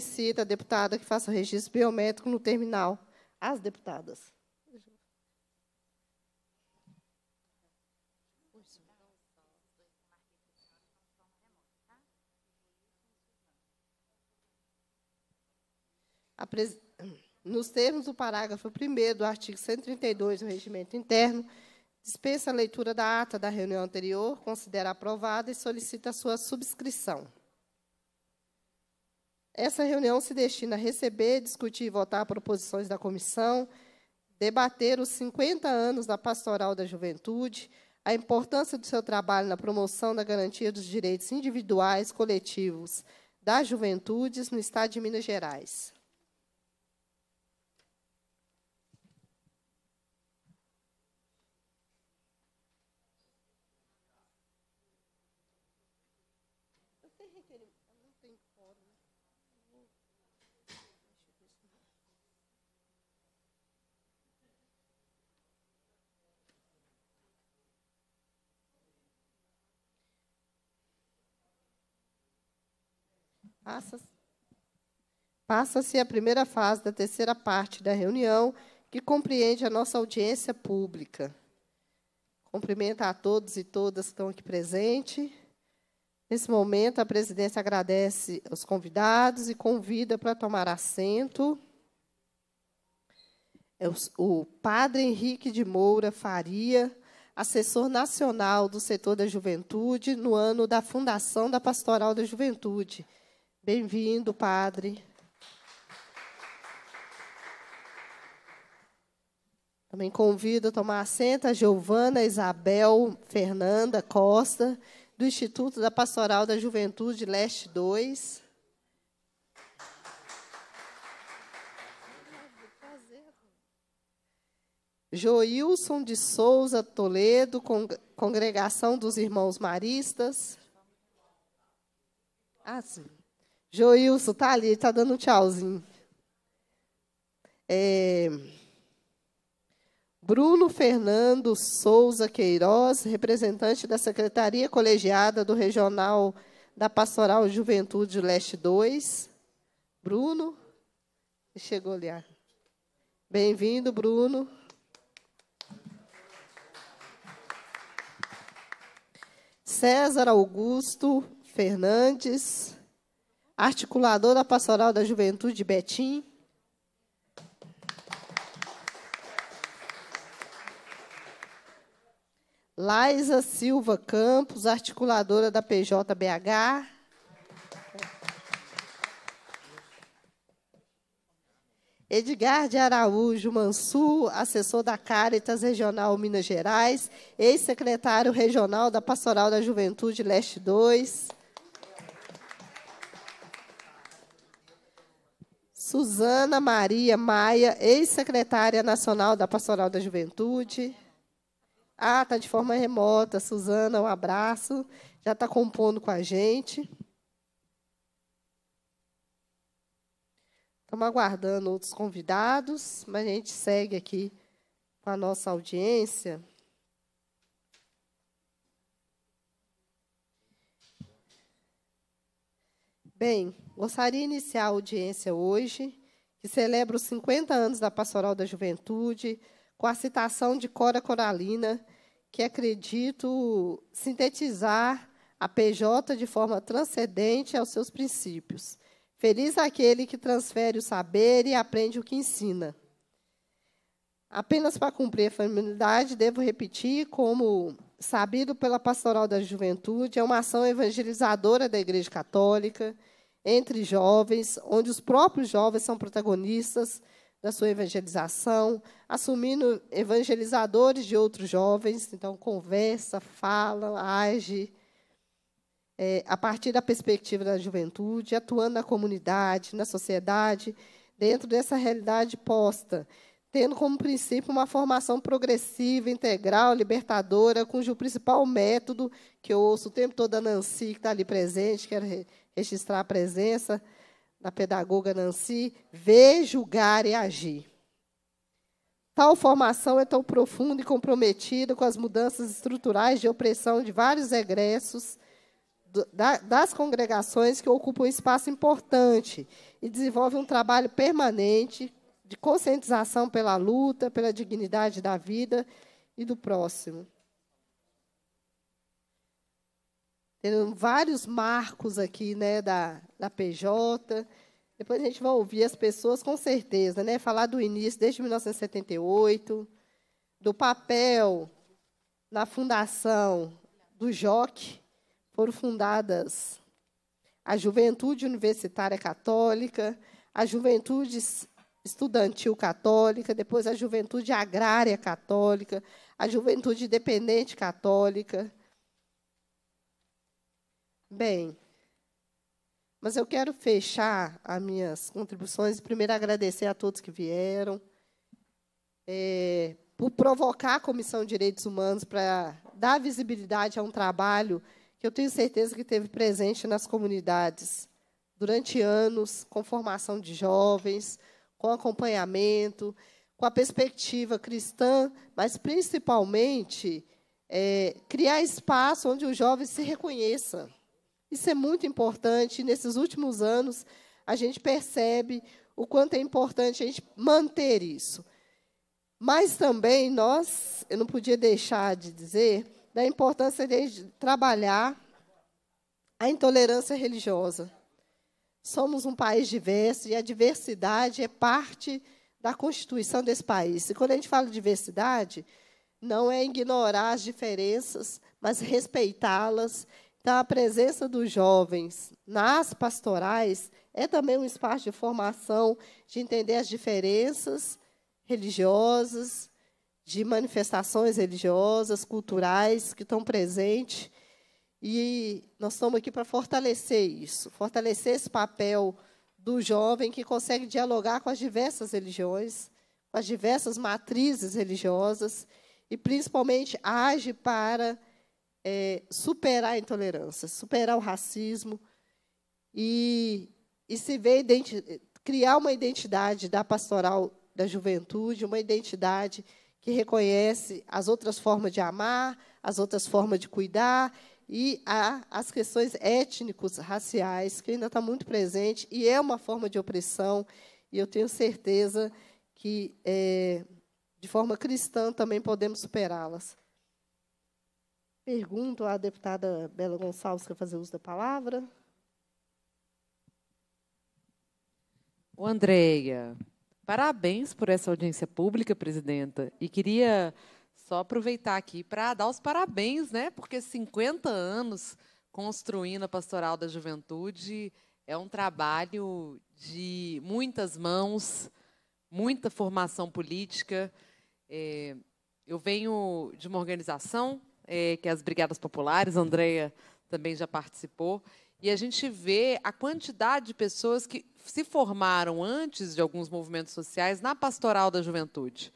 solicita a deputada que faça o registro biométrico no terminal. As deputadas. Nos termos do parágrafo 1 do artigo 132 do Regimento Interno, dispensa a leitura da ata da reunião anterior, considera aprovada e solicita a sua subscrição. Essa reunião se destina a receber, discutir e votar proposições da comissão, debater os 50 anos da Pastoral da Juventude, a importância do seu trabalho na promoção da garantia dos direitos individuais, coletivos, das juventudes no Estado de Minas Gerais. Passa-se passa a primeira fase da terceira parte da reunião, que compreende a nossa audiência pública. Cumprimento a todos e todas que estão aqui presentes. Nesse momento, a presidência agradece aos convidados e convida para tomar assento é o padre Henrique de Moura Faria, assessor nacional do setor da juventude, no ano da fundação da Pastoral da Juventude, Bem-vindo, padre. Também convido a tomar assento a Giovana Isabel Fernanda Costa, do Instituto da Pastoral da Juventude Leste 2. Joilson de Souza Toledo, con Congregação dos Irmãos Maristas. Ah, sim. Joilson, tá ali, tá dando um tchauzinho. É... Bruno Fernando Souza Queiroz, representante da Secretaria Colegiada do Regional da Pastoral Juventude Leste 2. Bruno, chegou a olhar. Ah. Bem-vindo, Bruno. César Augusto Fernandes articulador da Pastoral da Juventude Betim. Laisa Silva Campos, articuladora da PJBH. Edgar de Araújo Mansur, assessor da Caritas Regional Minas Gerais, ex-secretário regional da Pastoral da Juventude Leste 2. Suzana Maria Maia, ex-secretária nacional da Pastoral da Juventude. Ah, está de forma remota. Suzana, um abraço. Já está compondo com a gente. Estamos aguardando outros convidados, mas a gente segue aqui com a nossa audiência. Bem, Gostaria de iniciar a audiência hoje, que celebra os 50 anos da Pastoral da Juventude, com a citação de Cora Coralina, que acredito sintetizar a PJ de forma transcendente aos seus princípios. Feliz aquele que transfere o saber e aprende o que ensina. Apenas para cumprir a familiaridade, devo repetir como sabido pela Pastoral da Juventude, é uma ação evangelizadora da Igreja Católica, entre jovens, onde os próprios jovens são protagonistas da sua evangelização, assumindo evangelizadores de outros jovens, então conversa, fala, age é, a partir da perspectiva da juventude, atuando na comunidade, na sociedade, dentro dessa realidade posta tendo como princípio uma formação progressiva, integral, libertadora, cujo principal método, que eu ouço o tempo todo a Nancy, que está ali presente, quero registrar a presença da pedagoga Nancy, ver, julgar e agir. Tal formação é tão profunda e comprometida com as mudanças estruturais de opressão de vários egressos das congregações que ocupam um espaço importante e desenvolve um trabalho permanente de conscientização pela luta, pela dignidade da vida e do próximo. Tendo vários marcos aqui né, da, da PJ. Depois a gente vai ouvir as pessoas com certeza, né? Falar do início, desde 1978, do papel na fundação do JOC, foram fundadas a Juventude Universitária Católica, a Juventudes estudantil católica, depois a juventude agrária católica, a juventude dependente católica. Bem, mas eu quero fechar as minhas contribuições. Primeiro, agradecer a todos que vieram, é, por provocar a Comissão de Direitos Humanos para dar visibilidade a um trabalho que eu tenho certeza que teve presente nas comunidades durante anos, com formação de jovens, com acompanhamento, com a perspectiva cristã, mas principalmente é, criar espaço onde o jovem se reconheça. Isso é muito importante. Nesses últimos anos, a gente percebe o quanto é importante a gente manter isso. Mas também nós, eu não podia deixar de dizer, da importância de trabalhar a intolerância religiosa. Somos um país diverso e a diversidade é parte da constituição desse país. E quando a gente fala de diversidade, não é ignorar as diferenças, mas respeitá-las. Então, a presença dos jovens nas pastorais é também um espaço de formação, de entender as diferenças religiosas, de manifestações religiosas, culturais que estão presentes e nós estamos aqui para fortalecer isso, fortalecer esse papel do jovem que consegue dialogar com as diversas religiões, com as diversas matrizes religiosas e, principalmente, age para é, superar a intolerância, superar o racismo e, e se ver criar uma identidade da pastoral da juventude, uma identidade que reconhece as outras formas de amar, as outras formas de cuidar e há as questões étnicos, raciais, que ainda está muito presente e é uma forma de opressão. E eu tenho certeza que, é, de forma cristã, também podemos superá-las. Pergunto à deputada Bela Gonçalves, para fazer uso da palavra. O Andreia, parabéns por essa audiência pública, presidenta. E queria só aproveitar aqui para dar os parabéns, né? Porque 50 anos construindo a Pastoral da Juventude é um trabalho de muitas mãos, muita formação política. É, eu venho de uma organização é, que é as Brigadas Populares, a Andrea também já participou, e a gente vê a quantidade de pessoas que se formaram antes de alguns movimentos sociais na pastoral da juventude.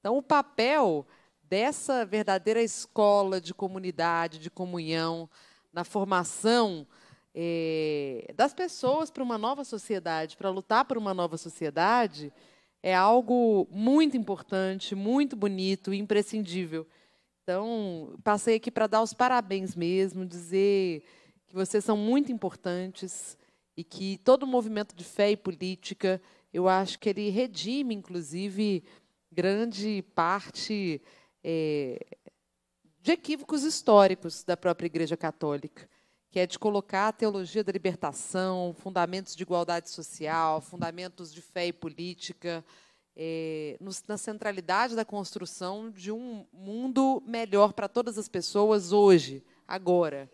Então, o papel dessa verdadeira escola de comunidade, de comunhão, na formação é, das pessoas para uma nova sociedade, para lutar por uma nova sociedade, é algo muito importante, muito bonito, imprescindível. Então, passei aqui para dar os parabéns mesmo, dizer que vocês são muito importantes e que todo o movimento de fé e política, eu acho que ele redime, inclusive, grande parte é, de equívocos históricos da própria Igreja Católica, que é de colocar a teologia da libertação, fundamentos de igualdade social, fundamentos de fé e política, é, no, na centralidade da construção de um mundo melhor para todas as pessoas hoje, agora.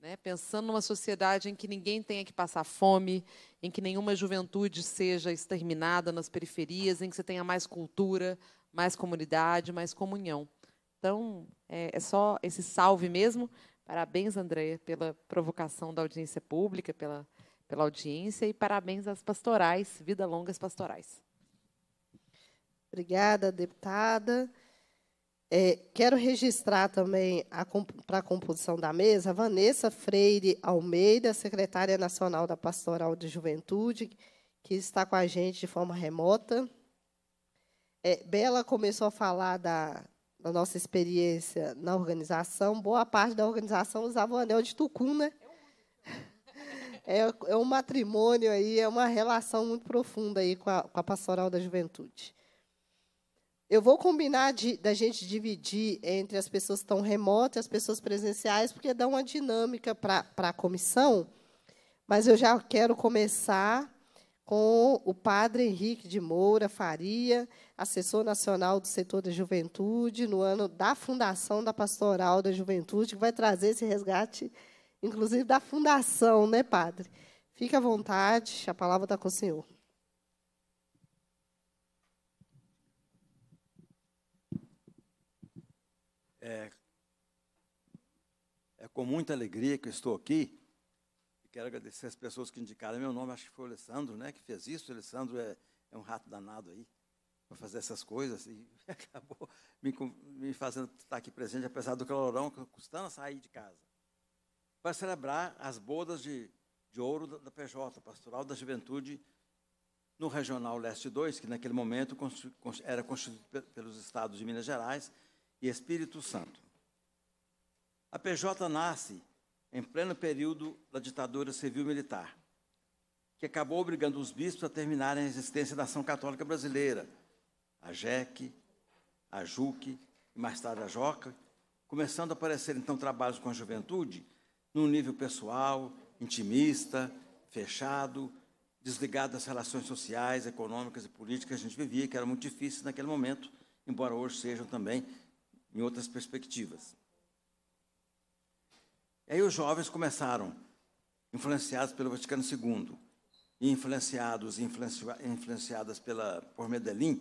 Né? Pensando numa sociedade em que ninguém tenha que passar fome, em que nenhuma juventude seja exterminada nas periferias, em que você tenha mais cultura, mais comunidade, mais comunhão. Então, é, é só esse salve mesmo. Parabéns, André, pela provocação da audiência pública, pela, pela audiência, e parabéns às pastorais, Vida Longas Pastorais. Obrigada, deputada. É, quero registrar também para a composição da mesa Vanessa Freire Almeida, secretária nacional da Pastoral de Juventude, que está com a gente de forma remota. É, Bela começou a falar da, da, nossa experiência na organização. Boa parte da organização usava o anel de tucum, né? É, é um matrimônio aí, é uma relação muito profunda aí com a, com a pastoral da juventude. Eu vou combinar de, da gente dividir entre as pessoas que estão remotas e as pessoas presenciais, porque dá uma dinâmica para a comissão. Mas eu já quero começar com o padre Henrique de Moura Faria, assessor nacional do setor da juventude, no ano da fundação da Pastoral da Juventude, que vai trazer esse resgate, inclusive, da fundação, né, padre? Fique à vontade, a palavra está com o senhor. É, é com muita alegria que estou aqui quero agradecer as pessoas que indicaram meu nome, acho que foi o Alessandro, né, que fez isso. O Alessandro é, é um rato danado aí para fazer essas coisas e acabou me, me, fazendo estar aqui presente, apesar do calorão, custando sair de casa. Para celebrar as bodas de, de ouro da, da PJ, Pastoral da Juventude, no Regional Leste 2, que naquele momento era constituído pelos estados de Minas Gerais e Espírito Santo. A PJ nasce em pleno período da ditadura civil-militar, que acabou obrigando os bispos a terminarem a existência da Ação Católica Brasileira, a JEC, a JUC e mais tarde a JOCA, começando a aparecer então trabalhos com a juventude num nível pessoal, intimista, fechado, desligado das relações sociais, econômicas e políticas que a gente vivia, que era muito difícil naquele momento, embora hoje sejam também em outras perspectivas. E aí os jovens começaram, influenciados pelo Vaticano II, e influenciados e influenciadas pela, por Medellín,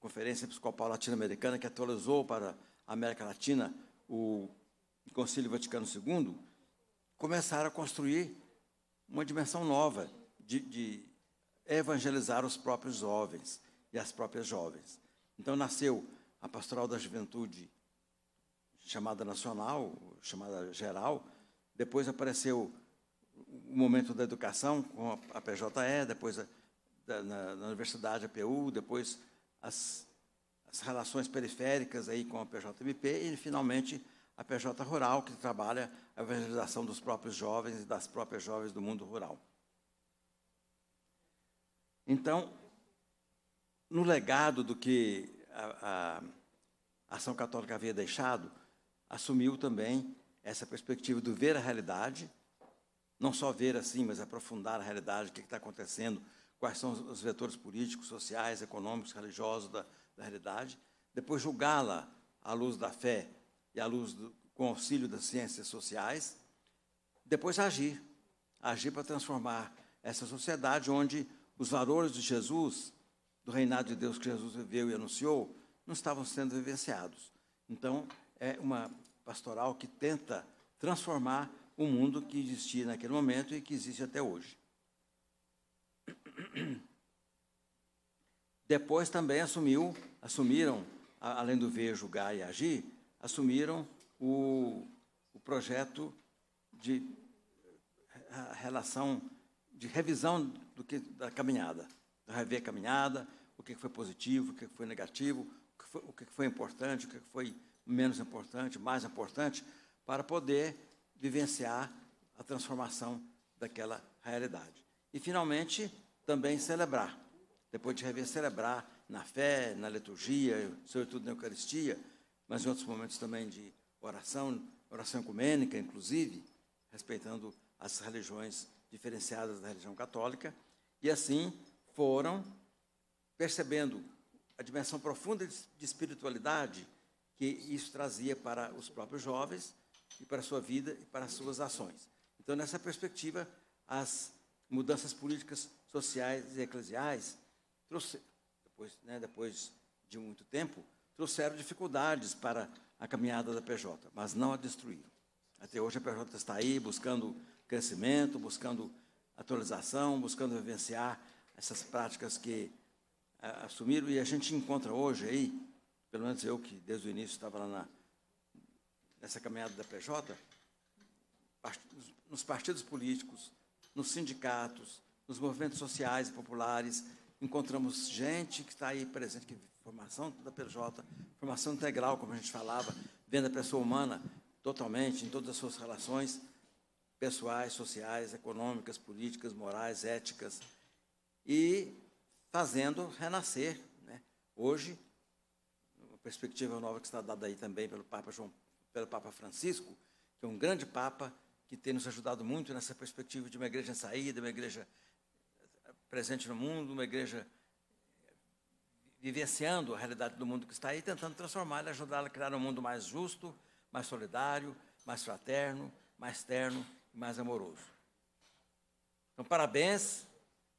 Conferência Episcopal Latino-Americana, que atualizou para a América Latina o Concílio Vaticano II, começaram a construir uma dimensão nova de, de evangelizar os próprios jovens e as próprias jovens. Então nasceu a Pastoral da Juventude, chamada nacional, chamada geral, depois apareceu o momento da educação com a PJE, depois a, da, na, na, Universidade APU, depois as, as, relações periféricas aí com a PJMP e, finalmente, a PJ Rural, que trabalha a evangelização dos próprios jovens e das próprias jovens do mundo rural. Então, no legado do que a, a Ação Católica havia deixado, assumiu também essa perspectiva do ver a realidade, não só ver assim, mas aprofundar a realidade, o que é está acontecendo, quais são os vetores políticos, sociais, econômicos, religiosos da, da realidade, depois julgá-la à luz da fé e à luz do, com auxílio das ciências sociais, depois agir, agir para transformar essa sociedade onde os valores de Jesus, do reinado de Deus que Jesus viveu e anunciou, não estavam sendo vivenciados. Então, é uma pastoral que tenta transformar o mundo que existia naquele momento e que existe até hoje. Depois também assumiu, assumiram, além do ver, julgar e agir, assumiram o, o projeto de relação de revisão do que da caminhada, da rever a caminhada, o que foi positivo, o que foi negativo, o que foi, o que foi importante, o que foi menos importante, mais importante, para poder vivenciar a transformação daquela realidade. E, finalmente, também celebrar. Depois de rever, celebrar na fé, na liturgia, sobretudo na Eucaristia, mas em outros momentos também de oração, oração ecumênica, inclusive, respeitando as religiões diferenciadas da religião católica. E assim foram percebendo a dimensão profunda de espiritualidade que isso trazia para os próprios jovens e para a sua vida e para as suas ações. Então, nessa perspectiva, as mudanças políticas, sociais e eclesiais, depois, né, depois de muito tempo, trouxeram dificuldades para a caminhada da PJ, mas não a destruíram. Até hoje a PJ está aí buscando crescimento, buscando atualização, buscando vivenciar essas práticas que assumiram e a gente encontra hoje aí pelo menos eu que desde o início estava lá na, nessa caminhada da PJ, nos partidos políticos, nos sindicatos, nos movimentos sociais e populares, encontramos gente que está aí presente, que é formação da PJ, formação integral, como a gente falava, vendo a pessoa humana totalmente, em todas as suas relações pessoais, sociais, econômicas, políticas, morais, éticas, e fazendo renascer. Né? Hoje, perspectiva nova que está dada aí também pelo Papa João, pelo Papa Francisco, que é um grande Papa que tem nos ajudado muito nessa perspectiva de uma igreja em saída, uma igreja presente no mundo, uma igreja vivenciando a realidade do mundo que está aí, tentando transformá-la, ajudá-la a criar um mundo mais justo, mais solidário, mais fraterno, mais terno e mais amoroso. Então, parabéns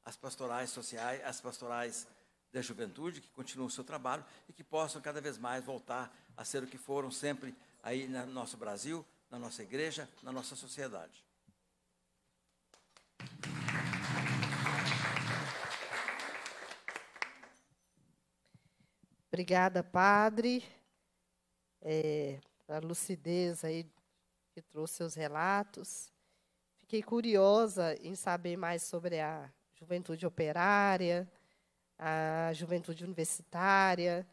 às pastorais sociais, às pastorais da juventude, que continuam o seu trabalho e que possam cada vez mais voltar a ser o que foram sempre aí no nosso Brasil, na nossa igreja, na nossa sociedade. Obrigada, padre, é, pela lucidez aí que trouxe seus relatos. Fiquei curiosa em saber mais sobre a juventude operária, a juventude universitária.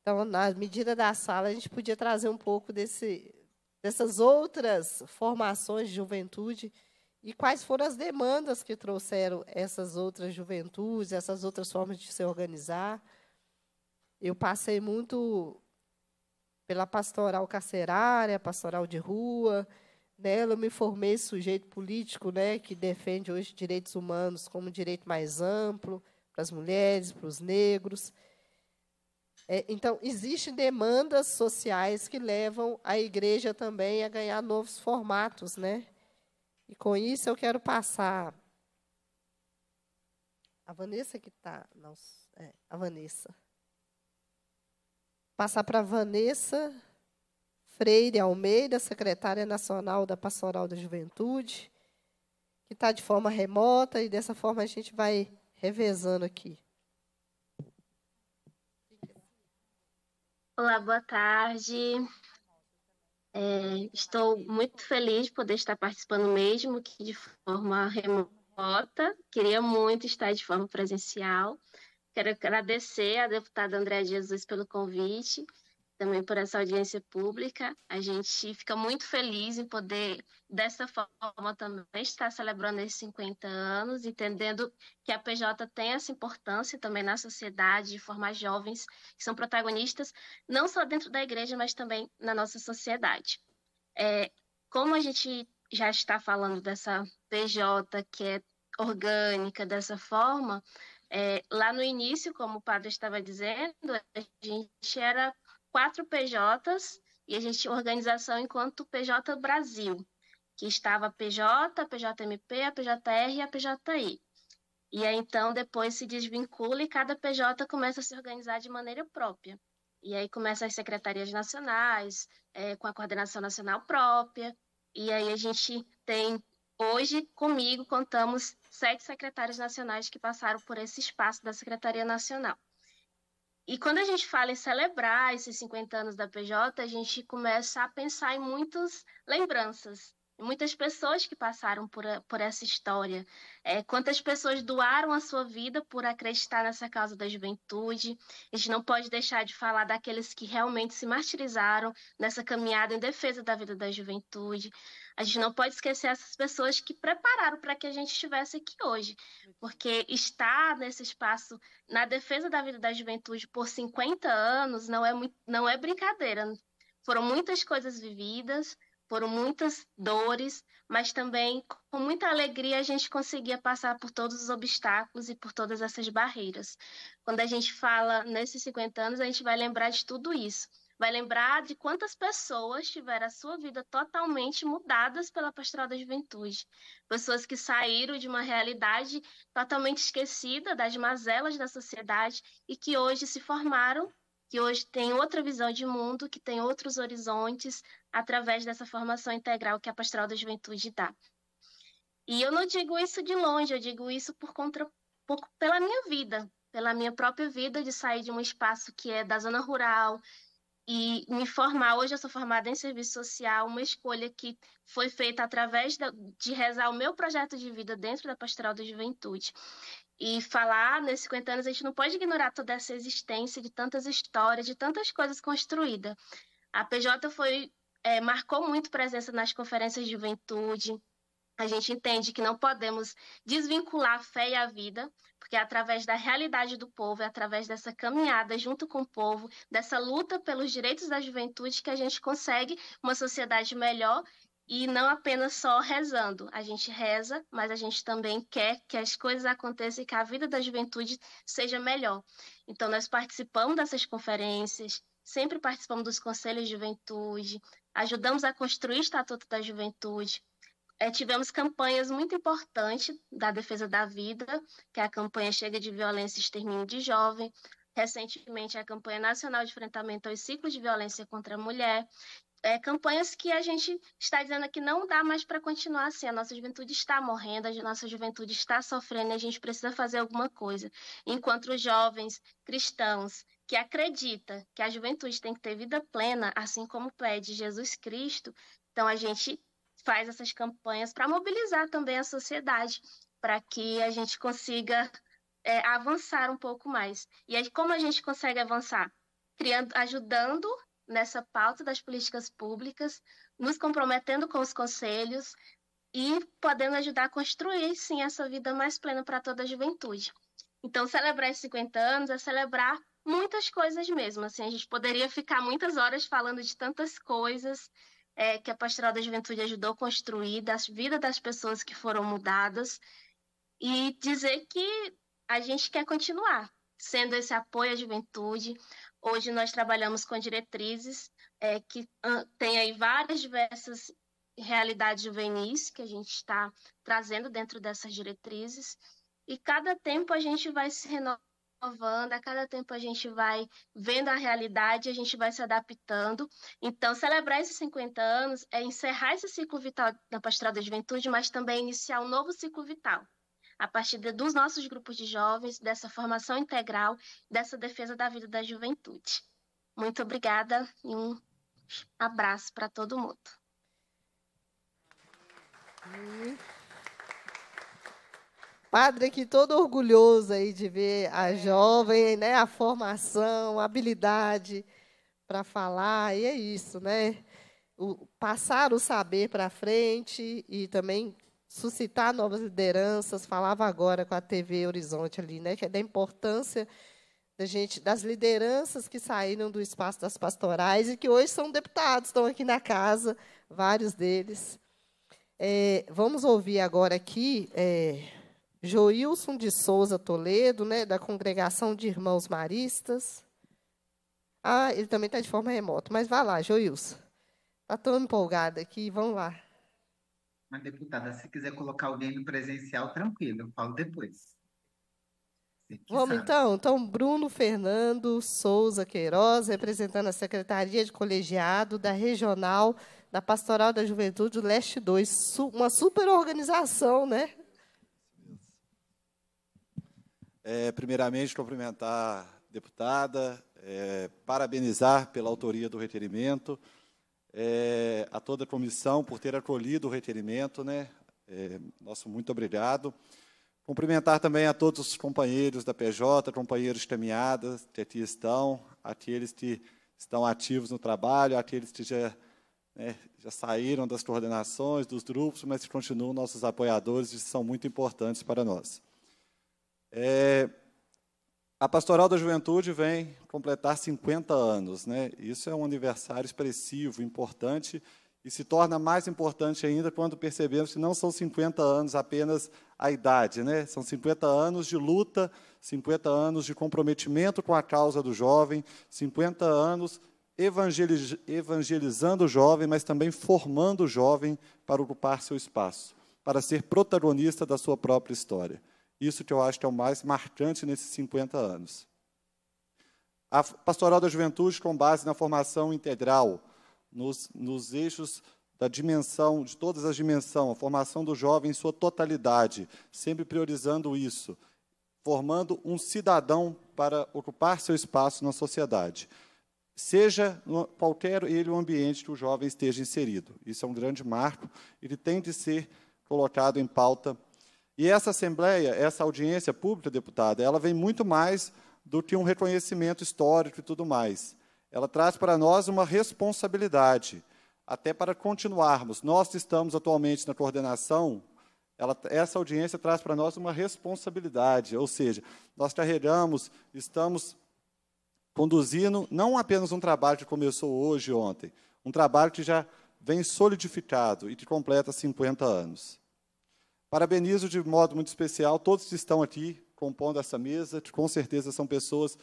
Então, na medida da sala, a gente podia trazer um pouco desse, dessas outras formações de juventude e quais foram as demandas que trouxeram essas outras juventudes, essas outras formas de se organizar. Eu passei muito pela pastoral carcerária, pastoral de rua. Nela né? eu me formei sujeito político, né, que defende hoje direitos humanos como direito mais amplo para as mulheres, para os negros. É, então, existem demandas sociais que levam a igreja também a ganhar novos formatos, né? E com isso eu quero passar. A Vanessa que está. É, a Vanessa. Passar para a Vanessa Freire Almeida, secretária nacional da Pastoral da Juventude, que está de forma remota, e dessa forma a gente vai revezando aqui. Olá, boa tarde. É, estou muito feliz de poder estar participando mesmo que de forma remota. Queria muito estar de forma presencial. Quero agradecer à deputada André Jesus pelo convite também por essa audiência pública. A gente fica muito feliz em poder, dessa forma, também estar celebrando esses 50 anos, entendendo que a PJ tem essa importância também na sociedade, de formar jovens que são protagonistas, não só dentro da igreja, mas também na nossa sociedade. É, como a gente já está falando dessa PJ que é orgânica dessa forma, é, lá no início, como o padre estava dizendo, a gente era quatro PJs e a gente tinha organização enquanto PJ Brasil, que estava a PJ, a PJMP, a PJR e a PJI. E aí, então, depois se desvincula e cada PJ começa a se organizar de maneira própria. E aí começam as secretarias nacionais, é, com a coordenação nacional própria. E aí a gente tem, hoje, comigo, contamos sete secretários nacionais que passaram por esse espaço da Secretaria Nacional. E quando a gente fala em celebrar esses 50 anos da PJ, a gente começa a pensar em muitas lembranças muitas pessoas que passaram por, eh, por essa história. É, quantas pessoas doaram a sua vida por acreditar nessa causa da juventude. A gente não pode deixar de falar daqueles que realmente se martirizaram nessa caminhada em defesa da vida da juventude. A gente não pode esquecer essas pessoas que prepararam para que a gente estivesse aqui hoje, porque estar nesse espaço na defesa da vida da juventude por 50 anos não é, muito, não é brincadeira. Foram muitas coisas vividas, foram muitas dores, mas também com muita alegria a gente conseguia passar por todos os obstáculos e por todas essas barreiras. Quando a gente fala nesses 50 anos, a gente vai lembrar de tudo isso. Vai lembrar de quantas pessoas tiveram a sua vida totalmente mudadas pela Pastoral da Juventude. Pessoas que saíram de uma realidade totalmente esquecida das mazelas da sociedade e que hoje se formaram que hoje tem outra visão de mundo, que tem outros horizontes através dessa formação integral que a Pastoral da Juventude dá. E eu não digo isso de longe, eu digo isso por contra, por, pela minha vida, pela minha própria vida de sair de um espaço que é da zona rural e me formar. Hoje eu sou formada em serviço social, uma escolha que foi feita através da, de rezar o meu projeto de vida dentro da Pastoral da Juventude e falar ah, nesses 50 anos, a gente não pode ignorar toda essa existência de tantas histórias, de tantas coisas construídas. A PJ foi é, marcou muito presença nas conferências de juventude. A gente entende que não podemos desvincular a fé e a vida, porque é através da realidade do povo, é através dessa caminhada junto com o povo, dessa luta pelos direitos da juventude, que a gente consegue uma sociedade melhor e não apenas só rezando. A gente reza, mas a gente também quer que as coisas aconteçam e que a vida da juventude seja melhor. Então, nós participamos dessas conferências, sempre participamos dos conselhos de juventude, ajudamos a construir o Estatuto da Juventude. É, tivemos campanhas muito importantes da Defesa da Vida, que é a campanha Chega de Violência e Extermínio de Jovem, recentemente a campanha nacional de enfrentamento aos ciclos de violência contra a mulher é, campanhas que a gente está dizendo que não dá mais para continuar assim. A nossa juventude está morrendo, a nossa juventude está sofrendo, a gente precisa fazer alguma coisa. Enquanto os jovens cristãos que acredita que a juventude tem que ter vida plena, assim como pede Jesus Cristo, então a gente faz essas campanhas para mobilizar também a sociedade, para que a gente consiga é, avançar um pouco mais. E aí, como a gente consegue avançar? Criando, ajudando nessa pauta das políticas públicas, nos comprometendo com os conselhos e podendo ajudar a construir, sim, essa vida mais plena para toda a juventude. Então, celebrar esses 50 anos é celebrar muitas coisas mesmo. Assim, a gente poderia ficar muitas horas falando de tantas coisas é, que a Pastoral da Juventude ajudou a construir, da vida das pessoas que foram mudadas, e dizer que a gente quer continuar sendo esse apoio à juventude, Hoje nós trabalhamos com diretrizes é, que tem aí várias diversas realidades juvenis que a gente está trazendo dentro dessas diretrizes e cada tempo a gente vai se renovando, a cada tempo a gente vai vendo a realidade, a gente vai se adaptando. Então, celebrar esses 50 anos é encerrar esse ciclo vital da Pastoral da Juventude, mas também iniciar um novo ciclo vital a partir de, dos nossos grupos de jovens, dessa formação integral, dessa defesa da vida da juventude. Muito obrigada e um abraço para todo mundo. Padre que todo orgulhoso aí de ver a é. jovem, né, a formação, a habilidade para falar, e é isso, né? O, passar o saber para frente e também suscitar novas lideranças. Falava agora com a TV Horizonte ali, né, que é da importância da gente, das lideranças que saíram do espaço das pastorais e que hoje são deputados, estão aqui na casa, vários deles. É, vamos ouvir agora aqui é, Joilson de Souza Toledo, né, da Congregação de Irmãos Maristas. Ah, ele também está de forma remota, mas vá lá, Joilson. Está tão empolgada aqui, vamos lá. Mas, deputada, se quiser colocar alguém no presencial, tranquilo, eu falo depois. Vamos sabe. então? Então, Bruno Fernando Souza Queiroz, representando a Secretaria de Colegiado da Regional da Pastoral da Juventude Leste 2, uma super organização, né? É, primeiramente, cumprimentar a deputada, é, parabenizar pela autoria do requerimento é, a toda a comissão por ter acolhido o requerimento. Né? É, nosso muito obrigado. Cumprimentar também a todos os companheiros da PJ, companheiros de caminhada que aqui estão, aqueles que estão ativos no trabalho, aqueles que já, né, já saíram das coordenações, dos grupos, mas que continuam nossos apoiadores e são muito importantes para nós. É, a Pastoral da Juventude vem completar 50 anos, né? Isso é um aniversário expressivo, importante e se torna mais importante ainda quando percebemos que não são 50 anos apenas a idade, né? São 50 anos de luta, 50 anos de comprometimento com a causa do jovem, 50 anos evangeliz evangelizando o jovem, mas também formando o jovem para ocupar seu espaço, para ser protagonista da sua própria história. Isso que eu acho que é o mais marcante nesses 50 anos. A pastoral da juventude, com base na formação integral, nos, nos eixos da dimensão, de todas as dimensões, a formação do jovem em sua totalidade, sempre priorizando isso, formando um cidadão para ocupar seu espaço na sociedade. Seja no, qualquer ele o ambiente que o jovem esteja inserido. Isso é um grande marco, ele tem de ser colocado em pauta e essa assembleia, essa audiência pública, deputada, ela vem muito mais do que um reconhecimento histórico e tudo mais. Ela traz para nós uma responsabilidade, até para continuarmos. Nós que estamos atualmente na coordenação, ela, essa audiência traz para nós uma responsabilidade, ou seja, nós carregamos, estamos conduzindo não apenas um trabalho que começou hoje ontem, um trabalho que já vem solidificado e que completa 50 anos. Parabenizo de modo muito especial todos que estão aqui compondo essa mesa, que com certeza são pessoas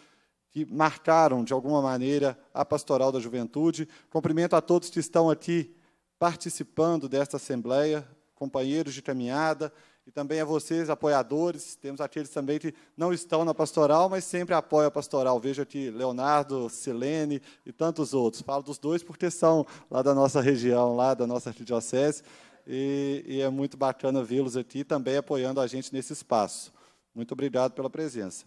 que marcaram, de alguma maneira, a pastoral da juventude. Cumprimento a todos que estão aqui participando desta assembleia, companheiros de caminhada, e também a vocês, apoiadores. Temos aqueles também que não estão na pastoral, mas sempre apoiam a pastoral. Vejo aqui Leonardo, Silene e tantos outros. Falo dos dois porque são lá da nossa região, lá da nossa arquidiocese e, e é muito bacana vê-los aqui também apoiando a gente nesse espaço. Muito obrigado pela presença.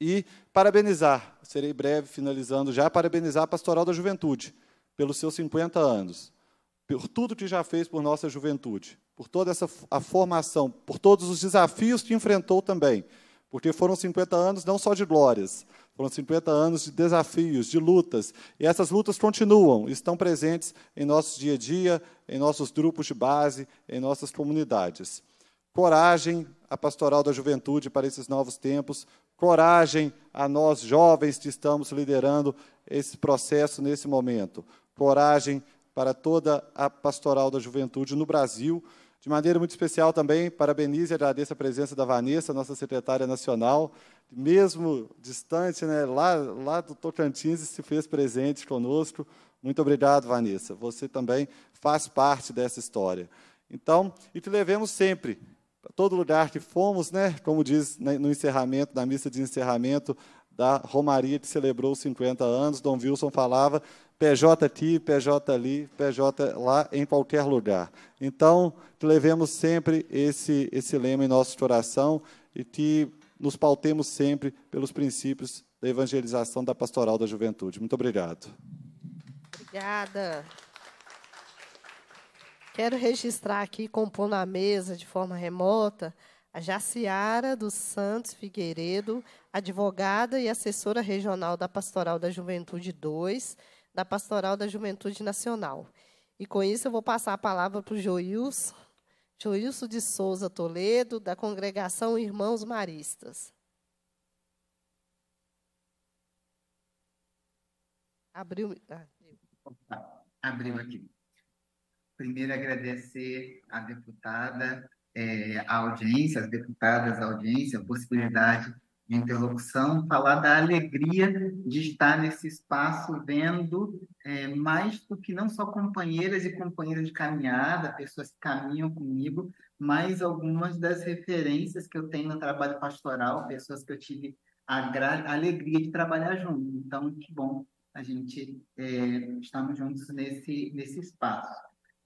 E parabenizar, serei breve, finalizando já, parabenizar a Pastoral da Juventude pelos seus 50 anos, por tudo que já fez por nossa juventude, por toda essa a formação, por todos os desafios que enfrentou também. Porque foram 50 anos não só de glórias, foram 50 anos de desafios, de lutas. E essas lutas continuam, estão presentes em nosso dia a dia, em nossos grupos de base, em nossas comunidades. Coragem à pastoral da juventude para esses novos tempos, coragem a nós jovens que estamos liderando esse processo nesse momento, coragem para toda a pastoral da juventude no Brasil de maneira muito especial também, parabenizo e agradeço a presença da Vanessa, nossa secretária nacional, mesmo distante, né, lá, lá do Tocantins, se fez presente conosco. Muito obrigado, Vanessa. Você também faz parte dessa história. Então, e que levemos sempre, a todo lugar que fomos, né, como diz né, no encerramento, na missa de encerramento da Romaria, que celebrou 50 anos, Dom Wilson falava, PJ aqui, PJ ali, PJ lá, em qualquer lugar. Então, que levemos sempre esse, esse lema em nosso coração e que nos pautemos sempre pelos princípios da evangelização da pastoral da juventude. Muito obrigado. Obrigada. Quero registrar aqui, compondo a mesa de forma remota, a Jaciara dos Santos Figueiredo, advogada e assessora regional da Pastoral da Juventude 2, da Pastoral da Juventude Nacional. E com isso eu vou passar a palavra para o Joilson, Joilson de Souza Toledo, da Congregação Irmãos Maristas. Abriu. Ah, ah, abriu. aqui. Primeiro, agradecer à deputada, é, eh, à audiência, às deputadas, a audiência, a possibilidade interlocução, falar da alegria de estar nesse espaço vendo é, mais do que não só companheiras e companheiros de caminhada, pessoas que caminham comigo, mas algumas das referências que eu tenho no trabalho pastoral, pessoas que eu tive a, a alegria de trabalhar junto. Então, que bom a gente é, estamos juntos nesse, nesse espaço.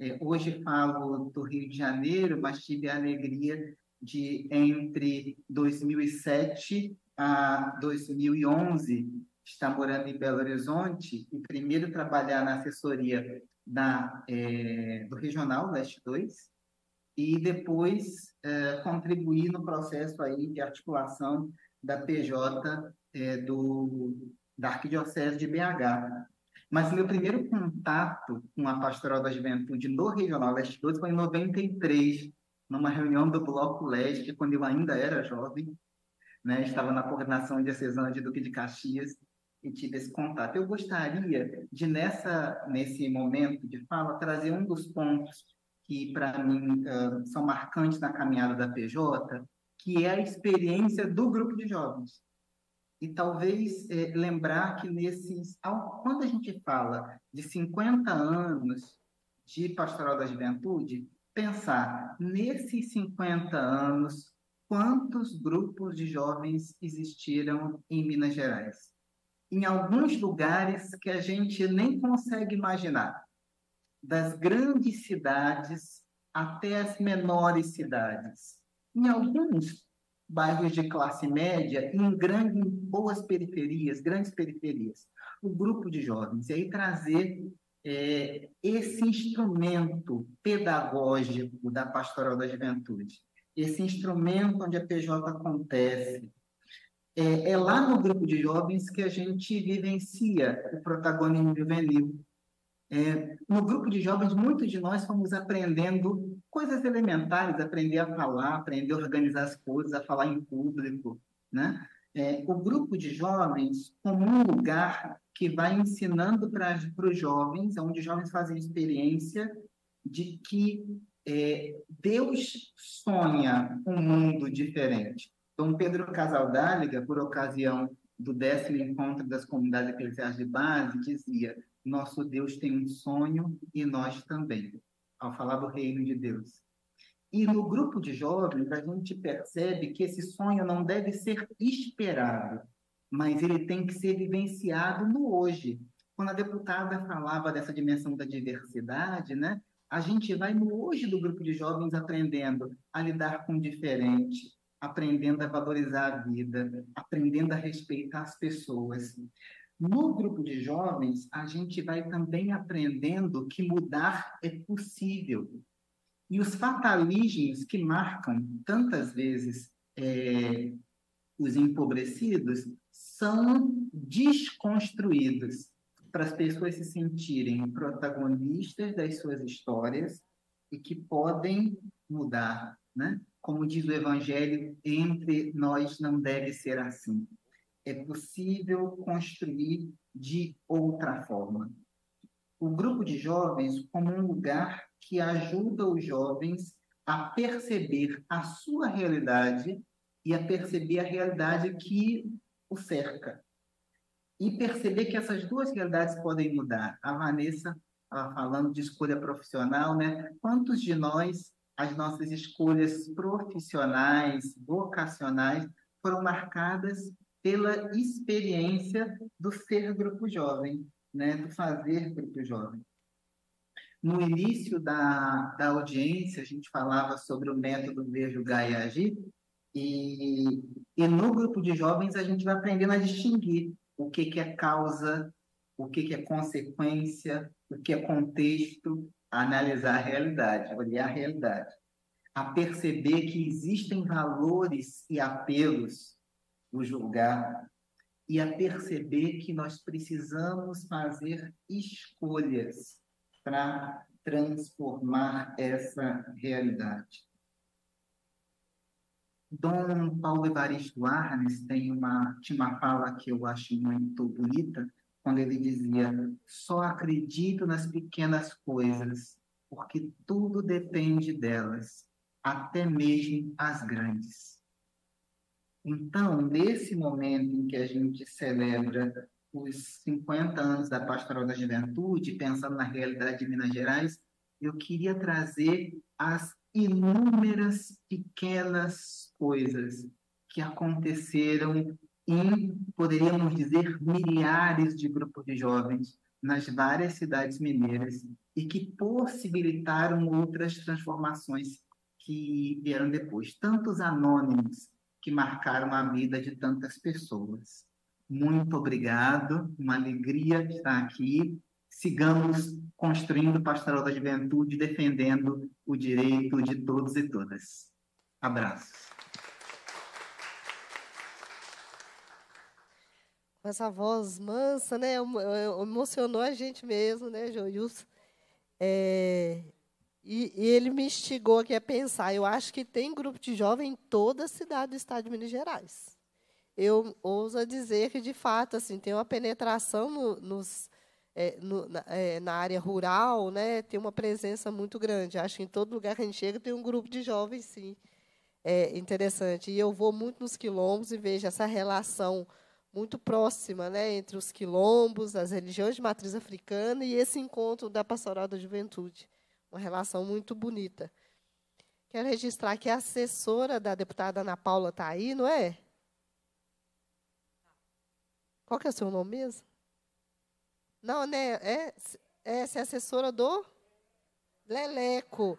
É, hoje falo do Rio de Janeiro, mas tive a alegria de entre 2007 a 2011 está morando em Belo Horizonte e primeiro trabalhar na assessoria da, é, do Regional Leste 2 e depois é, contribuir no processo aí de articulação da PJ é, eh, do, da Arquidiocese de BH. Mas meu primeiro contato com a Pastoral da Juventude no Regional Leste 2 foi em 93, numa reunião do Bloco Leste, quando eu ainda era jovem, né? estava na coordenação de Acesana de Duque de Caxias e tive esse contato. Eu gostaria de, nessa, nesse momento de fala, trazer um dos pontos que, para mim, uh, são marcantes na caminhada da PJ, que é a experiência do grupo de jovens. E talvez eh, lembrar que nesses. Ao, quando a gente fala de 50 anos de pastoral da juventude, pensar nesses 50 anos, quantos grupos de jovens existiram em Minas Gerais? Em alguns lugares que a gente nem consegue imaginar, das grandes cidades até as menores cidades. Em alguns bairros de classe média, em, grandes boas periferias, grandes periferias, o grupo de jovens. E aí trazer é, esse instrumento pedagógico da pastoral da juventude, esse instrumento onde a PJ acontece, é, é lá no grupo de jovens que a gente vivencia o protagonismo juvenil. É, no grupo de jovens, muitos de nós fomos aprendendo coisas elementares, aprender a falar, aprender a organizar as coisas, a falar em público, né? é, o grupo de jovens como um lugar que vai ensinando para os jovens, onde os jovens fazem experiência de que é, Deus sonha um mundo diferente. Então, Pedro Casaldáliga, por ocasião do décimo encontro das comunidades eclesiais de base, dizia: Nosso Deus tem um sonho e nós também, ao falar do reino de Deus. E no grupo de jovens, a gente percebe que esse sonho não deve ser esperado, mas ele tem que ser vivenciado no hoje. Quando a deputada falava dessa dimensão da diversidade, né, a gente vai no hoje do grupo de jovens aprendendo a lidar com o diferente, aprendendo a valorizar a vida, aprendendo a respeitar as pessoas. No grupo de jovens, a gente vai também aprendendo que mudar é possível, e os fatalismos que marcam tantas vezes é, os empobrecidos são desconstruídos para as pessoas se sentirem protagonistas das suas histórias e que podem mudar, né? Como diz o Evangelho, entre nós não deve ser assim. É possível construir de outra forma. O grupo de jovens como um lugar que ajuda os jovens a perceber a sua realidade e a perceber a realidade que o cerca. E perceber que essas duas realidades podem mudar. A Vanessa falando de escolha profissional, né? Quantos de nós, as nossas escolhas profissionais, vocacionais, foram marcadas pela experiência do ser grupo jovem, né? Do fazer grupo jovem. No início da, da audiência, a gente falava sobre o método Vejo Gaia Agir, e, e no grupo de jovens a gente vai aprendendo a distinguir o que, que é causa, o que, que é consequência, o que é contexto, analisar a realidade, olhar a realidade, a perceber que existem valores e apelos no julgar e a perceber que nós precisamos fazer escolhas para transformar essa realidade. Dom Paulo Evaristo Arnes tem uma, uma fala que eu acho muito bonita, quando ele dizia: só acredito nas pequenas coisas, porque tudo depende delas, até mesmo as grandes. Então, nesse momento em que a gente celebra os 50 anos da Pastoral da Juventude, pensando na realidade de Minas Gerais, eu queria trazer as inúmeras pequenas coisas que aconteceram em, poderíamos dizer, milhares de grupos de jovens nas várias cidades mineiras e que possibilitaram outras transformações que vieram depois, tantos anônimos que marcaram a vida de tantas pessoas. Muito obrigado, uma alegria estar aqui. Sigamos construindo o Pastoral da Juventude, defendendo o direito de todos e todas. Abraços. Com essa voz mansa, né? Emocionou a gente mesmo, né, Joilson? É, e, e, ele me instigou aqui a pensar. Eu acho que tem grupo de jovem em toda a cidade do estado de Minas Gerais eu ouso dizer que, de fato, assim, tem uma penetração no, nos, é, no, na, é, na, área rural, né, tem uma presença muito grande. Acho que em todo lugar que a gente chega tem um grupo de jovens, sim. É interessante. E eu vou muito nos quilombos e vejo essa relação muito próxima né, entre os quilombos, as religiões de matriz africana e esse encontro da pastoral da juventude. Uma relação muito bonita. Quero registrar que a assessora da deputada Ana Paula está aí, não é? Qual que é o seu nome mesmo? Não, né? É, é, é assessora do Leleco.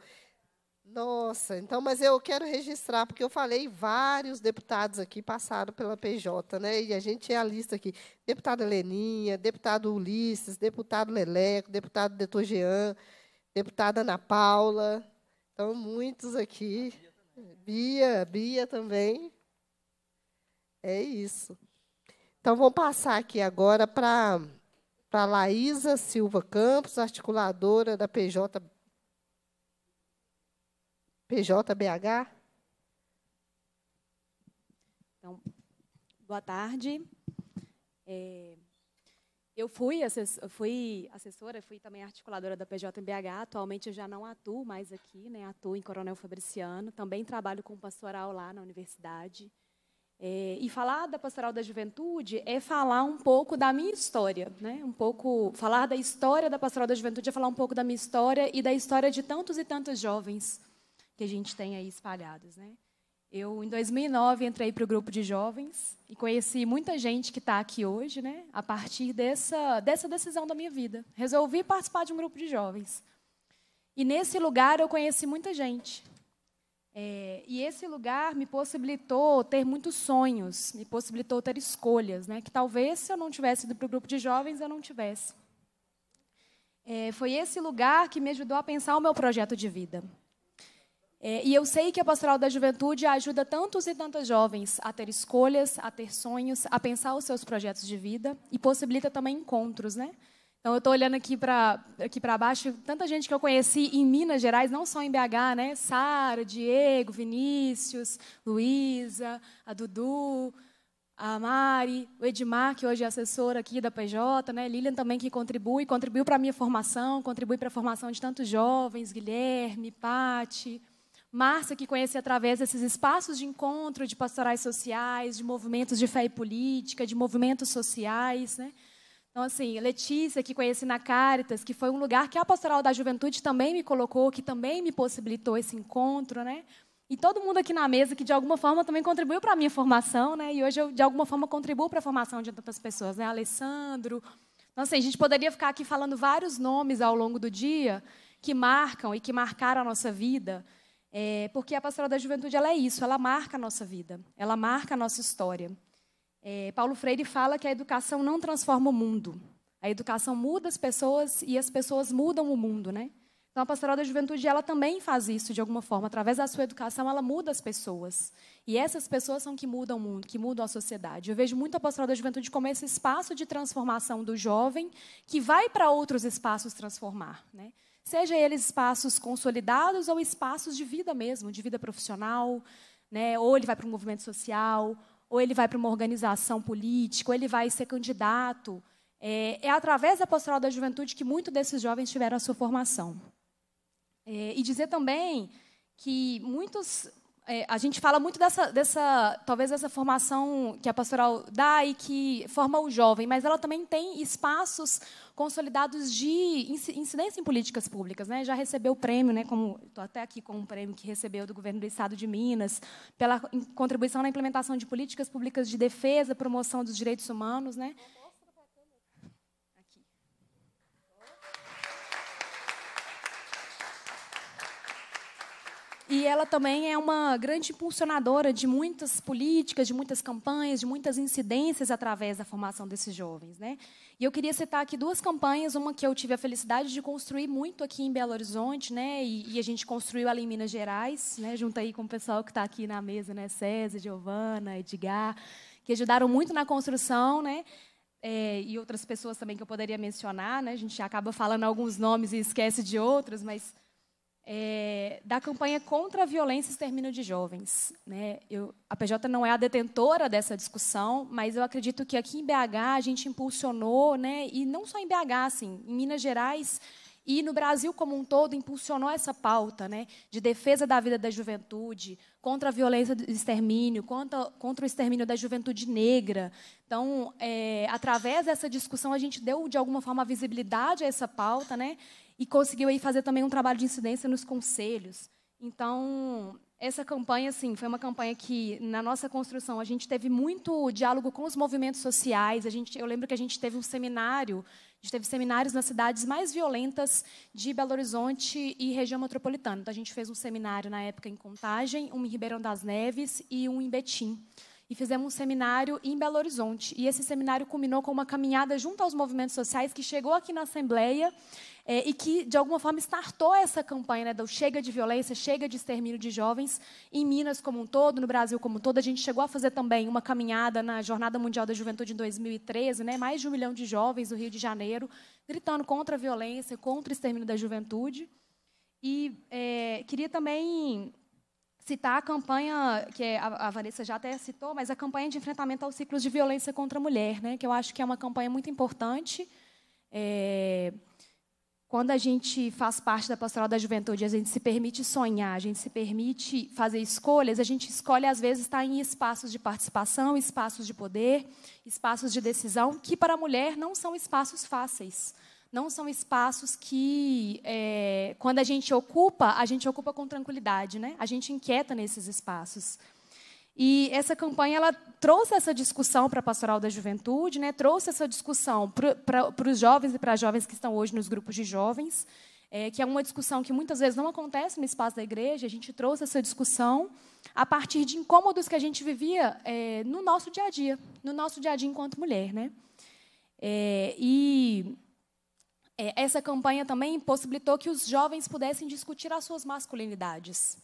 Nossa, então, mas eu quero registrar, porque eu falei, vários deputados aqui passaram pela PJ, né? E a gente é a lista aqui. Deputada Leninha, deputado Ulisses, deputado Leleco, deputado Detor Jean, deputada Ana Paula. Então, muitos aqui. Bia, Bia também. É isso. Então, vamos passar aqui agora para a Laísa Silva Campos, articuladora da PJ, PJBH. Então, boa tarde. É, eu fui, assessora, fui assessora, fui também articuladora da PJBH. Atualmente eu já não atuo mais aqui, né? atuo em Coronel Fabriciano. Também trabalho com pastoral lá na universidade. É, e falar da pastoral da juventude é falar um pouco da minha história, né? Um pouco falar da história da pastoral da juventude é falar um pouco da minha história e da história de tantos e tantos jovens que a gente tem aí espalhados, né? Eu em 2009 entrei para o grupo de jovens e conheci muita gente que está aqui hoje, né? A partir dessa dessa decisão da minha vida, resolvi participar de um grupo de jovens. E nesse lugar eu conheci muita gente, é, e esse lugar me possibilitou ter muitos sonhos, me possibilitou ter escolhas, né? que talvez se eu não tivesse ido para o grupo de jovens, eu não tivesse. É, foi esse lugar que me ajudou a pensar o meu projeto de vida. É, e eu sei que a Pastoral da Juventude ajuda tantos e tantas jovens a ter escolhas, a ter sonhos, a pensar os seus projetos de vida e possibilita também encontros, né? Então eu estou olhando aqui para aqui para baixo, tanta gente que eu conheci em Minas Gerais, não só em BH, né? Sara, Diego, Vinícius, Luísa, a Dudu, a Mari, o Edmar, que hoje é assessor aqui da PJ, né? Lilian também que contribui, contribuiu para a minha formação, contribui para a formação de tantos jovens, Guilherme, Pati, Márcia, que conheci através desses espaços de encontro de pastorais sociais, de movimentos de fé e política, de movimentos sociais, né? Então, assim, Letícia, que conheci na Caritas, que foi um lugar que a Pastoral da Juventude também me colocou, que também me possibilitou esse encontro, né? E todo mundo aqui na mesa que, de alguma forma, também contribuiu para a minha formação, né? E hoje eu, de alguma forma, contribuo para a formação de tantas pessoas, né? Alessandro. Então, assim, a gente poderia ficar aqui falando vários nomes ao longo do dia que marcam e que marcaram a nossa vida, é, porque a Pastoral da Juventude, ela é isso, ela marca a nossa vida, ela marca a nossa história. É, Paulo Freire fala que a educação não transforma o mundo. A educação muda as pessoas e as pessoas mudam o mundo, né? Então a pastoral da juventude ela também faz isso de alguma forma, através da sua educação ela muda as pessoas. E essas pessoas são que mudam o mundo, que mudam a sociedade. Eu vejo muito a pastoral da juventude como esse espaço de transformação do jovem que vai para outros espaços transformar, né? Seja eles espaços consolidados ou espaços de vida mesmo, de vida profissional, né? Ou ele vai para um movimento social, ou ele vai para uma organização política, ou ele vai ser candidato. É, é através da pastoral da juventude que muitos desses jovens tiveram a sua formação. É, e dizer também que muitos é, a gente fala muito dessa, dessa, talvez dessa formação que a pastoral dá e que forma o jovem, mas ela também tem espaços consolidados de incidência em políticas públicas, né? Já recebeu o prêmio, né? Como estou até aqui com um prêmio que recebeu do governo do Estado de Minas pela contribuição na implementação de políticas públicas de defesa, promoção dos direitos humanos, né? E ela também é uma grande impulsionadora de muitas políticas, de muitas campanhas, de muitas incidências através da formação desses jovens. Né? E eu queria citar aqui duas campanhas, uma que eu tive a felicidade de construir muito aqui em Belo Horizonte, né? e, e a gente construiu ali em Minas Gerais, né? junto aí com o pessoal que está aqui na mesa, né? César, Giovana, Edgar, que ajudaram muito na construção, né? É, e outras pessoas também que eu poderia mencionar, né? a gente acaba falando alguns nomes e esquece de outros, mas é, da campanha contra a violência e extermínio de jovens. Né? Eu, a PJ não é a detentora dessa discussão, mas eu acredito que aqui em BH a gente impulsionou, né? e não só em BH, assim, em Minas Gerais e no Brasil como um todo, impulsionou essa pauta né? de defesa da vida da juventude, contra a violência do extermínio, contra, contra o extermínio da juventude negra. Então, é, através dessa discussão, a gente deu, de alguma forma, visibilidade a essa pauta, né? e conseguiu aí fazer também um trabalho de incidência nos conselhos. Então, essa campanha, assim, foi uma campanha que, na nossa construção, a gente teve muito diálogo com os movimentos sociais. A gente, eu lembro que a gente teve um seminário, a gente teve seminários nas cidades mais violentas de Belo Horizonte e região metropolitana. Então, a gente fez um seminário, na época, em Contagem, um em Ribeirão das Neves e um em Betim. E fizemos um seminário em Belo Horizonte. E esse seminário culminou com uma caminhada junto aos movimentos sociais que chegou aqui na Assembleia é, e que, de alguma forma, startou essa campanha né, do chega de violência, chega de extermínio de jovens, em Minas como um todo, no Brasil como um todo. A gente chegou a fazer também uma caminhada na Jornada Mundial da Juventude em 2013, né, mais de um milhão de jovens do Rio de Janeiro, gritando contra a violência, contra o extermínio da juventude. E é, queria também citar a campanha que é, a Vanessa já até citou, mas a campanha de enfrentamento aos ciclos de violência contra a mulher, né? Que eu acho que é uma campanha muito importante. É, quando a gente faz parte da pastoral da juventude, a gente se permite sonhar, a gente se permite fazer escolhas, a gente escolhe, às vezes, estar em espaços de participação, espaços de poder, espaços de decisão, que para a mulher não são espaços fáceis. Não são espaços que, é, quando a gente ocupa, a gente ocupa com tranquilidade, né? A gente inquieta nesses espaços. E essa campanha ela trouxe essa discussão para a pastoral da juventude, né? trouxe essa discussão para os jovens e para as jovens que estão hoje nos grupos de jovens, é, que é uma discussão que muitas vezes não acontece no espaço da igreja. A gente trouxe essa discussão a partir de incômodos que a gente vivia é, no nosso dia a dia, no nosso dia a dia enquanto mulher. Né? É, e é, essa campanha também possibilitou que os jovens pudessem discutir as suas masculinidades.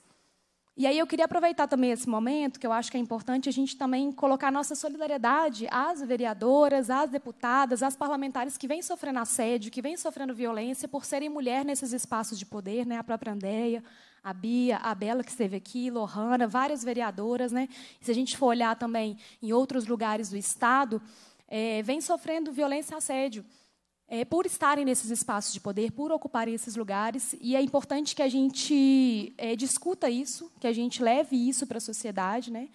E aí eu queria aproveitar também esse momento, que eu acho que é importante a gente também colocar nossa solidariedade às vereadoras, às deputadas, às parlamentares que vêm sofrendo assédio, que vêm sofrendo violência por serem mulher nesses espaços de poder, né? A própria Andeia, a Bia, a Bela que esteve aqui, Lohana, várias vereadoras, né? E se a gente for olhar também em outros lugares do estado, é, vem sofrendo violência e assédio é, por estarem nesses espaços de poder, por ocuparem esses lugares, e é importante que a gente é, discuta isso, que a gente leve isso para a sociedade, né?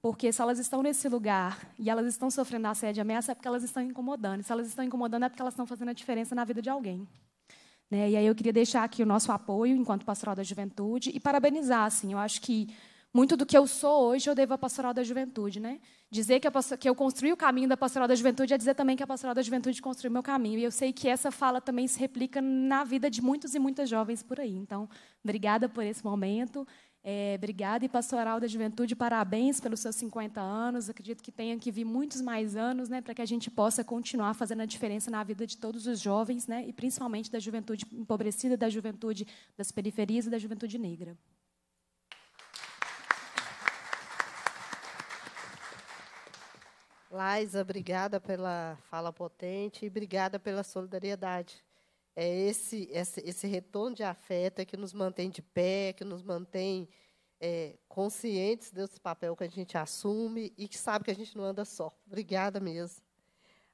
Porque se elas estão nesse lugar e elas estão sofrendo assédio e ameaça, é porque elas estão incomodando. E se elas estão incomodando, é porque elas estão fazendo a diferença na vida de alguém. Né? E aí eu queria deixar aqui o nosso apoio enquanto pastoral da juventude e parabenizar, assim, eu acho que muito do que eu sou hoje eu devo à pastoral da juventude, né? Dizer que, eu, que eu construí o caminho da pastoral da juventude é dizer também que a pastoral da juventude construiu o meu caminho. E eu sei que essa fala também se replica na vida de muitos e muitas jovens por aí. Então, obrigada por esse momento. É, obrigada. E Pastoral da Juventude, parabéns pelos seus 50 anos. Acredito que tenha que vir muitos mais anos né, para que a gente possa continuar fazendo a diferença na vida de todos os jovens, né, e principalmente da juventude empobrecida, da juventude das periferias e da juventude negra. Laisa, obrigada pela fala potente e obrigada pela solidariedade. É esse, esse, esse retorno de afeto é que nos mantém de pé, é que nos mantém é, conscientes desse papel que a gente assume e que sabe que a gente não anda só. Obrigada mesmo.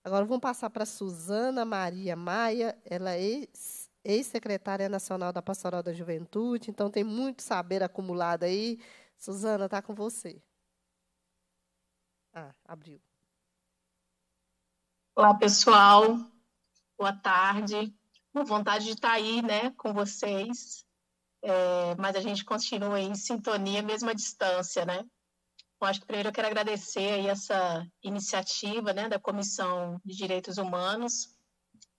Agora vamos passar para Suzana Maria Maia, ela é ex-secretária nacional da Pastoral da Juventude, então tem muito saber acumulado aí. Suzana, está com você. Ah, abriu. Olá, pessoal. Boa tarde. Com vontade de estar aí, né, com vocês. É, mas a gente continua em sintonia, mesmo à distância, né? Bom, acho que primeiro eu quero agradecer aí essa iniciativa, né, da Comissão de Direitos Humanos,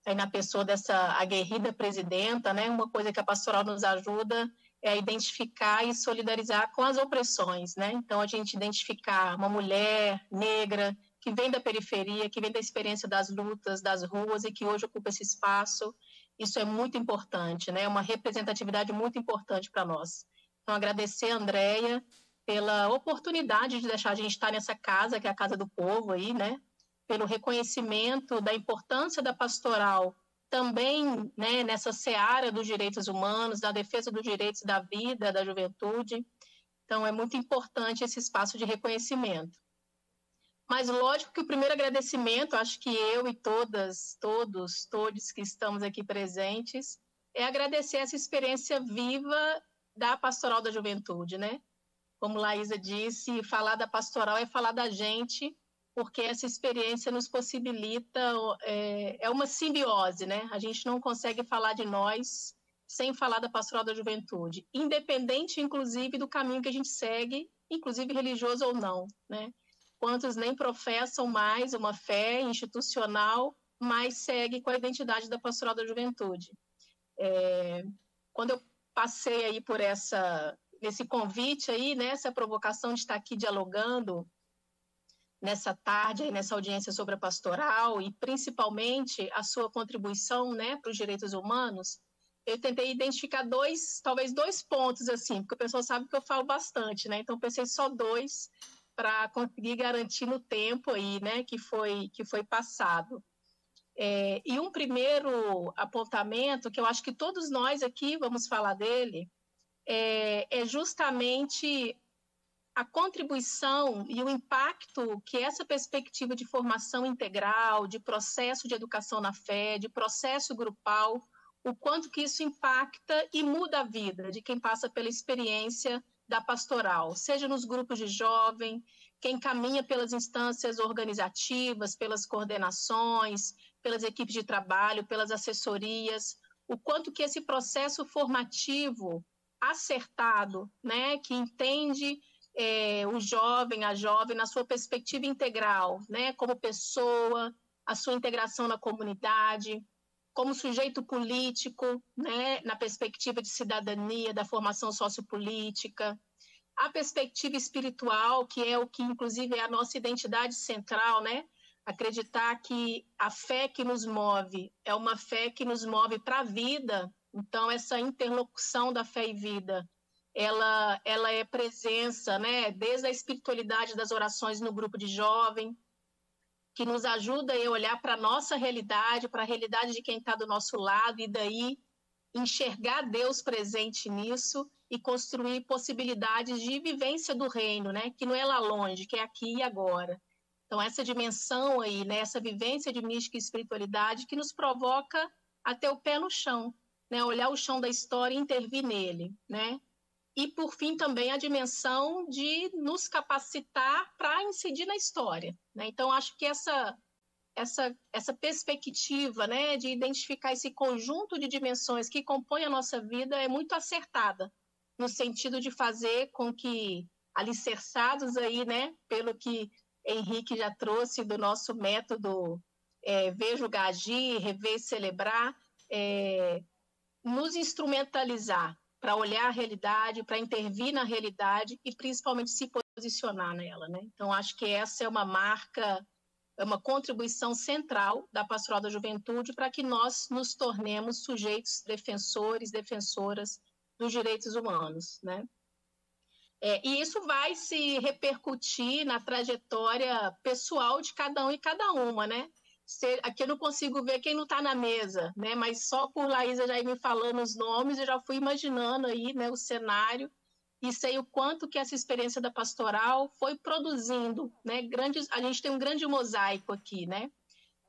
aí na pessoa dessa aguerrida presidenta, né? Uma coisa que a pastoral nos ajuda é identificar e solidarizar com as opressões, né? Então a gente identificar uma mulher negra que vem da periferia, que vem da experiência das lutas, das ruas e que hoje ocupa esse espaço. Isso é muito importante, né? É uma representatividade muito importante para nós. Então, agradecer a Andrea pela oportunidade de deixar a gente estar nessa casa, que é a casa do povo aí, né? Pelo reconhecimento da importância da pastoral também né, nessa seara dos direitos humanos, da defesa dos direitos da vida, da juventude. Então, é muito importante esse espaço de reconhecimento. Mas lógico que o primeiro agradecimento, acho que eu e todas, todos, todos que estamos aqui presentes, é agradecer essa experiência viva da Pastoral da Juventude, né? Como Laísa disse, falar da pastoral é falar da gente, porque essa experiência nos possibilita, é, é uma simbiose, né? A gente não consegue falar de nós sem falar da Pastoral da Juventude, independente, inclusive, do caminho que a gente segue, inclusive religioso ou não, né? quantos nem professam mais uma fé institucional, mas seguem com a identidade da pastoral da juventude. É, quando eu passei aí por essa esse convite aí, né, essa provocação de estar aqui dialogando nessa tarde, aí, nessa audiência sobre a pastoral e principalmente a sua contribuição, né, para os direitos humanos, eu tentei identificar dois, talvez dois pontos assim, porque o pessoal sabe que eu falo bastante, né? Então pensei só dois para conseguir garantir no tempo aí, né, que foi, que foi passado. É, e um primeiro apontamento, que eu acho que todos nós aqui vamos falar dele, é, é justamente a contribuição e o impacto que essa perspectiva de formação integral, de processo de educação na fé, de processo grupal, o quanto que isso impacta e muda a vida de quem passa pela experiência da pastoral, seja nos grupos de jovem, quem caminha pelas instâncias organizativas, pelas coordenações, pelas equipes de trabalho, pelas assessorias, o quanto que esse processo formativo acertado, né, que entende é, o jovem, a jovem, na sua perspectiva integral, né, como pessoa, a sua integração na comunidade, como sujeito político, né, na perspectiva de cidadania, da formação sociopolítica, a perspectiva espiritual, que é o que inclusive é a nossa identidade central, né? Acreditar que a fé que nos move é uma fé que nos move para a vida. Então essa interlocução da fé e vida, ela ela é presença, né? Desde a espiritualidade das orações no grupo de jovem, que nos ajuda a olhar para a nossa realidade, para a realidade de quem está do nosso lado, e daí enxergar Deus presente nisso e construir possibilidades de vivência do reino, né? Que não é lá longe, que é aqui e agora. Então, essa dimensão aí, né? essa vivência de mística e espiritualidade que nos provoca até o pé no chão, né? Olhar o chão da história e intervir nele, né? E, por fim, também a dimensão de nos capacitar para incidir na história. Né? Então, acho que essa, essa, essa perspectiva né, de identificar esse conjunto de dimensões que compõem a nossa vida é muito acertada, no sentido de fazer com que, alicerçados aí, né, pelo que Henrique já trouxe do nosso método é, ver, julgar, agir, rever, celebrar, é, nos instrumentalizar para olhar a realidade, para intervir na realidade e principalmente se posicionar nela. Né? Então, acho que essa é uma marca, é uma contribuição central da Pastoral da Juventude para que nós nos tornemos sujeitos defensores, defensoras dos direitos humanos. Né? É, e isso vai se repercutir na trajetória pessoal de cada um e cada uma, né? aqui eu não consigo ver quem não está na mesa, né? Mas só por Laísa já ir me falando os nomes, eu já fui imaginando aí, né, o cenário e sei o quanto que essa experiência da pastoral foi produzindo, né? Grandes, a gente tem um grande mosaico aqui, né?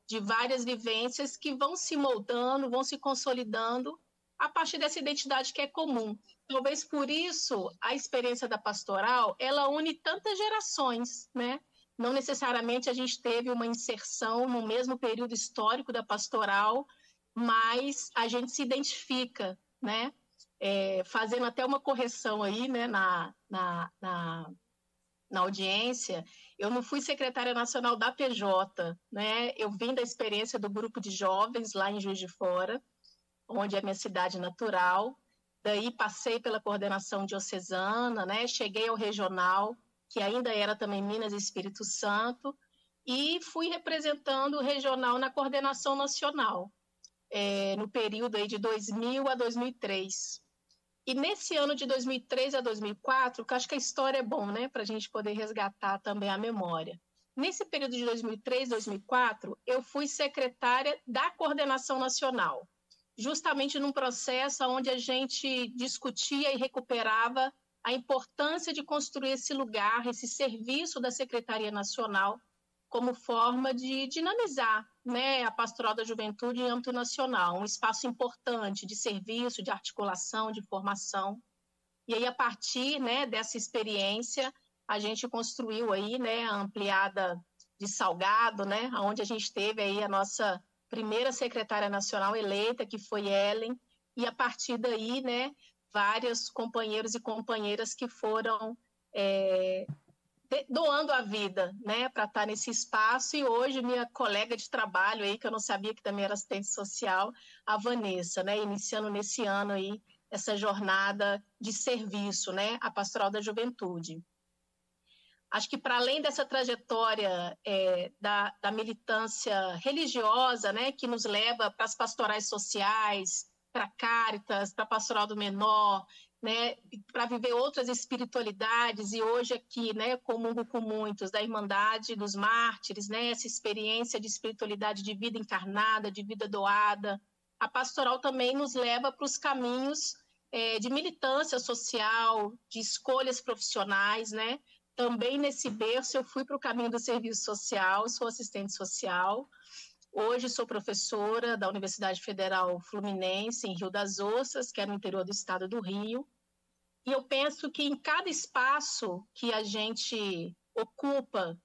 De várias vivências que vão se moldando, vão se consolidando a partir dessa identidade que é comum. Talvez por isso a experiência da pastoral ela une tantas gerações, né? Não necessariamente a gente teve uma inserção no mesmo período histórico da pastoral, mas a gente se identifica, né? É, fazendo até uma correção aí, né, na, na, na, na audiência, eu não fui secretária nacional da PJ, né? Eu vim da experiência do grupo de jovens lá em Juiz de Fora, onde é minha cidade natural. Daí passei pela coordenação diocesana, né? Cheguei ao regional, que ainda era também Minas e Espírito Santo, e fui representando o regional na coordenação nacional, é, no período aí de 2000 a 2003. E nesse ano de 2003 a 2004, que acho que a história é bom, né, para a gente poder resgatar também a memória. Nesse período de 2003, 2004, eu fui secretária da coordenação nacional, justamente num processo onde a gente discutia e recuperava a importância de construir esse lugar, esse serviço da Secretaria Nacional, como forma de dinamizar né, a Pastoral da Juventude em âmbito nacional, um espaço importante de serviço, de articulação, de formação. E aí, a partir né, dessa experiência, a gente construiu aí, né, a ampliada de Salgado, né, onde a gente teve aí a nossa primeira secretária nacional eleita, que foi Ellen, e a partir daí, né, vários companheiros e companheiras que foram é, doando a vida, né, para estar tá nesse espaço. E hoje minha colega de trabalho aí, que eu não sabia que também era assistente social, a Vanessa, né, iniciando nesse ano aí essa jornada de serviço, né, a Pastoral da Juventude. Acho que para além dessa trajetória é, da, da militância religiosa, né, que nos leva para as pastorais sociais, para cartas, para Pastoral do Menor, né, para viver outras espiritualidades e hoje aqui, né, comungo com muitos da Irmandade dos Mártires, né, essa experiência de espiritualidade de vida encarnada, de vida doada. A pastoral também nos leva para os caminhos é, de militância social, de escolhas profissionais, né? Também nesse berço eu fui para o caminho do serviço social, sou assistente social, Hoje sou professora da Universidade Federal Fluminense, em Rio das Ostras, que é no interior do estado do Rio. E eu penso que em cada espaço que a gente ocupa,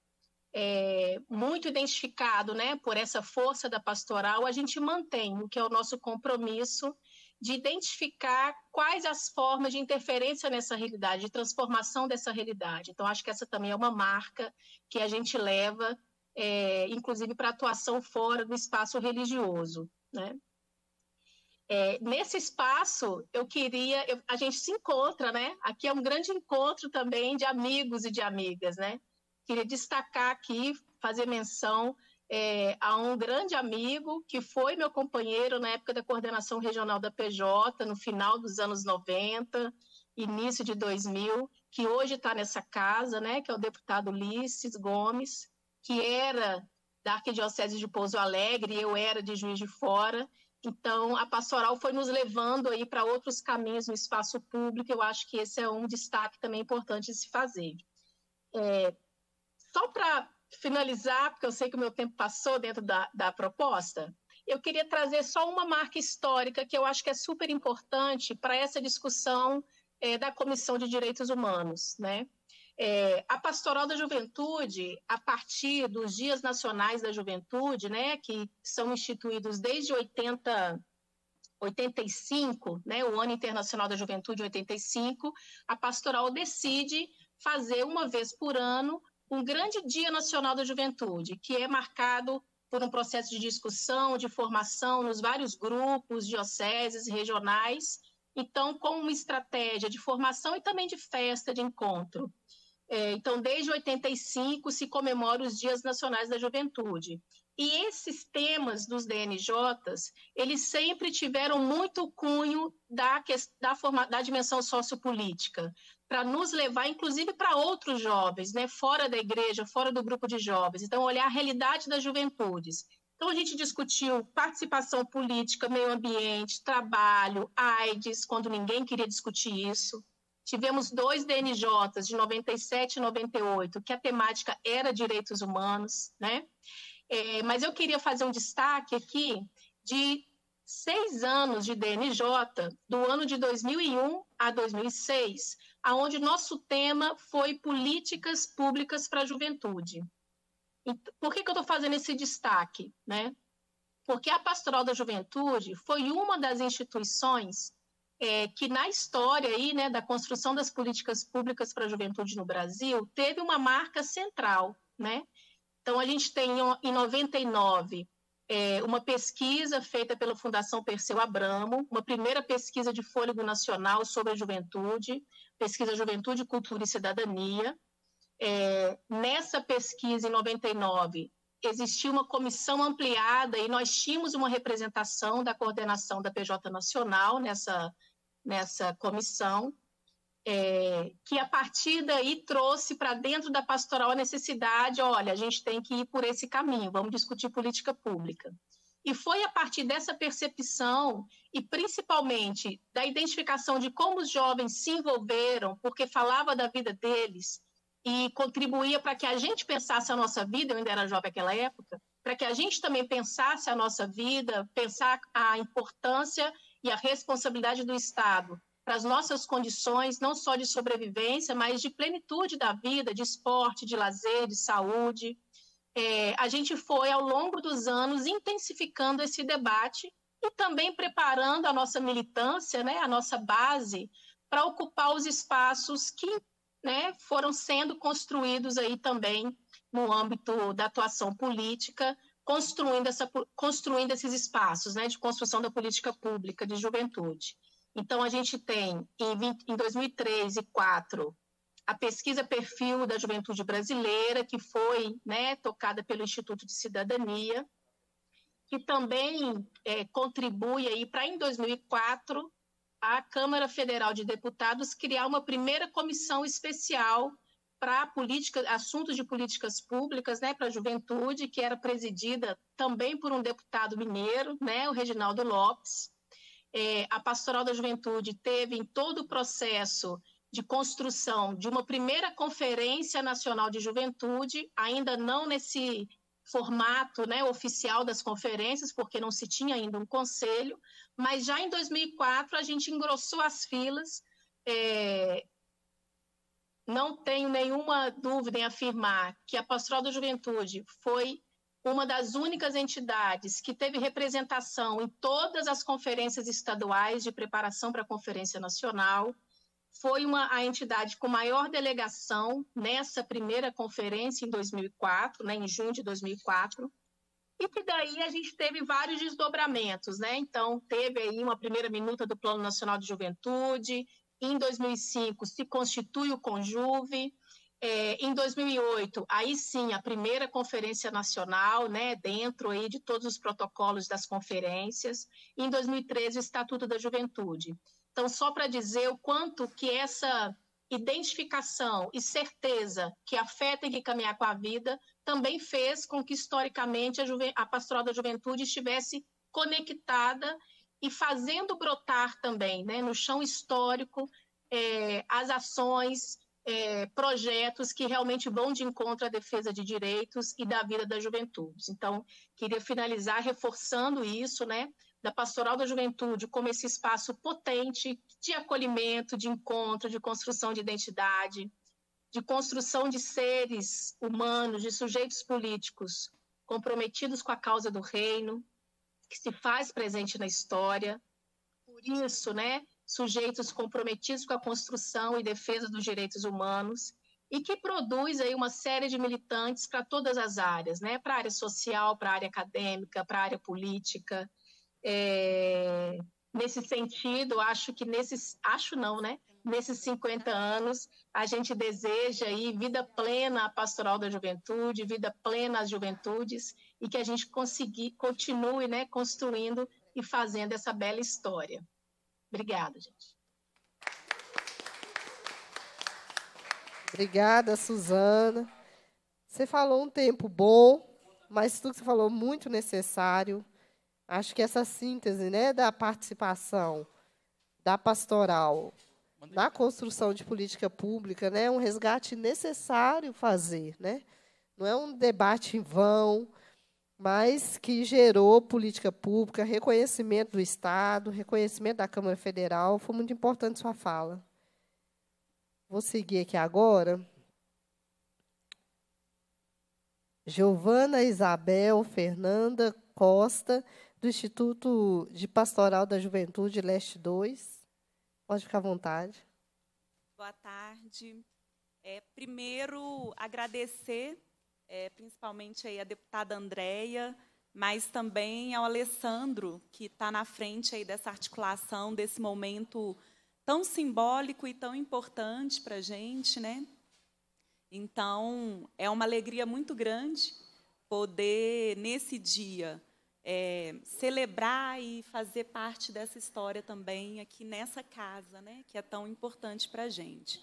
é, muito identificado né, por essa força da pastoral, a gente mantém o que é o nosso compromisso de identificar quais as formas de interferência nessa realidade, de transformação dessa realidade. Então, acho que essa também é uma marca que a gente leva é, inclusive para atuação fora do espaço religioso. Né? É, nesse espaço, eu queria. Eu, a gente se encontra, né? Aqui é um grande encontro também de amigos e de amigas, né? Queria destacar aqui, fazer menção é, a um grande amigo que foi meu companheiro na época da coordenação regional da PJ, no final dos anos 90, início de 2000, que hoje está nessa casa, né? Que é o deputado Ulisses Gomes que era da Arquidiocese de Pouso Alegre, eu era de Juiz de Fora, então, a pastoral foi nos levando aí para outros caminhos no espaço público. Eu acho que esse é um destaque também importante de se fazer. É, só para finalizar, porque eu sei que o meu tempo passou dentro da, da proposta, eu queria trazer só uma marca histórica que eu acho que é super importante para essa discussão é, da Comissão de Direitos Humanos, né? É, a Pastoral da Juventude, a partir dos Dias Nacionais da Juventude, né, que são instituídos desde 80, 85, né, o Ano Internacional da Juventude 85, a Pastoral decide fazer uma vez por ano um grande Dia Nacional da Juventude, que é marcado por um processo de discussão, de formação nos vários grupos, dioceses, regionais, então com uma estratégia de formação e também de festa, de encontro. É, então, desde 85 se comemora os Dias Nacionais da Juventude. E esses temas dos DNJs, eles sempre tiveram muito cunho da, da, forma, da dimensão sociopolítica, para nos levar, inclusive, para outros jovens, né, fora da igreja, fora do grupo de jovens. Então, olhar a realidade das juventudes. Então, a gente discutiu participação política, meio ambiente, trabalho, AIDS, quando ninguém queria discutir isso. Tivemos dois DNJs, de 97 e 98, que a temática era direitos humanos, né? É, mas eu queria fazer um destaque aqui de seis anos de DNJ, do ano de 2001 a 2006, aonde nosso tema foi políticas públicas para a juventude. Por que, que eu estou fazendo esse destaque? Né? Porque a Pastoral da Juventude foi uma das instituições é, que na história aí, né, da construção das políticas públicas para a juventude no Brasil, teve uma marca central, né? Então, a gente tem em 99 é, uma pesquisa feita pela Fundação Perseu Abramo, uma primeira pesquisa de fôlego nacional sobre a juventude, pesquisa Juventude, Cultura e Cidadania. É, nessa pesquisa, em 99, existia uma comissão ampliada e nós tínhamos uma representação da coordenação da PJ Nacional nessa, nessa comissão, é, que a partir daí trouxe para dentro da pastoral a necessidade, olha, a gente tem que ir por esse caminho, vamos discutir política pública. E foi a partir dessa percepção e principalmente da identificação de como os jovens se envolveram, porque falava da vida deles, e contribuía para que a gente pensasse a nossa vida, eu ainda era jovem naquela época, para que a gente também pensasse a nossa vida, pensar a importância e a responsabilidade do Estado para as nossas condições, não só de sobrevivência, mas de plenitude da vida, de esporte, de lazer, de saúde. É, a gente foi, ao longo dos anos, intensificando esse debate e também preparando a nossa militância, né, a nossa base, para ocupar os espaços que né, foram sendo construídos aí também no âmbito da atuação política, construindo, essa, construindo esses espaços né, de construção da política pública de juventude. Então, a gente tem, em, 20, em 2003 e 2004, a pesquisa Perfil da Juventude Brasileira, que foi né, tocada pelo Instituto de Cidadania, que também é, contribui para, em 2004, à Câmara Federal de Deputados criar uma primeira comissão especial para política, assuntos de políticas públicas, né, para a juventude, que era presidida também por um deputado mineiro, né, o Reginaldo Lopes. É, a Pastoral da Juventude teve em todo o processo de construção de uma primeira conferência nacional de juventude, ainda não nesse formato né, oficial das conferências, porque não se tinha ainda um conselho, mas já em 2004 a gente engrossou as filas. É... não tenho nenhuma dúvida em afirmar que a Pastoral da Juventude foi uma das únicas entidades que teve representação em todas as conferências estaduais de preparação para a Conferência Nacional foi uma, a entidade com maior delegação nessa primeira conferência em 2004, né, em junho de 2004, e que daí a gente teve vários desdobramentos, né? Então, teve aí uma primeira minuta do Plano Nacional de Juventude, em 2005 se constitui o Conjuve, é, em 2008, aí sim, a primeira conferência nacional, né, dentro aí de todos os protocolos das conferências, em 2013, o Estatuto da Juventude. Então, só para dizer o quanto que essa identificação e certeza que a fé tem que caminhar com a vida também fez com que, historicamente, a, a pastoral da juventude estivesse conectada e fazendo brotar também, né, no chão histórico, é, as ações, é, projetos que realmente vão de encontro à defesa de direitos e da vida da juventude. Então, queria finalizar reforçando isso, né, da Pastoral da Juventude como esse espaço potente de acolhimento, de encontro, de construção de identidade, de construção de seres humanos, de sujeitos políticos comprometidos com a causa do reino, que se faz presente na história. Por isso, né, sujeitos comprometidos com a construção e defesa dos direitos humanos e que produz aí uma série de militantes para todas as áreas, né? Para a área social, para a área acadêmica, para a área política, é, nesse sentido, acho que nesses, acho não, né? Nesses 50 anos, a gente deseja aí vida plena à pastoral da juventude, vida plena às juventudes e que a gente consiga continue, né, construindo e fazendo essa bela história. Obrigada, gente. Obrigada, Suzana. Você falou um tempo bom, mas tudo que você falou é muito necessário. Acho que essa síntese né, da participação da pastoral na construção de política pública né, é um resgate necessário fazer. Né? Não é um debate em vão, mas que gerou política pública, reconhecimento do Estado, reconhecimento da Câmara Federal. Foi muito importante sua fala. Vou seguir aqui agora. Giovana Isabel Fernanda Costa do Instituto de Pastoral da Juventude Leste 2. Pode ficar à vontade. Boa tarde. É, primeiro, agradecer é, principalmente aí a deputada Andréia, mas também ao Alessandro, que está na frente aí dessa articulação, desse momento tão simbólico e tão importante para a gente. Né? Então, é uma alegria muito grande poder, nesse dia, é, celebrar e fazer parte dessa história também aqui nessa casa, né, que é tão importante para a gente.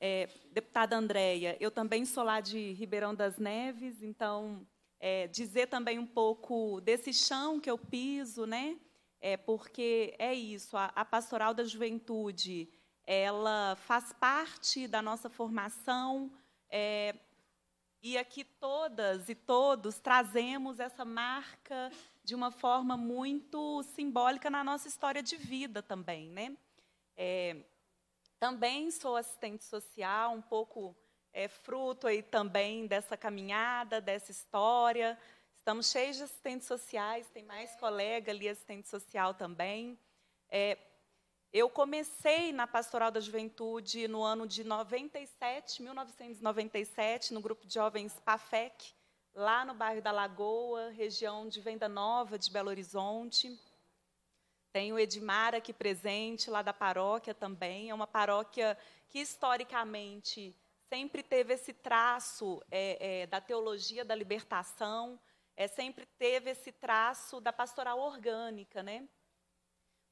É, deputada Andréia, eu também sou lá de Ribeirão das Neves, então é, dizer também um pouco desse chão que eu piso, né? É, porque é isso, a, a Pastoral da Juventude, ela faz parte da nossa formação, é, e aqui todas e todos trazemos essa marca de uma forma muito simbólica na nossa história de vida também, né? É, também sou assistente social, um pouco é, fruto aí também dessa caminhada, dessa história. Estamos cheios de assistentes sociais, tem mais colega ali assistente social também. É, eu comecei na Pastoral da Juventude no ano de 97, 1997, no grupo de jovens PAFEC, lá no bairro da Lagoa, região de Venda Nova, de Belo Horizonte. Tem o Edmar aqui presente, lá da paróquia também. É uma paróquia que, historicamente, sempre teve esse traço é, é, da teologia da libertação, é, sempre teve esse traço da pastoral orgânica, né?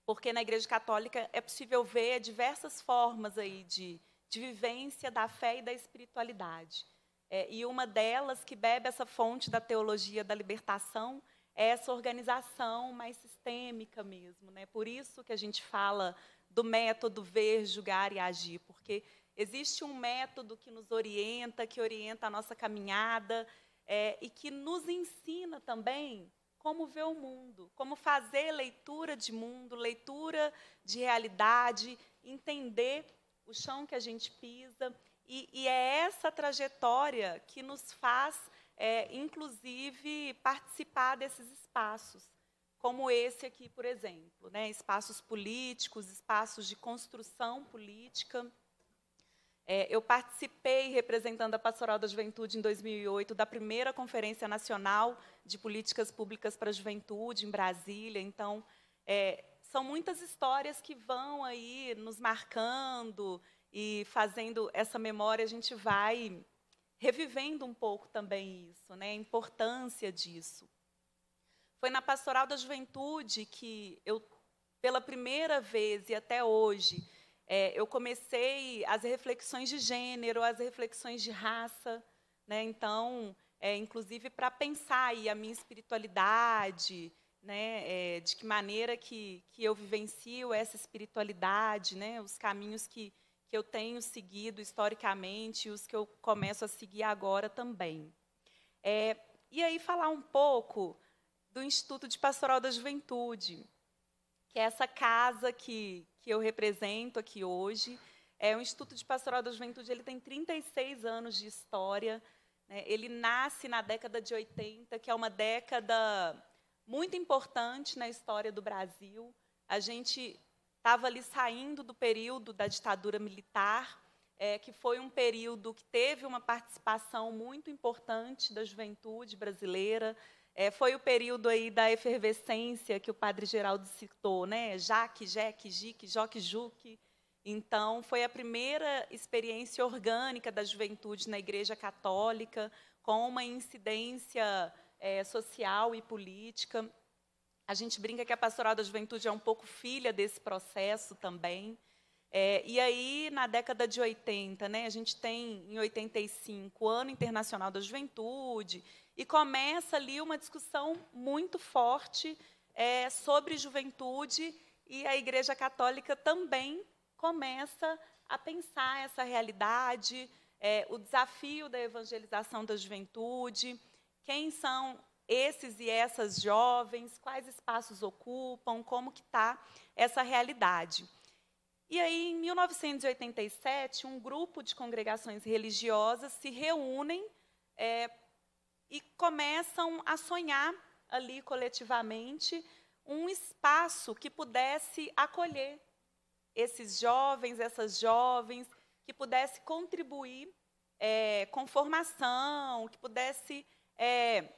Porque na Igreja Católica é possível ver diversas formas aí de, de vivência da fé e da espiritualidade. É, e uma delas que bebe essa fonte da teologia da libertação é essa organização mais sistêmica mesmo. Né? Por isso que a gente fala do método ver, julgar e agir, porque existe um método que nos orienta, que orienta a nossa caminhada é, e que nos ensina também como ver o mundo, como fazer leitura de mundo, leitura de realidade, entender o chão que a gente pisa. E, e é essa trajetória que nos faz, é, inclusive, participar desses espaços, como esse aqui, por exemplo, né? espaços políticos, espaços de construção política. É, eu participei, representando a Pastoral da Juventude em 2008, da primeira Conferência Nacional de políticas públicas para a juventude em Brasília. Então, é, são muitas histórias que vão aí nos marcando e fazendo essa memória, a gente vai revivendo um pouco também isso, né? a importância disso. Foi na Pastoral da Juventude que eu, pela primeira vez e até hoje, é, eu comecei as reflexões de gênero, as reflexões de raça. Né? Então, é, inclusive para pensar aí a minha espiritualidade, né, é, de que maneira que, que eu vivencio essa espiritualidade, né, os caminhos que, que eu tenho seguido historicamente e os que eu começo a seguir agora também. É, e aí falar um pouco do Instituto de Pastoral da Juventude, que é essa casa que, que eu represento aqui hoje. É, o Instituto de Pastoral da Juventude ele tem 36 anos de história, né? Ele nasce na década de 80, que é uma década muito importante na história do Brasil. A gente estava ali saindo do período da ditadura militar, é, que foi um período que teve uma participação muito importante da juventude brasileira. É, foi o período aí da efervescência que o padre Geraldo citou, né? Jaque, Jeque, Jique, Joque, Juque. Então, foi a primeira experiência orgânica da juventude na Igreja Católica, com uma incidência é, social e política. A gente brinca que a pastoral da juventude é um pouco filha desse processo também. É, e aí, na década de 80, né, a gente tem, em 85, o Ano Internacional da Juventude, e começa ali uma discussão muito forte é, sobre juventude, e a Igreja Católica também começa a pensar essa realidade, é, o desafio da evangelização da juventude, quem são esses e essas jovens, quais espaços ocupam, como que está essa realidade. E aí, em 1987, um grupo de congregações religiosas se reúnem é, e começam a sonhar ali coletivamente um espaço que pudesse acolher esses jovens, essas jovens, que pudesse contribuir é, com formação, que pudesse é,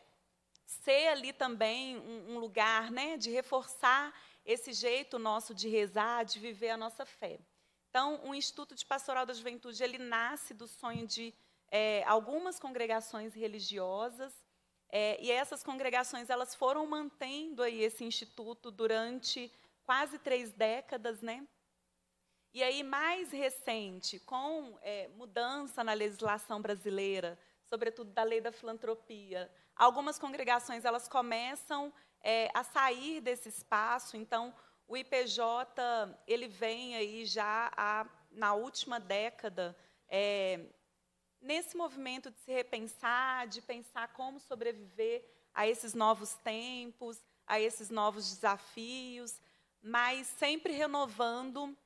ser ali também um, um lugar né, de reforçar esse jeito nosso de rezar, de viver a nossa fé. Então, o Instituto de Pastoral da Juventude ele nasce do sonho de é, algumas congregações religiosas é, e essas congregações elas foram mantendo aí esse instituto durante quase três décadas, né? E aí, mais recente, com é, mudança na legislação brasileira, sobretudo da lei da filantropia, algumas congregações elas começam é, a sair desse espaço. Então, o IPJ ele vem aí já a, na última década é, nesse movimento de se repensar, de pensar como sobreviver a esses novos tempos, a esses novos desafios, mas sempre renovando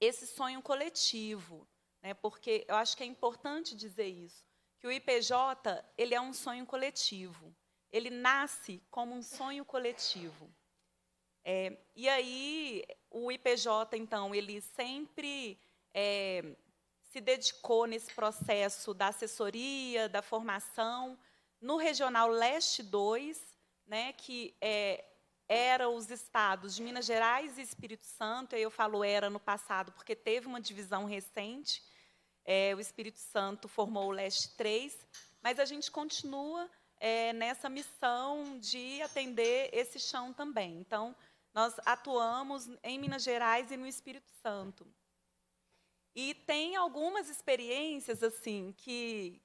esse sonho coletivo, né? porque eu acho que é importante dizer isso, que o IPJ ele é um sonho coletivo, ele nasce como um sonho coletivo. É, e aí o IPJ então ele sempre é, se dedicou nesse processo da assessoria, da formação no Regional Leste 2, né, que é, era os estados de Minas Gerais e Espírito Santo, e eu falo era no passado porque teve uma divisão recente, é, o Espírito Santo formou o Leste 3, mas a gente continua é, nessa missão de atender esse chão também. Então, nós atuamos em Minas Gerais e no Espírito Santo. E tem algumas experiências assim que,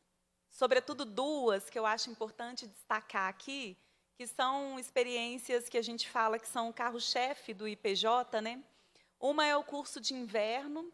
sobretudo duas que eu acho importante destacar aqui, que são experiências que a gente fala que são o carro-chefe do IPJ, né? Uma é o curso de inverno,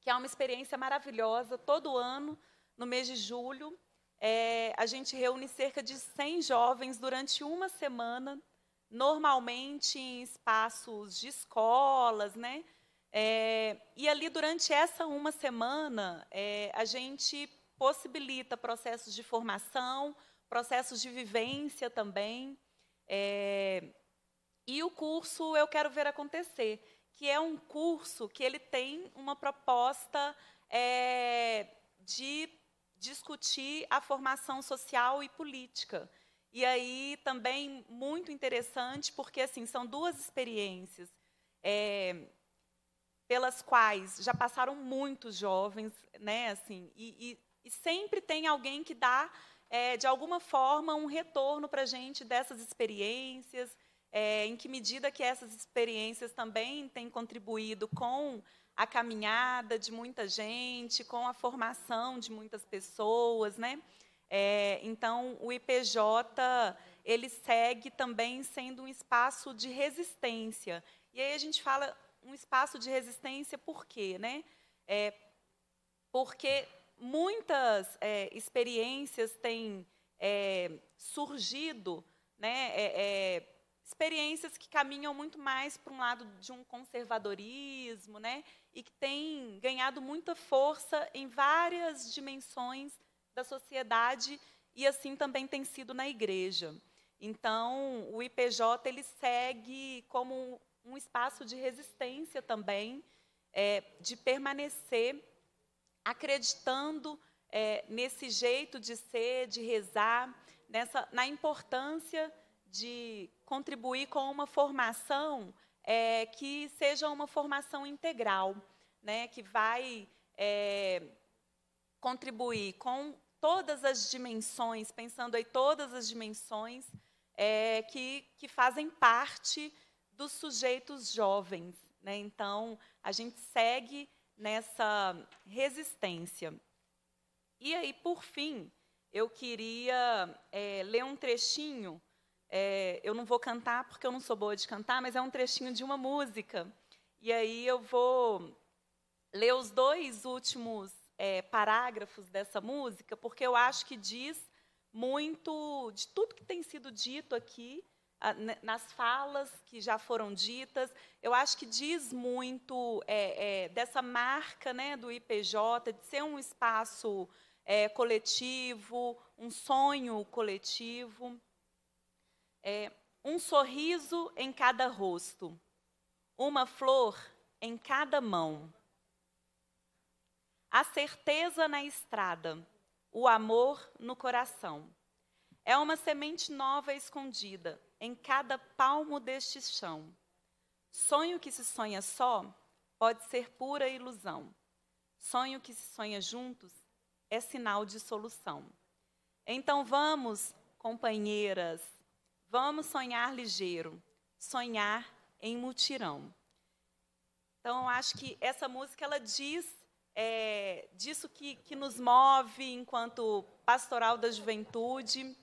que é uma experiência maravilhosa, todo ano, no mês de julho, é, a gente reúne cerca de 100 jovens durante uma semana, normalmente em espaços de escolas, né? É, e ali, durante essa uma semana, é, a gente possibilita processos de formação, processos de vivência também. É, e o curso Eu Quero Ver Acontecer, que é um curso que ele tem uma proposta é, de discutir a formação social e política. E aí também muito interessante, porque assim são duas experiências é, pelas quais já passaram muitos jovens, né? Assim, e, e, e sempre tem alguém que dá é, de alguma forma, um retorno para a gente dessas experiências, é, em que medida que essas experiências também têm contribuído com a caminhada de muita gente, com a formação de muitas pessoas, né? É, então, o IPJ ele segue também sendo um espaço de resistência. E aí a gente fala um espaço de resistência por quê, né? É, porque muitas é, experiências têm é, surgido, né, é, é, experiências que caminham muito mais para um lado de um conservadorismo, né, e que têm ganhado muita força em várias dimensões da sociedade e assim também tem sido na igreja. Então, o IPJ ele segue como um espaço de resistência também, é, de permanecer acreditando é, nesse jeito de ser, de rezar, nessa, na importância de contribuir com uma formação é, que seja uma formação integral, né, que vai é, contribuir com todas as dimensões, pensando aí todas as dimensões é, que, que fazem parte dos sujeitos jovens. Né? Então, a gente segue nessa resistência. E aí, por fim, eu queria é, ler um trechinho. É, eu não vou cantar porque eu não sou boa de cantar, mas é um trechinho de uma música. E aí eu vou ler os dois últimos é, parágrafos dessa música, porque eu acho que diz muito de tudo que tem sido dito aqui nas falas que já foram ditas. Eu acho que diz muito é, é, dessa marca né, do IPJ, de ser um espaço é, coletivo, um sonho coletivo. É, um sorriso em cada rosto, uma flor em cada mão. A certeza na estrada, o amor no coração. É uma semente nova escondida, em cada palmo deste chão. Sonho que se sonha só pode ser pura ilusão. Sonho que se sonha juntos é sinal de solução. Então vamos, companheiras, vamos sonhar ligeiro, sonhar em mutirão. Então eu acho que essa música ela diz é, disso que, que nos move enquanto pastoral da juventude.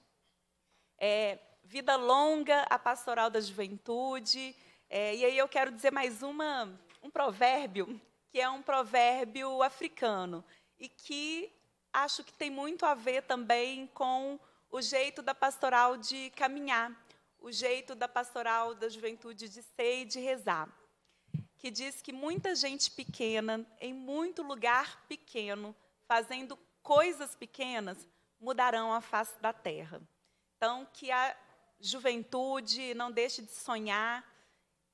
É, Vida longa a pastoral da juventude. É, e aí eu quero dizer mais uma, um provérbio, que é um provérbio africano, e que acho que tem muito a ver também com o jeito da pastoral de caminhar, o jeito da pastoral da juventude de ser e de rezar, que diz que muita gente pequena, em muito lugar pequeno, fazendo coisas pequenas, mudarão a face da terra. Então, que a juventude, não deixe de sonhar,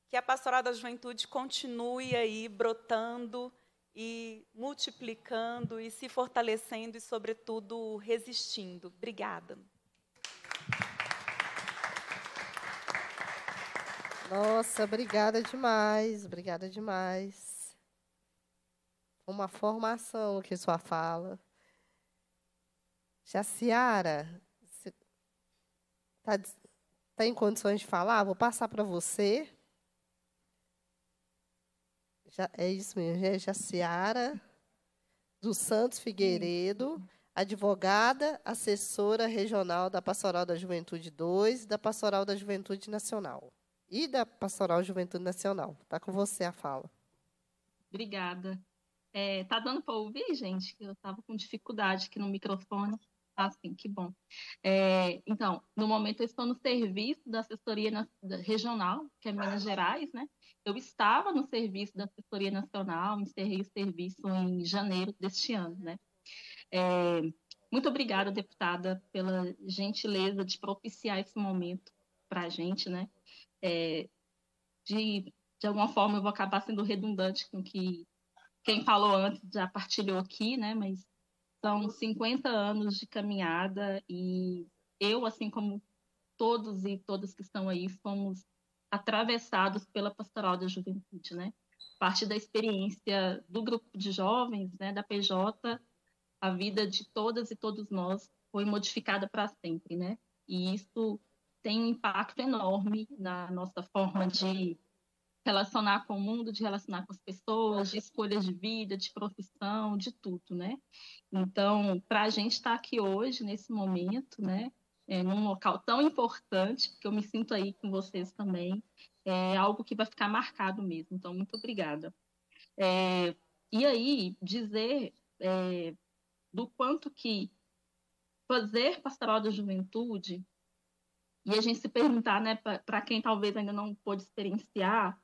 que a pastoral da juventude continue aí brotando e multiplicando e se fortalecendo e, sobretudo, resistindo. Obrigada. Nossa, obrigada demais, obrigada demais. Uma formação que sua fala. Jaciara, está Está em condições de falar? Ah, vou passar para você. Já, é isso mesmo, é Jaciara dos Santos Figueiredo, advogada, assessora regional da Pastoral da Juventude 2 e da Pastoral da Juventude Nacional. E da Pastoral Juventude Nacional. Está com você a fala. Obrigada. É, tá dando para ouvir, gente? Eu estava com dificuldade aqui no microfone. Ah, sim, que bom. É, então, no momento eu estou no serviço da assessoria na, da, regional, que é Minas Gerais, né? Eu estava no serviço da assessoria nacional, encerrei o serviço em janeiro deste ano, né? É, muito obrigada, deputada, pela gentileza de propiciar esse momento para a gente, né? É, de, de alguma forma eu vou acabar sendo redundante com que quem falou antes já partilhou aqui, né? Mas são 50 anos de caminhada e eu, assim como todos e todas que estão aí, fomos atravessados pela pastoral da juventude, né? Parte da experiência do grupo de jovens, né, da PJ, a vida de todas e todos nós foi modificada para sempre, né? E isso tem um impacto enorme na nossa forma de relacionar com o mundo, de relacionar com as pessoas, de escolhas de vida, de profissão, de tudo, né? Então, para a gente estar tá aqui hoje, nesse momento, né? É, num local tão importante, porque eu me sinto aí com vocês também, é algo que vai ficar marcado mesmo. Então, muito obrigada. É, e aí, dizer é, do quanto que fazer pastoral da juventude e a gente se perguntar, né, para quem talvez ainda não pôde experienciar,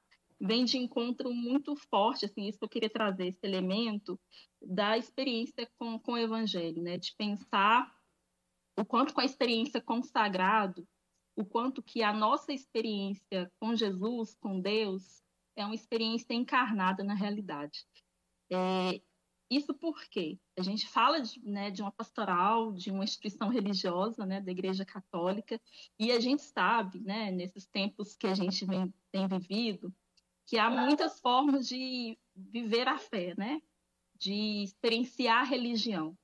vem de encontro muito forte, assim, isso que eu queria trazer, esse elemento da experiência com, com o evangelho, né? De pensar o quanto com a experiência com o sagrado, o quanto que a nossa experiência com Jesus, com Deus, é uma experiência encarnada na realidade. É, isso porque a gente fala de, né, de uma pastoral, de uma instituição religiosa, né, da Igreja Católica, e a gente sabe, né, nesses tempos que a gente vem, tem vivido, que há muitas formas de viver a fé, né? De experienciar a religião.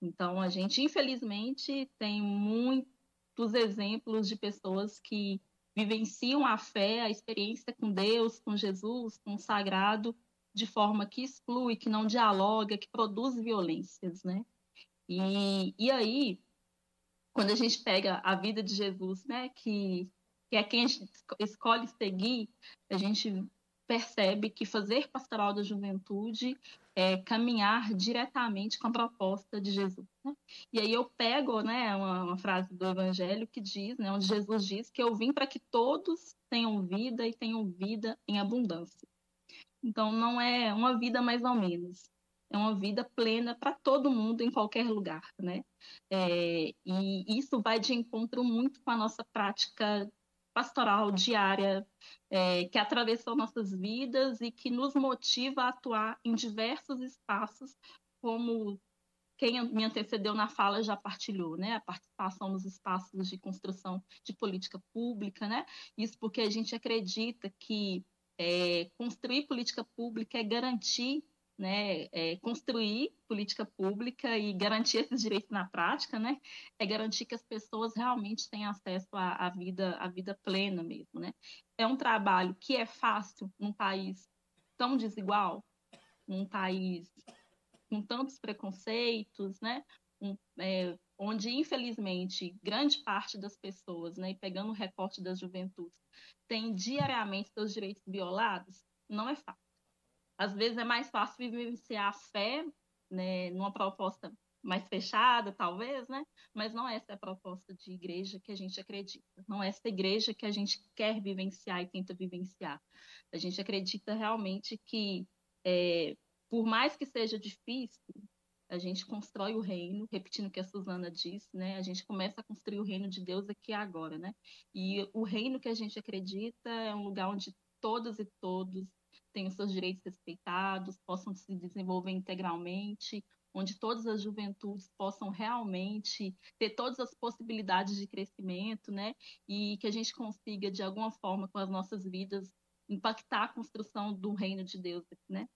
Então, a gente, infelizmente, tem muitos exemplos de pessoas que vivenciam a fé, a experiência com Deus, com Jesus, com o sagrado, de forma que exclui, que não dialoga, que produz violências, né? E, e aí, quando a gente pega a vida de Jesus, né, que que é quem a gente escolhe seguir, a gente percebe que fazer pastoral da juventude é caminhar diretamente com a proposta de Jesus. Né? E aí eu pego né, uma, uma, frase do Evangelho que diz, né, onde Jesus diz que eu vim para que todos tenham vida e tenham vida em abundância. Então não é uma vida mais ou menos, é uma vida plena para todo mundo em qualquer lugar, né? É, e isso vai de encontro muito com a nossa prática pastoral diária é, que atravessou nossas vidas e que nos motiva a atuar em diversos espaços, como quem me antecedeu na fala já partilhou, né? A participação nos espaços de construção de política pública, né? Isso porque a gente acredita que é, construir política pública é garantir né, é, construir política pública e garantir esses direitos na prática, né, é garantir que as pessoas realmente tenham acesso à, à vida, à vida plena mesmo, né. É um trabalho que é fácil num país tão desigual, num país com tantos preconceitos, né, um, é, onde infelizmente grande parte das pessoas, né, pegando o recorte das juventudes, tem diariamente seus direitos violados, não é fácil. Às vezes é mais fácil vivenciar a fé né, numa proposta mais fechada, talvez, né? Mas não essa é a proposta de igreja que a gente acredita. Não é essa igreja que a gente quer vivenciar e tenta vivenciar. A gente acredita realmente que, é, por mais que seja difícil, a gente constrói o reino, repetindo o que a Suzana disse, né? A gente começa a construir o reino de Deus aqui agora, né? E o reino que a gente acredita é um lugar onde todas e todos tenham seus direitos respeitados, possam se desenvolver integralmente, onde todas as juventudes possam realmente ter todas as possibilidades de crescimento, né? E que a gente consiga, de alguma forma, com as nossas vidas, impactar a construção do reino de Deus, né?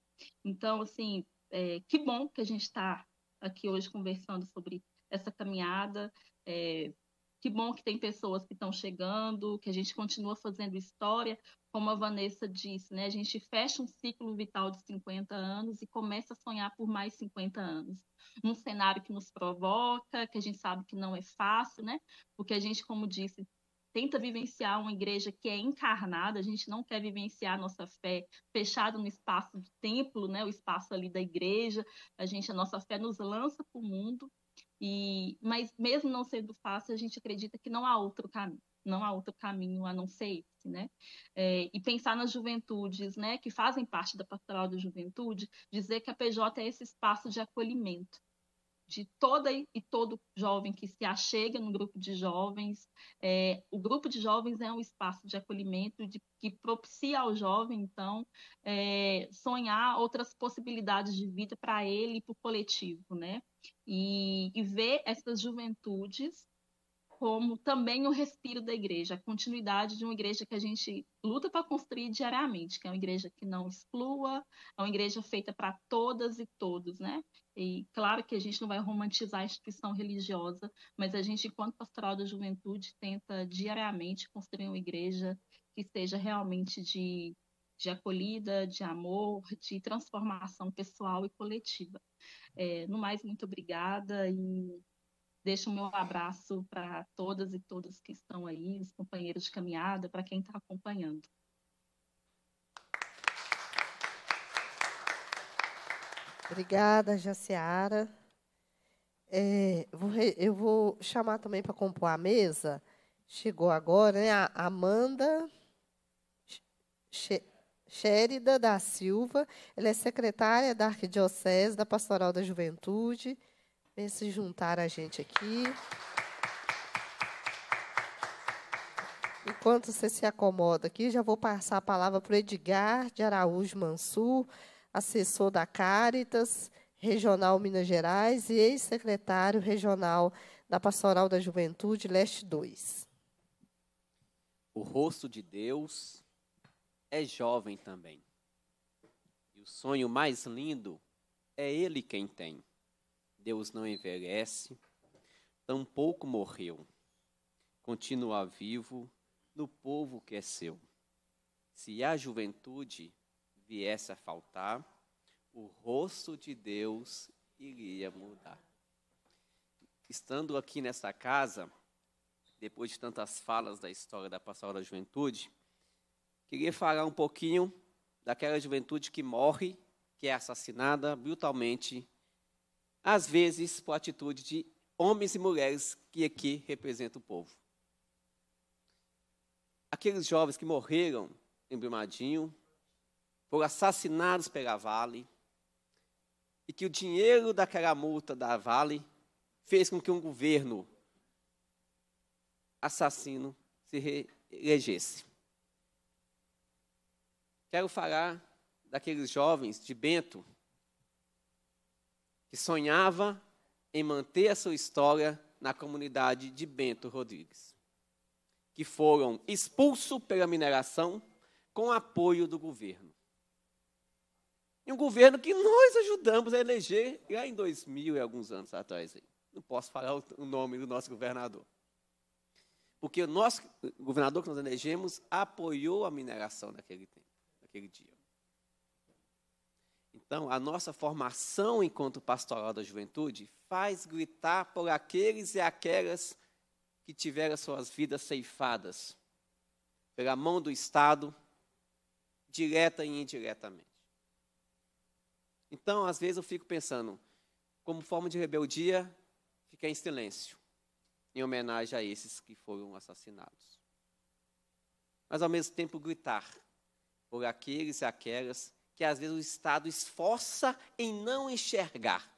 Então, assim, é, que bom que a gente está aqui hoje conversando sobre essa caminhada. É, que bom que tem pessoas que estão chegando, que a gente continua fazendo história. Como a Vanessa disse, né? a gente fecha um ciclo vital de 50 anos e começa a sonhar por mais 50 anos. Num cenário que nos provoca, que a gente sabe que não é fácil, né? Porque a gente, como disse, tenta vivenciar uma igreja que é encarnada, a gente não quer vivenciar nossa fé fechada no espaço do templo, né? o espaço ali da igreja. A gente, a nossa fé nos lança para o mundo e, mas mesmo não sendo fácil, a gente acredita que não há outro caminho, não há outro caminho a não ser esse, né? É, e pensar nas juventudes, né, que fazem parte da pastoral da juventude, dizer que a PJ é esse espaço de acolhimento de toda e todo jovem que se achega no grupo de jovens. É, o grupo de jovens é um espaço de acolhimento de, que propicia ao jovem, então, é, sonhar outras possibilidades de vida para ele e para o coletivo, né? e, e ver essas juventudes como também o respiro da igreja, a continuidade de uma igreja que a gente luta para construir diariamente, que é uma igreja que não exclua, é uma igreja feita para todas e todos, né? E claro que a gente não vai romantizar a instituição religiosa, mas a gente, enquanto pastoral da juventude, tenta diariamente construir uma igreja que seja realmente de de acolhida, de amor, de transformação pessoal e coletiva. É, no mais, muito obrigada e deixo o meu abraço para todas e todos que estão aí, os companheiros de caminhada, para quem está acompanhando. Obrigada, Jaciara. É, eu vou chamar também para compor a mesa. Chegou agora, né? A Amanda. Xérida da Silva, ela é secretária da Arquidiocese da Pastoral da Juventude. Vem se juntar a gente aqui. Enquanto você se acomoda aqui, já vou passar a palavra para o Edgar de Araújo Mansur, assessor da Caritas Regional Minas Gerais e ex-secretário regional da Pastoral da Juventude Leste 2. O rosto de Deus é jovem também. E o sonho mais lindo é ele quem tem. Deus não envelhece, tampouco morreu. Continua vivo no povo que é seu. Se a juventude viesse a faltar, o rosto de Deus iria mudar. Estando aqui nessa casa, depois de tantas falas da história da pastoral da juventude, Queria falar um pouquinho daquela juventude que morre, que é assassinada brutalmente, às vezes por atitude de homens e mulheres que aqui representam o povo. Aqueles jovens que morreram em Brumadinho, foram assassinados pela Vale, e que o dinheiro daquela multa da Vale fez com que um governo assassino se reelegesse. Quero falar daqueles jovens de Bento que sonhava em manter a sua história na comunidade de Bento Rodrigues, que foram expulsos pela mineração com apoio do governo. E um governo que nós ajudamos a eleger lá em 2000 e alguns anos atrás. Não posso falar o nome do nosso governador. Porque o nosso governador que nós elegemos apoiou a mineração naquele tempo naquele dia. Então, a nossa formação enquanto pastoral da juventude faz gritar por aqueles e aquelas que tiveram suas vidas ceifadas pela mão do Estado, direta e indiretamente. Então, às vezes eu fico pensando, como forma de rebeldia, ficar em silêncio, em homenagem a esses que foram assassinados. Mas ao mesmo tempo gritar por aqueles e aquelas que às vezes o Estado esforça em não enxergar,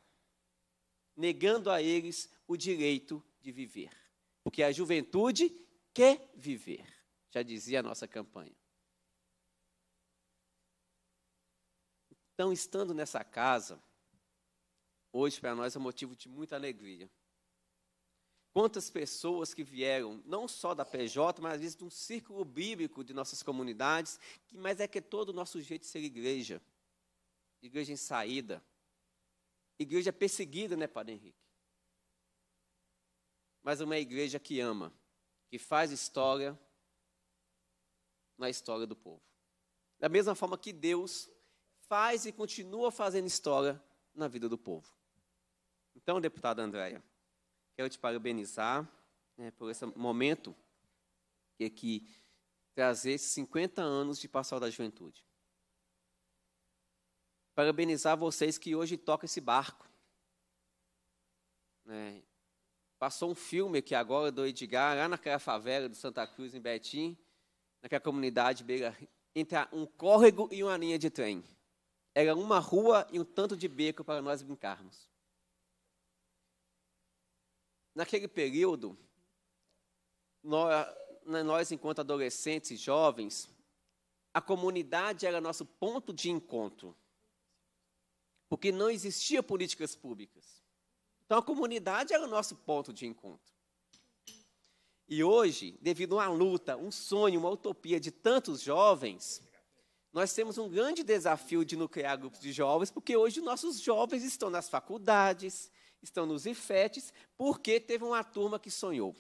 negando a eles o direito de viver. Porque a juventude quer viver, já dizia a nossa campanha. Então, estando nessa casa, hoje para nós é motivo de muita alegria. Quantas pessoas que vieram, não só da PJ, mas às vezes de um círculo bíblico de nossas comunidades, que, mas é que é todo o nosso jeito de ser igreja. Igreja em saída. Igreja perseguida, né, Padre Henrique? Mas uma igreja que ama, que faz história na história do povo. Da mesma forma que Deus faz e continua fazendo história na vida do povo. Então, deputada Andréia. Quero te parabenizar né, por esse momento que aqui é trazer 50 anos de Pastoral da Juventude. Parabenizar vocês que hoje tocam esse barco. Né, passou um filme aqui agora do Edgar, lá naquela favela do Santa Cruz, em Betim, naquela comunidade beira, entre um córrego e uma linha de trem. Era uma rua e um tanto de beco para nós brincarmos naquele período, nós, né, nós, enquanto adolescentes e jovens, a comunidade era nosso ponto de encontro. Porque não existia políticas públicas. Então a comunidade era o nosso ponto de encontro. E hoje, devido a uma luta, um sonho, uma utopia de tantos jovens, nós temos um grande desafio de nuclear grupos de jovens, porque hoje nossos jovens estão nas faculdades, estão nos infetes, porque teve uma turma que sonhou.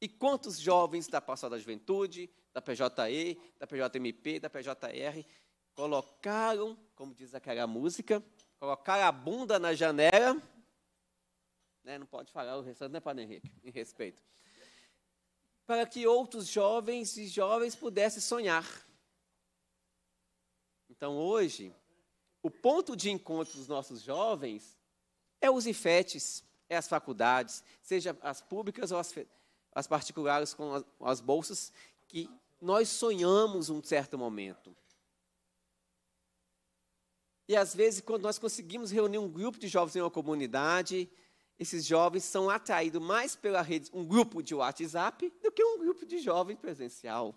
E quantos jovens da Passada Juventude, da PJE, da PJMP, da PJR, colocaram, como diz aquela música, colocaram a bunda na janela, né, não pode falar o restante, não é para Henrique, em respeito, para que outros jovens e jovens pudessem sonhar. Então, hoje, o ponto de encontro dos nossos jovens é os IFETs, é as faculdades, seja as públicas ou as, as particulares com as, as bolsas, que nós sonhamos um certo momento. E às vezes, quando nós conseguimos reunir um grupo de jovens em uma comunidade, esses jovens são atraídos mais pela rede, um grupo de WhatsApp, do que um grupo de jovens presencial.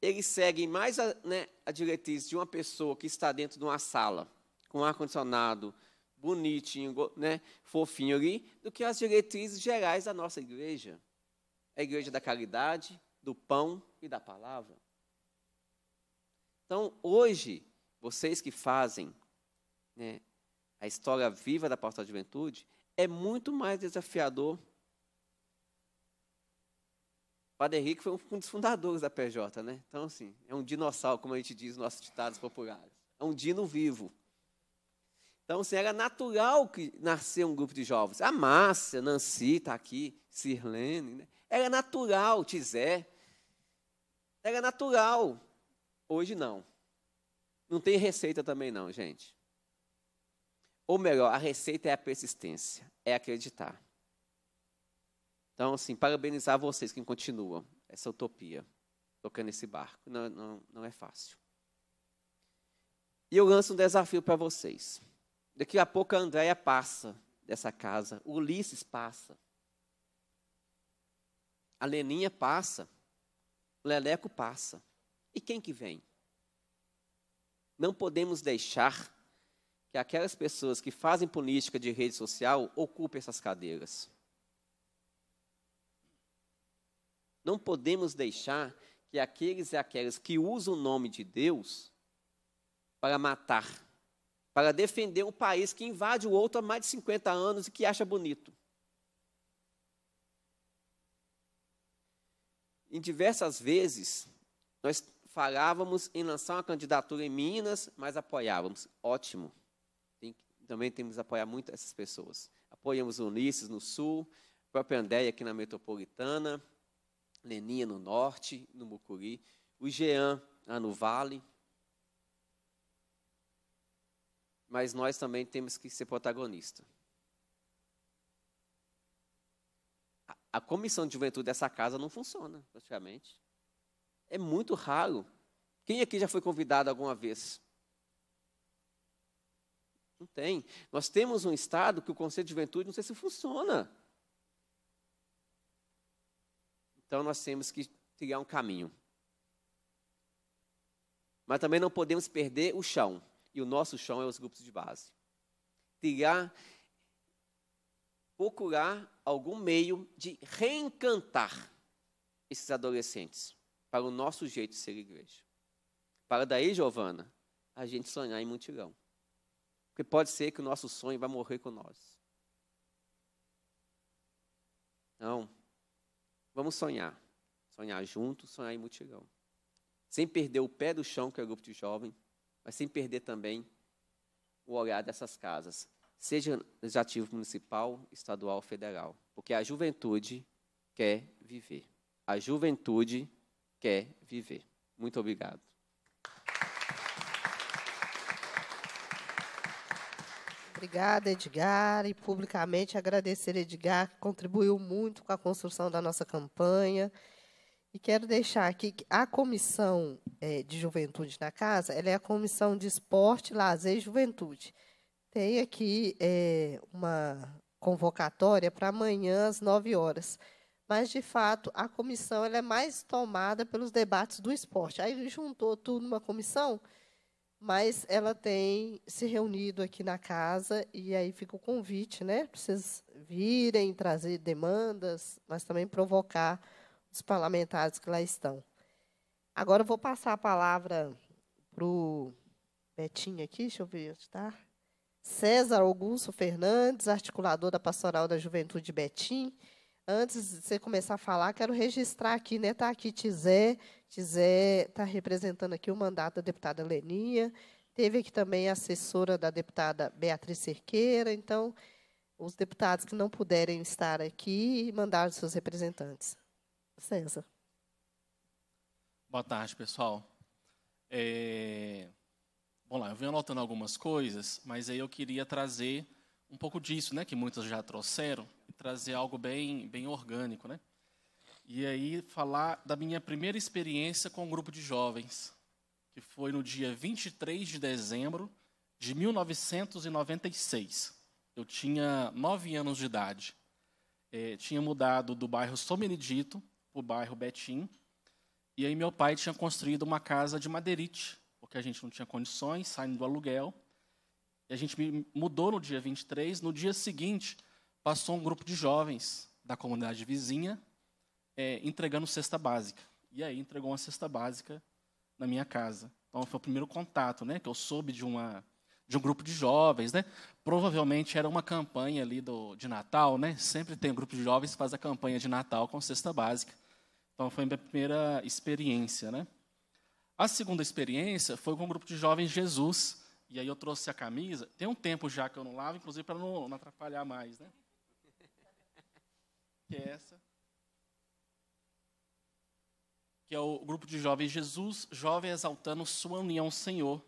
Eles seguem mais a, né, a diretriz de uma pessoa que está dentro de uma sala, com ar-condicionado, bonitinho, né, fofinho ali, do que as diretrizes gerais da nossa igreja. A igreja da caridade, do pão e da palavra. Então, hoje, vocês que fazem né, a história viva da Pastoral Juventude, é muito mais desafiador. O Padre Henrique foi um dos fundadores da PJ, né? Então, assim, é um dinossauro, como a gente diz nos nossos ditados populares. É um dino vivo. Então, assim, era natural que nascer um grupo de jovens. A Márcia, Nancy está aqui, Sirlene. Né? Era natural, Tizé. Era natural. Hoje não. Não tem receita também, não, gente. Ou melhor, a receita é a persistência, é acreditar. Então, assim, parabenizar vocês que continuam essa utopia, tocando esse barco. Não, não, não é fácil. E eu lanço um desafio para vocês. Daqui a pouco a Andréia passa dessa casa, o Ulisses passa, a Leninha passa, o Leleco passa. E quem que vem? Não podemos deixar que aquelas pessoas que fazem política de rede social ocupem essas cadeiras. Não podemos deixar que aqueles e aquelas que usam o nome de Deus para matar, para defender um país que invade o outro há mais de 50 anos e que acha bonito. Em diversas vezes, nós falávamos em lançar uma candidatura em Minas, mas apoiávamos. Ótimo. Tem, também temos que apoiar muito essas pessoas. Apoiamos o Ulisses no Sul, a própria Andéia aqui na Metropolitana, Leninha no Norte, no Mucuri, o Jean lá no Vale, mas nós também temos que ser protagonista. A, a comissão de juventude dessa casa não funciona, praticamente. É muito raro. Quem aqui já foi convidado alguma vez? Não tem. Nós temos um Estado que o Conselho de Juventude não sei se funciona. Então nós temos que criar um caminho. Mas também não podemos perder o chão e o nosso chão é os grupos de base. Tirar, procurar algum meio de reencantar esses adolescentes para o nosso jeito de ser igreja. Para daí, Giovana, a gente sonhar em mutirão. Porque pode ser que o nosso sonho vai morrer com nós. Não. Vamos sonhar. Sonhar juntos, sonhar em mutirão. Sem perder o pé do chão, que é o grupo de jovem, mas sem perder também o olhar dessas casas, seja legislativo municipal, estadual, federal, porque a juventude quer viver. A juventude quer viver. Muito obrigado. Obrigada, Edgar, e publicamente agradecer Edgar, que contribuiu muito com a construção da nossa campanha. E quero deixar aqui que a comissão é, de juventude na casa, ela é a comissão de esporte, lazer e juventude. Tem aqui é, uma convocatória para amanhã às 9 horas. Mas, de fato, a comissão ela é mais tomada pelos debates do esporte. Aí juntou tudo numa comissão, mas ela tem se reunido aqui na casa e aí fica o convite, né? Para vocês virem, trazer demandas, mas também provocar dos parlamentares que lá estão. Agora eu vou passar a palavra para o Betinho aqui, deixa eu ver onde está. César Augusto Fernandes, articulador da Pastoral da Juventude Betim. Antes de você começar a falar, quero registrar aqui, né? Está aqui Tizé, Tizé está representando aqui o mandato da deputada Leninha. Teve aqui também a assessora da deputada Beatriz Cerqueira. Então, os deputados que não puderem estar aqui, mandaram seus representantes. César. Boa tarde, pessoal. É... Bom lá, eu venho anotando algumas coisas, mas aí eu queria trazer um pouco disso, né, que muitos já trouxeram, e trazer algo bem, bem orgânico, né? E aí falar da minha primeira experiência com um grupo de jovens, que foi no dia 23 de dezembro de 1996. Eu tinha nove anos de idade. É, tinha mudado do bairro São Benedito para o bairro Betim. E aí meu pai tinha construído uma casa de madeirite, porque a gente não tinha condições, saindo do aluguel. E a gente mudou no dia 23. No dia seguinte, passou um grupo de jovens da comunidade vizinha é, entregando cesta básica. E aí entregou uma cesta básica na minha casa. Então foi o primeiro contato, né, que eu soube de uma de um grupo de jovens, né? Provavelmente era uma campanha ali do, de Natal, né? Sempre tem um grupo de jovens que faz a campanha de Natal com cesta básica. Então, foi a minha primeira experiência, né? A segunda experiência foi com um grupo de jovens Jesus, e aí eu trouxe a camisa. Tem um tempo já que eu não lavo, inclusive para não, não atrapalhar mais, né? Que é essa. Que é o grupo de jovens Jesus, jovem exaltando sua união ao Senhor.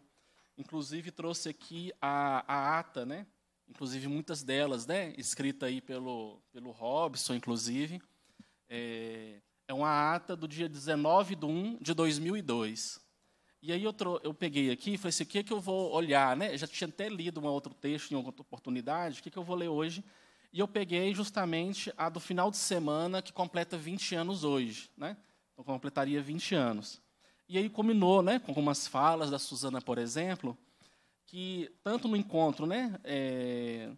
Inclusive trouxe aqui a, a ata, né? Inclusive muitas delas, né? Escrita aí pelo, pelo Robson, inclusive. É, uma ata do dia 19 de 1 de 2002. E aí eu, eu peguei aqui e falei assim, o que, é que eu vou olhar? Né? já tinha até lido um outro texto em outra oportunidade, o que, é que eu vou ler hoje? E eu peguei justamente a do final de semana, que completa 20 anos hoje. Né? Então, completaria 20 anos. E aí combinou né, com algumas falas da Suzana, por exemplo, que tanto no encontro né, é,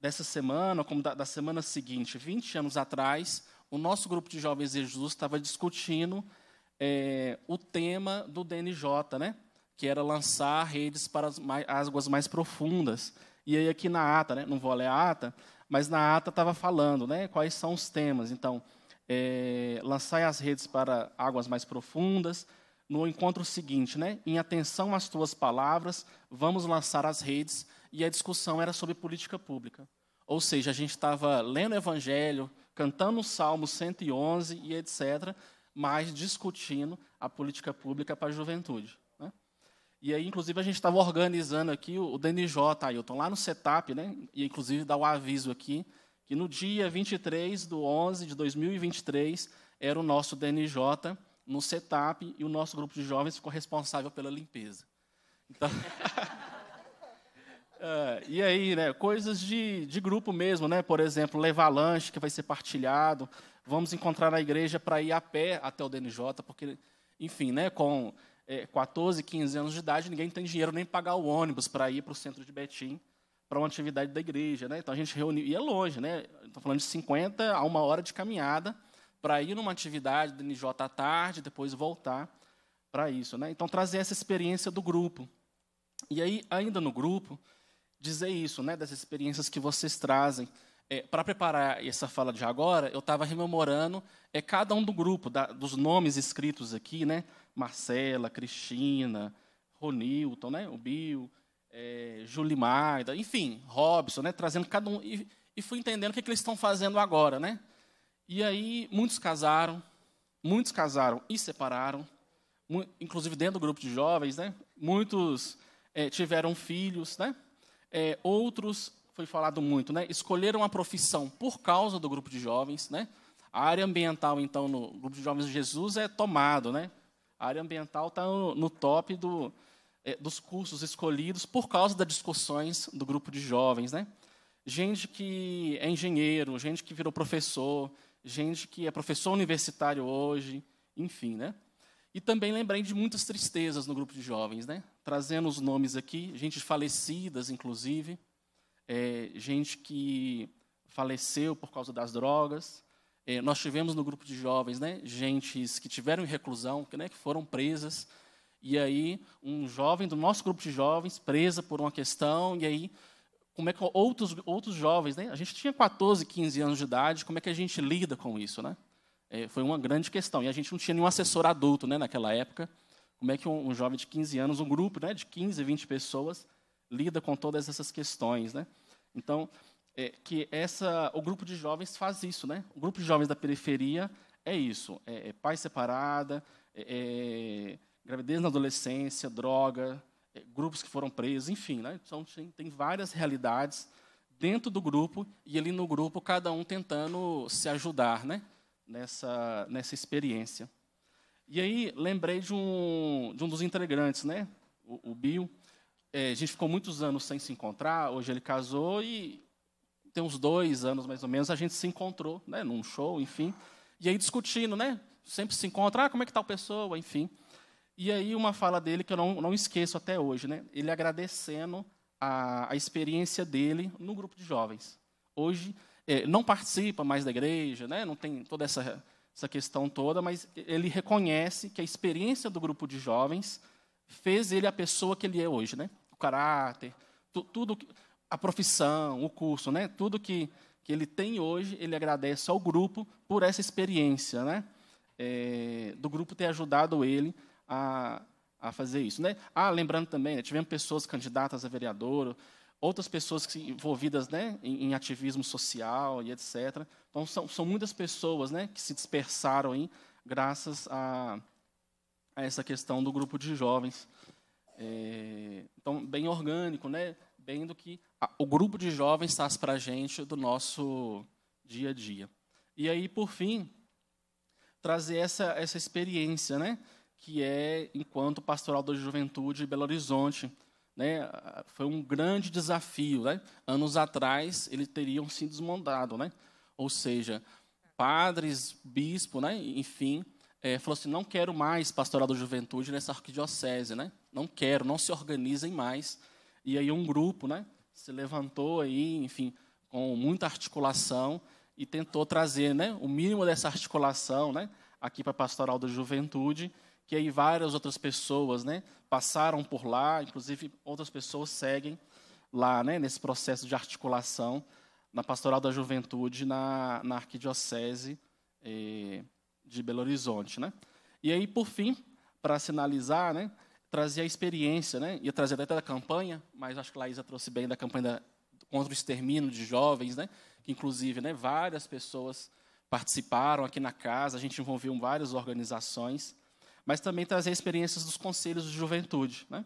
dessa semana, como da, da semana seguinte, 20 anos atrás, o nosso grupo de jovens de Jesus estava discutindo é, o tema do DNJ, né? que era lançar redes para as mais, águas mais profundas. E aí aqui na ata, né? não vou ler a ata, mas na ata estava falando né? quais são os temas. Então, é, lançar as redes para águas mais profundas. No encontro seguinte, né? em atenção às tuas palavras, vamos lançar as redes. E a discussão era sobre política pública. Ou seja, a gente estava lendo o Evangelho, cantando o Salmo 111 e etc., mas discutindo a política pública para a juventude. Né? E aí, inclusive, a gente estava organizando aqui o DNJ, Ailton, lá no setup, né? e inclusive dá o aviso aqui, que no dia 23 do 11 de 2023 era o nosso DNJ no setup e o nosso grupo de jovens ficou responsável pela limpeza. Então. Uh, e aí, né, coisas de, de grupo mesmo, né? Por exemplo, levar lanche que vai ser partilhado. Vamos encontrar na igreja para ir a pé até o DNJ, porque, enfim, né, com é, 14, 15 anos de idade, ninguém tem dinheiro nem pagar o ônibus para ir para o centro de Betim para uma atividade da igreja, né? Então a gente reuniu e é longe, né? Estou falando de 50 a uma hora de caminhada para ir numa atividade do DNJ à tarde, depois voltar para isso, né? Então trazer essa experiência do grupo. E aí ainda no grupo, dizer isso, né, das experiências que vocês trazem. É, Para preparar essa fala de agora, eu estava rememorando é, cada um do grupo, da, dos nomes escritos aqui, né? Marcela, Cristina, Ronilton, né? o Bill, é, Julimaida, enfim, Robson, né? trazendo cada um. E, e fui entendendo o que, é que eles estão fazendo agora. Né? E aí, muitos casaram, muitos casaram e separaram, inclusive dentro do grupo de jovens, né? muitos é, tiveram filhos, né? É, outros, foi falado muito, né? escolheram a profissão por causa do grupo de jovens. Né? A área ambiental, então, no grupo de jovens de Jesus é tomado. Né? A área ambiental está no, no, top do, é, dos cursos escolhidos por causa das discussões do grupo de jovens. Né? Gente que é engenheiro, gente que virou professor, gente que é professor universitário hoje, enfim, né? E também lembrei de muitas tristezas no grupo de jovens, né? trazendo os nomes aqui, gente falecidas, inclusive, é, gente que faleceu por causa das drogas. É, nós tivemos no grupo de jovens, né, gentes que tiveram em reclusão, que, né, que foram presas. E aí, um jovem do nosso grupo de jovens, presa por uma questão, e aí, como é que outros, outros jovens, né, a gente tinha 14, 15 anos de idade, como é que a gente lida com isso, né? É, foi uma grande questão. E a gente não tinha nenhum assessor adulto né, naquela época. Como é que um, um jovem de 15 anos, um grupo né, de 15, 20 pessoas, lida com todas essas questões, né? Então, é, que essa, o grupo de jovens faz isso, né? O grupo de jovens da periferia é isso, é, é pai separada, é, é gravidez na adolescência, droga, é, grupos que foram presos, enfim, né? Então, tem, tem várias realidades dentro do grupo e ali no grupo cada um tentando se ajudar, né? Nessa, nessa experiência. E aí lembrei de um, de um dos integrantes, né? o, o Bill. É, a gente ficou muitos anos sem se encontrar, hoje ele casou e tem uns dois anos mais ou menos a gente se encontrou, né, num show, enfim. E aí discutindo, né? Sempre se encontra, ah, como é que tal tá pessoa, enfim. E aí uma fala dele que eu não, não esqueço até hoje, né? Ele agradecendo a, a experiência dele no grupo de jovens. Hoje é, não participa mais da igreja, né? Não tem toda essa essa questão toda, mas ele reconhece que a experiência do grupo de jovens fez ele a pessoa que ele é hoje, né? O caráter, tu, tudo, a profissão, o curso, né? Tudo que, que ele tem hoje, ele agradece ao grupo por essa experiência, né? É, do grupo ter ajudado ele a, a fazer isso, né? Ah, lembrando também, né, tivemos pessoas candidatas a vereadora, outras pessoas que envolvidas né, em, em, ativismo social e etc. Então, são, são muitas pessoas né, que se dispersaram aí, graças a, a essa questão do grupo de jovens. É, então, bem orgânico, né, bem do que a, o grupo de jovens traz para a gente do nosso dia a dia. E aí, por fim, trazer essa, essa experiência, né, que é enquanto pastoral da juventude Belo Horizonte, né, foi um grande desafio. Né? Anos atrás, eles teriam se desmontado, Né? Ou seja, padres, bispo, né, enfim, é, falou assim, não quero mais pastoral da juventude nessa arquidiocese. Né? Não quero, não se organizem mais. E aí um grupo né, se levantou, aí, enfim, com muita articulação e tentou trazer né, o mínimo dessa articulação né, aqui para a pastoral da juventude que aí várias outras pessoas né, passaram por lá, inclusive outras pessoas seguem lá né, nesse processo de articulação na Pastoral da Juventude na, na Arquidiocese eh, de Belo Horizonte. Né? E aí, por fim, para sinalizar, né, trazer a experiência, né, ia trazer até da campanha, mas acho que a Laísa trouxe bem da campanha da, contra o extermínio de jovens, né, que inclusive né, várias pessoas participaram aqui na casa, a gente envolveu várias organizações, mas também trazer experiências dos conselhos de juventude. Né?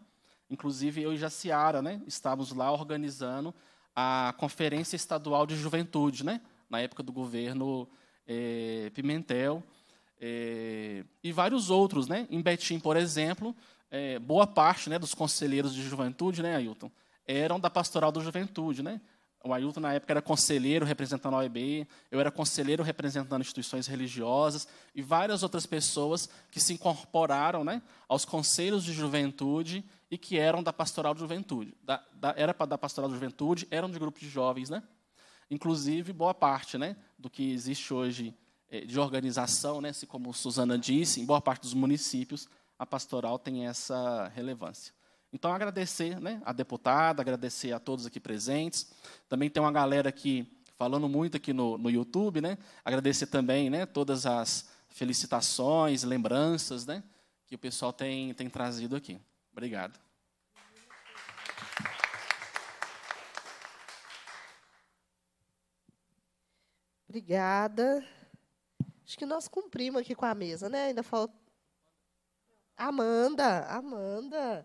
Inclusive, eu e Jaciara né, estávamos lá organizando a Conferência Estadual de Juventude, né, na época do governo é, Pimentel, é, e vários outros. Né? Em Betim, por exemplo, é, boa parte né, dos conselheiros de juventude, né, Ailton, eram da Pastoral da Juventude. Né? O Ailton, na época, era conselheiro representando a OEB, eu era conselheiro representando instituições religiosas e várias outras pessoas que se incorporaram né, aos conselhos de juventude e que eram da pastoral de juventude. Da, da, era da pastoral de juventude, eram de grupos de jovens. Né? Inclusive, boa parte né, do que existe hoje eh, de organização, né, se como Suzana disse, em boa parte dos municípios, a pastoral tem essa relevância. Então, agradecer né, a deputada, agradecer a todos aqui presentes. Também tem uma galera aqui falando muito aqui no, no YouTube, né? Agradecer também né, todas as felicitações, lembranças né, que o pessoal tem, tem trazido aqui. Obrigado. Obrigada. Acho que nós cumprimos aqui com a mesa, né? Ainda falta. Amanda, Amanda.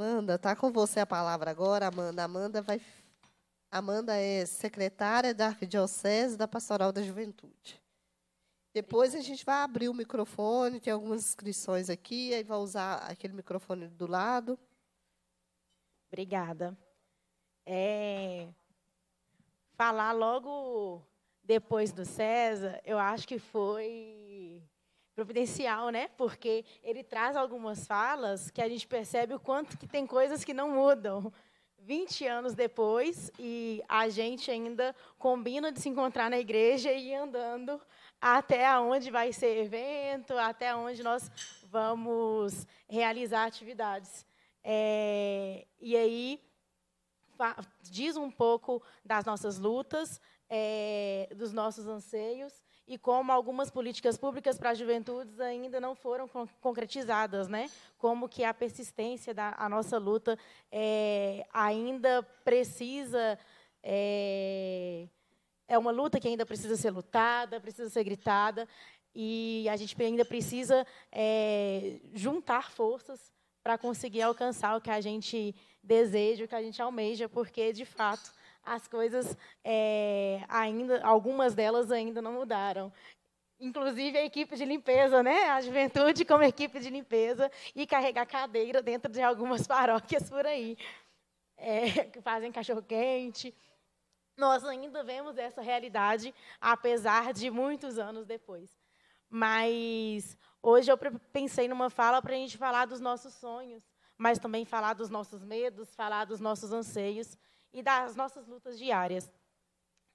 Amanda, tá com você a palavra agora, Amanda. Amanda vai Amanda é secretária da Arquidiocese da Pastoral da Juventude. Depois a gente vai abrir o microfone, tem algumas inscrições aqui, aí vai usar aquele microfone do lado. Obrigada. É, falar logo depois do César, eu acho que foi providencial, né? Porque ele traz algumas falas que a gente percebe o quanto que tem coisas que não mudam. 20 anos depois e a gente ainda combina de se encontrar na igreja e ir andando até onde vai ser evento, até onde nós vamos realizar atividades. É, e aí diz um pouco das nossas lutas, é, dos nossos anseios e como algumas políticas públicas para as juventudes ainda não foram concretizadas, né? Como que a persistência da a nossa luta é, ainda precisa é, é uma luta que ainda precisa ser lutada, precisa ser gritada e a gente ainda precisa é, juntar forças para conseguir alcançar o que a gente deseja, o que a gente almeja, porque de fato as coisas é, ainda, algumas delas ainda não mudaram. Inclusive a equipe de limpeza, né? A juventude como equipe de limpeza e carregar cadeira dentro de algumas paróquias por aí, é, que fazem cachorro quente. Nós ainda vemos essa realidade, apesar de muitos anos depois. Mas hoje eu pensei numa fala para a gente falar dos nossos sonhos, mas também falar dos nossos medos, falar dos nossos anseios e das nossas lutas diárias.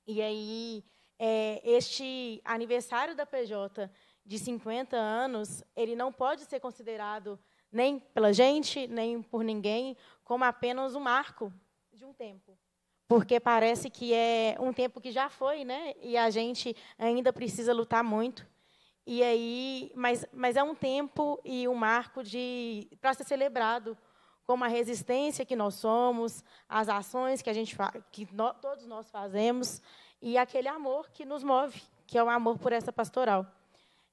E aí, é, este aniversário da PJ de 50 anos, ele não pode ser considerado nem pela gente, nem por ninguém, como apenas um marco de um tempo. Porque parece que é um tempo que já foi, né? E a gente ainda precisa lutar muito. E aí, mas, mas é um tempo e um marco de para ser celebrado, como a resistência que nós somos, as ações que, a gente que no, todos nós fazemos e aquele amor que nos move, que é o amor por essa pastoral.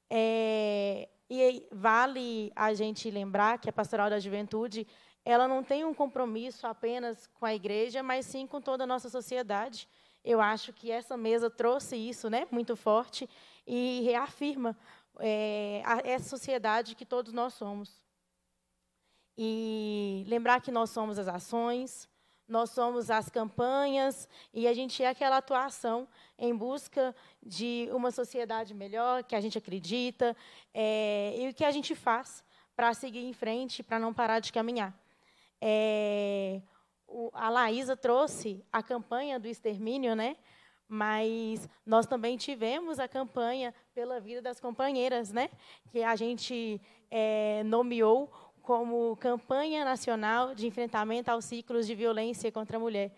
É, e vale a gente lembrar que a pastoral da juventude ela não tem um compromisso apenas com a igreja, mas sim com toda a nossa sociedade. Eu acho que essa mesa trouxe isso, né, muito forte e reafirma é, a, essa sociedade que todos nós somos. E lembrar que nós somos as ações, nós somos as campanhas e a gente é aquela atuação em busca de uma sociedade melhor, que a gente acredita, é, e o que a gente faz para seguir em frente, para não parar de caminhar. É, o, a Laísa trouxe a campanha do extermínio, né? mas nós também tivemos a campanha pela vida das companheiras, né? que a gente é, nomeou como campanha nacional de enfrentamento aos ciclos de violência contra a mulher,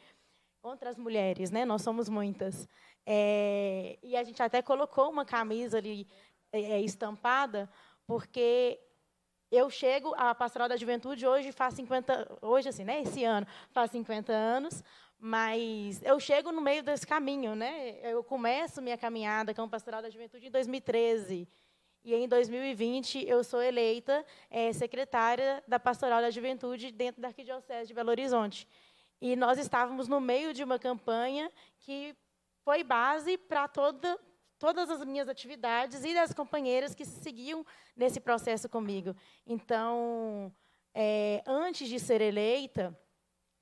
contra as mulheres, né? Nós somos muitas. É, e a gente até colocou uma camisa ali é, é estampada, porque eu chego à Pastoral da Juventude hoje faz 50, hoje assim, né? Esse ano faz 50 anos, mas eu chego no meio desse caminho, né? Eu começo minha caminhada com a Pastoral da Juventude em 2013. E em 2020 eu sou eleita é, secretária da Pastoral da Juventude dentro da Arquidiocese de Belo Horizonte. E nós estávamos no meio de uma campanha que foi base para toda, todas as minhas atividades e das companheiras que se seguiam nesse processo comigo. Então, é, antes de ser eleita,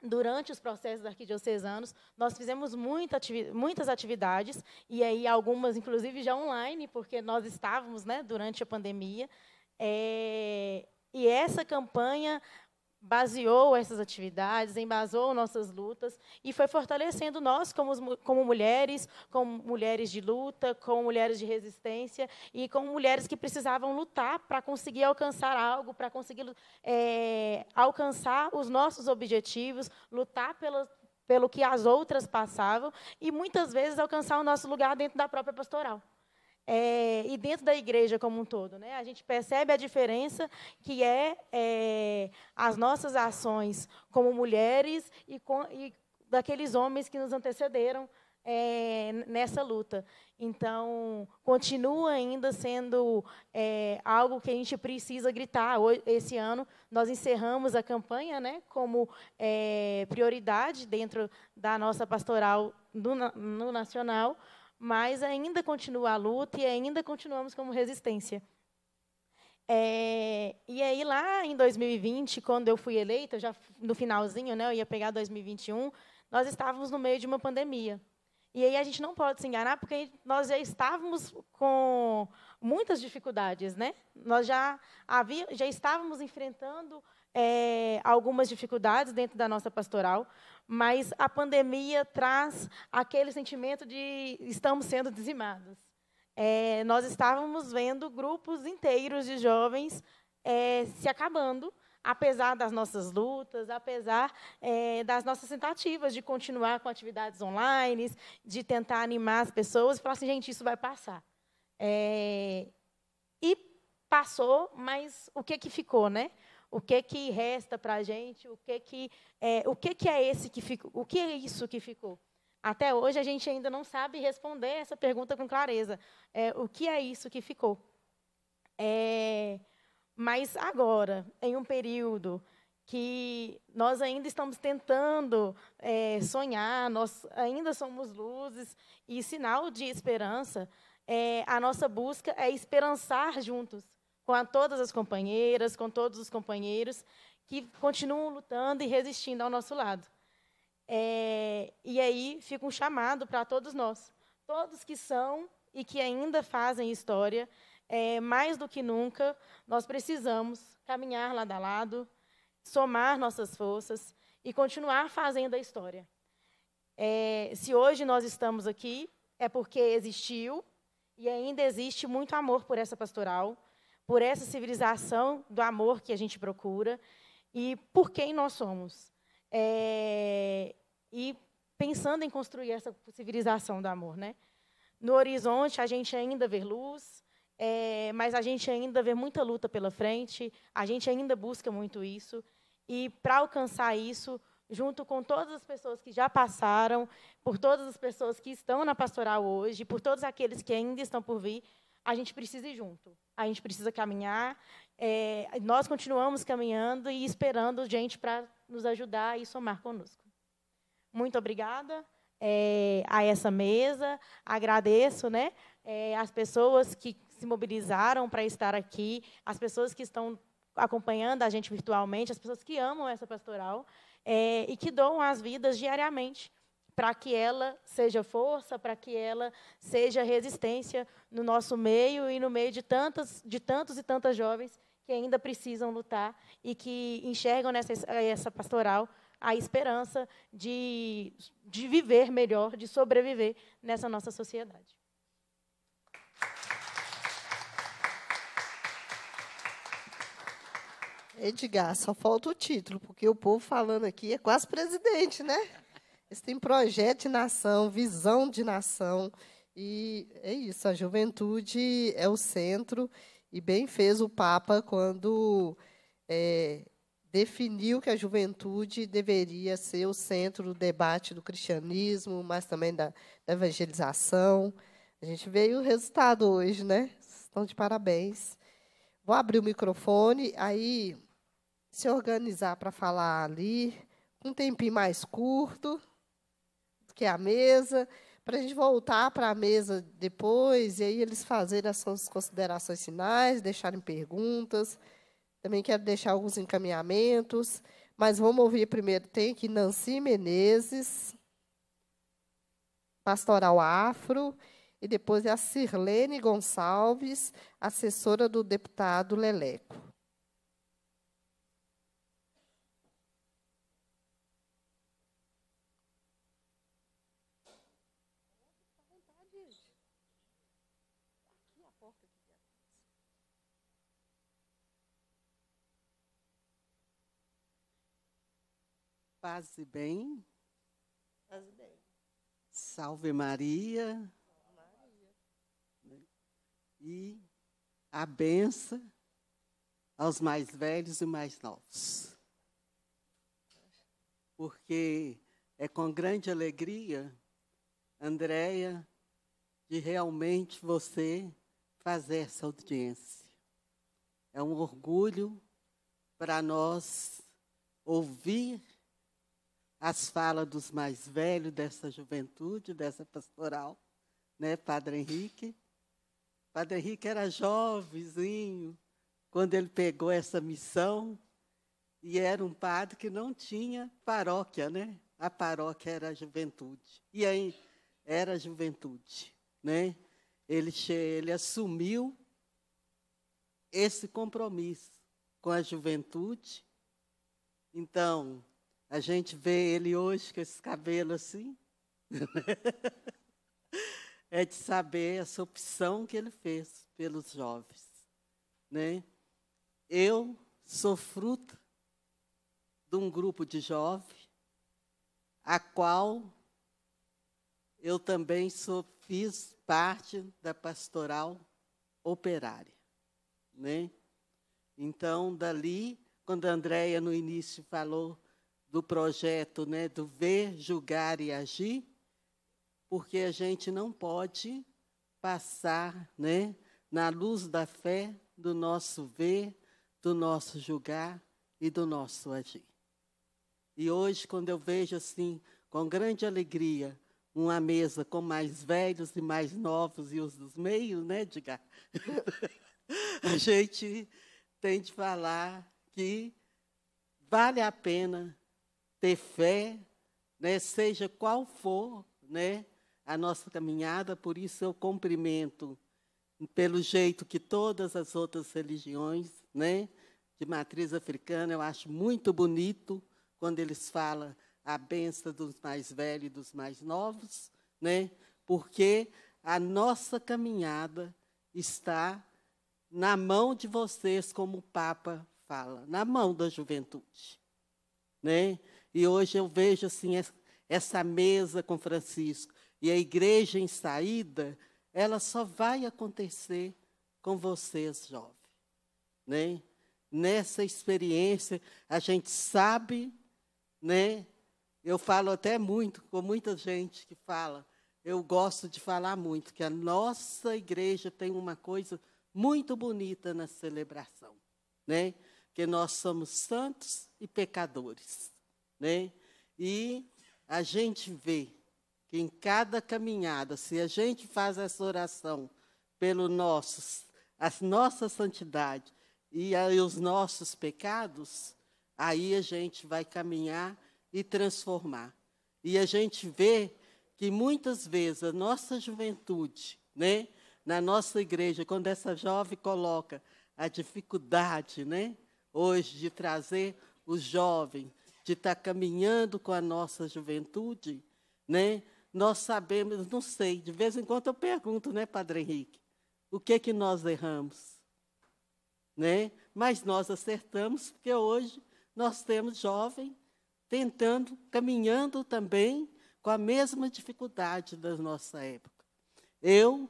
durante os processos arquidiocesanos, nós fizemos muita ativi muitas atividades, e aí algumas, inclusive, já online, porque nós estávamos né, durante a pandemia. É, e essa campanha baseou essas atividades, embasou nossas lutas e foi fortalecendo nós como, como mulheres, como mulheres de luta, como mulheres de resistência e como mulheres que precisavam lutar para conseguir alcançar algo, para conseguir é, alcançar os nossos objetivos, lutar pelo que as outras passavam e muitas vezes alcançar o nosso lugar dentro da própria pastoral é, e dentro da igreja como um todo. Né? A gente percebe a diferença que é, é as nossas ações como mulheres e, com, e, daqueles homens que nos antecederam é, nessa luta. Então, continua ainda sendo é, algo que a gente precisa gritar. Esse ano, nós encerramos a campanha né, como é, prioridade dentro da nossa pastoral no, no nacional, mas ainda continua a luta e ainda continuamos como resistência. É, e aí lá em 2020, quando eu fui eleita, já no finalzinho, né, eu ia pegar 2021, nós estávamos no meio de uma pandemia. E aí a gente não pode se enganar, porque nós já estávamos com muitas dificuldades, né? Nós já havia, já estávamos enfrentando é, algumas dificuldades dentro da nossa pastoral, mas a pandemia traz aquele sentimento de estamos sendo dizimados. É, nós estávamos vendo grupos inteiros de jovens é, se acabando, apesar das nossas lutas, apesar é, das nossas tentativas de continuar com atividades online, de tentar animar as pessoas e falar assim, gente, isso vai passar. É, e passou, mas o que, que ficou, né? O que que resta para a gente? O que que é, o que que é esse que ficou? O que é isso que ficou? Até hoje a gente ainda não sabe responder essa pergunta com clareza. É, o que é isso que ficou? É, mas agora, em um período que nós ainda estamos tentando é, sonhar, nós ainda somos luzes e sinal de esperança, é, a nossa busca é esperançar juntos, com a, todas as companheiras, com todos os companheiros que continuam lutando e resistindo ao nosso lado. É, e aí fica um chamado para todos nós, todos que são e que ainda fazem história, é, mais do que nunca, nós precisamos caminhar lado a lado, somar nossas forças e continuar fazendo a história. É, se hoje nós estamos aqui, é porque existiu e ainda existe muito amor por essa pastoral, por essa civilização do amor que a gente procura e por quem nós somos. É, e pensando em construir essa civilização do amor. Né? No horizonte, a gente ainda vê luz, é, mas a gente ainda vê muita luta pela frente, a gente ainda busca muito isso. E para alcançar isso, junto com todas as pessoas que já passaram, por todas as pessoas que estão na pastoral hoje, por todos aqueles que ainda estão por vir, a gente precisa ir junto, a gente precisa caminhar. É, nós continuamos caminhando e esperando gente para nos ajudar e somar conosco. Muito obrigada é, a essa mesa, agradeço né, é, as pessoas que se mobilizaram para estar aqui, as pessoas que estão acompanhando a gente virtualmente, as pessoas que amam essa pastoral é, e que doam as vidas diariamente para que ela seja força, para que ela seja resistência no nosso meio e no meio de, tantos, de tantos e tantas jovens que ainda precisam lutar e que enxergam nessa essa pastoral a esperança de, de viver melhor, de sobreviver nessa nossa sociedade. Edgar, só falta o título, porque o povo falando aqui é quase presidente, né? Eles têm projeto de nação, visão de nação. E é isso, a juventude é o centro. E bem fez o Papa quando é, definiu que a juventude deveria ser o centro do debate do cristianismo, mas também da, da evangelização. A gente veio o resultado hoje, né? Estão de parabéns. Vou abrir o microfone, aí se organizar para falar ali, um tempinho mais curto que é a mesa, para a gente voltar para a mesa depois, e aí eles fazerem as suas considerações finais, deixarem perguntas. Também quero deixar alguns encaminhamentos, mas vamos ouvir primeiro. Tem aqui Nancy Menezes, Pastoral Afro, e depois é a Sirlene Gonçalves, assessora do deputado Leleco. Paz e bem. Paz e bem. Salve Maria. Maria. E a benção aos mais velhos e mais novos. Porque é com grande alegria, Andréia, de realmente você fazer essa audiência. É um orgulho para nós ouvir as falas dos mais velhos dessa juventude, dessa pastoral, né, Padre Henrique. Padre Henrique era jovenzinho quando ele pegou essa missão e era um padre que não tinha paróquia, né? A paróquia era a juventude. E aí era a juventude, né? Ele ele assumiu esse compromisso com a juventude. Então, a gente vê ele hoje com esse cabelo assim. é de saber essa opção que ele fez pelos jovens. Né? Eu sou fruto de um grupo de jovens, a qual eu também sou, fiz parte da pastoral operária. Né? Então, dali, quando a Andréia no início falou do projeto né, do ver, julgar e agir, porque a gente não pode passar né, na luz da fé do nosso ver, do nosso julgar e do nosso agir. E hoje, quando eu vejo assim, com grande alegria, uma mesa com mais velhos e mais novos e os dos meios, né, diga? a gente tem de falar que vale a pena ter fé, né, seja qual for né, a nossa caminhada, por isso eu cumprimento, pelo jeito que todas as outras religiões né, de matriz africana, eu acho muito bonito quando eles falam a benção dos mais velhos e dos mais novos, né, porque a nossa caminhada está na mão de vocês, como o Papa fala, na mão da juventude. Né? E hoje eu vejo assim essa mesa com Francisco e a igreja em saída, ela só vai acontecer com vocês, jovem. Né? Nessa experiência, a gente sabe, né? Eu falo até muito com muita gente que fala, eu gosto de falar muito que a nossa igreja tem uma coisa muito bonita na celebração, né? Que nós somos santos e pecadores. Né? E a gente vê que em cada caminhada, se a gente faz essa oração pelo nossos, as nossas santidade e, os nossos pecados, aí a gente vai caminhar e transformar. E a gente vê que muitas vezes a nossa juventude, né, na nossa igreja, quando essa jovem coloca a dificuldade, né, hoje de trazer os jovens de estar tá caminhando com a nossa juventude, né? Nós sabemos, não sei, de vez em quando eu pergunto, né, Padre Henrique, o que que nós erramos, né? Mas nós acertamos porque hoje nós temos jovem tentando, caminhando também com a mesma dificuldade da nossa época. Eu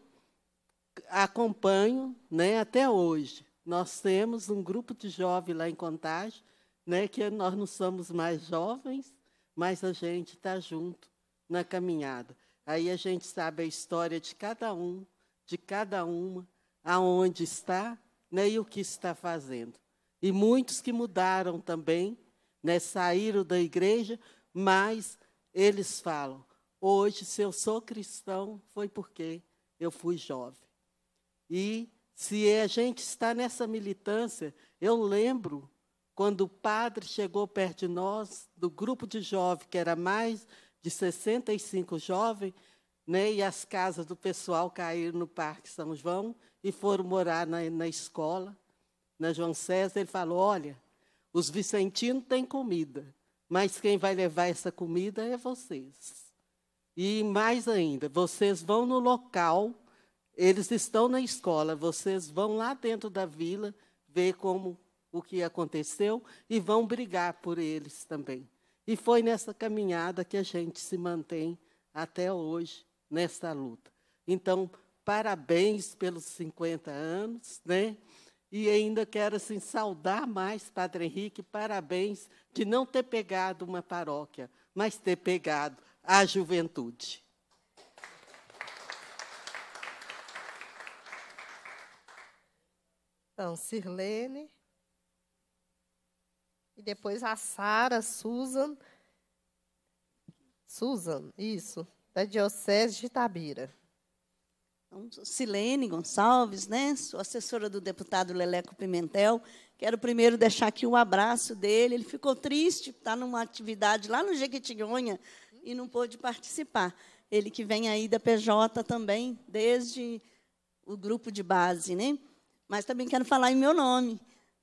acompanho, né, até hoje. Nós temos um grupo de jovens lá em Contagem né, que nós não somos mais jovens, mas a gente está junto na caminhada. Aí a gente sabe a história de cada um, de cada uma, aonde está né, e o que está fazendo. E muitos que mudaram também, né, saíram da igreja, mas eles falam: hoje, se eu sou cristão, foi porque eu fui jovem. E se a gente está nessa militância, eu lembro quando o padre chegou perto de nós, do grupo de jovens, que era mais de 65 jovens, né, e as casas do pessoal caíram no Parque São João e foram morar na, na escola, na né, João César, ele falou, olha, os vicentinos têm comida, mas quem vai levar essa comida é vocês. E mais ainda, vocês vão no local, eles estão na escola, vocês vão lá dentro da vila ver como o que aconteceu e vão brigar por eles também. E foi nessa caminhada que a gente se mantém até hoje, nessa luta. Então, parabéns pelos 50 anos, né? E ainda quero assim, saudar mais Padre Henrique, parabéns de não ter pegado uma paróquia, mas ter pegado a juventude. Então, Sirlene. E depois a Sara, Susan. Susan, isso, da Diocese de Itabira. Então, Silene Gonçalves, né, assessora do deputado Leleco Pimentel. Quero primeiro deixar aqui o um abraço dele. Ele ficou triste, está numa atividade lá no Jequitinhonha e não pôde participar. Ele que vem aí da PJ também, desde o grupo de base. Né? Mas também quero falar em meu nome.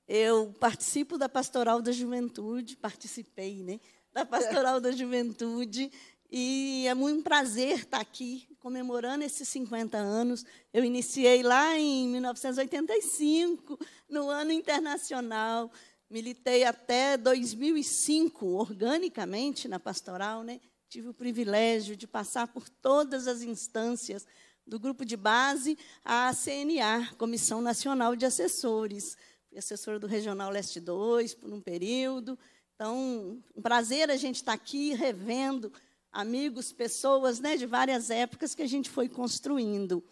Eu participo da Pastoral da Juventude, participei, né? Da Pastoral da Juventude. E é muito um prazer estar aqui comemorando esses 50 anos. Eu iniciei lá em 1985, no Ano Internacional. Militei até 2005, organicamente, na pastoral. Né? Tive o privilégio de passar por todas as instâncias do grupo de base à CNA, Comissão Nacional de Assessores assessora do Regional Leste 2 por um período. Então, um prazer a gente estar tá aqui revendo amigos, pessoas né, de várias épocas que a gente foi construindo.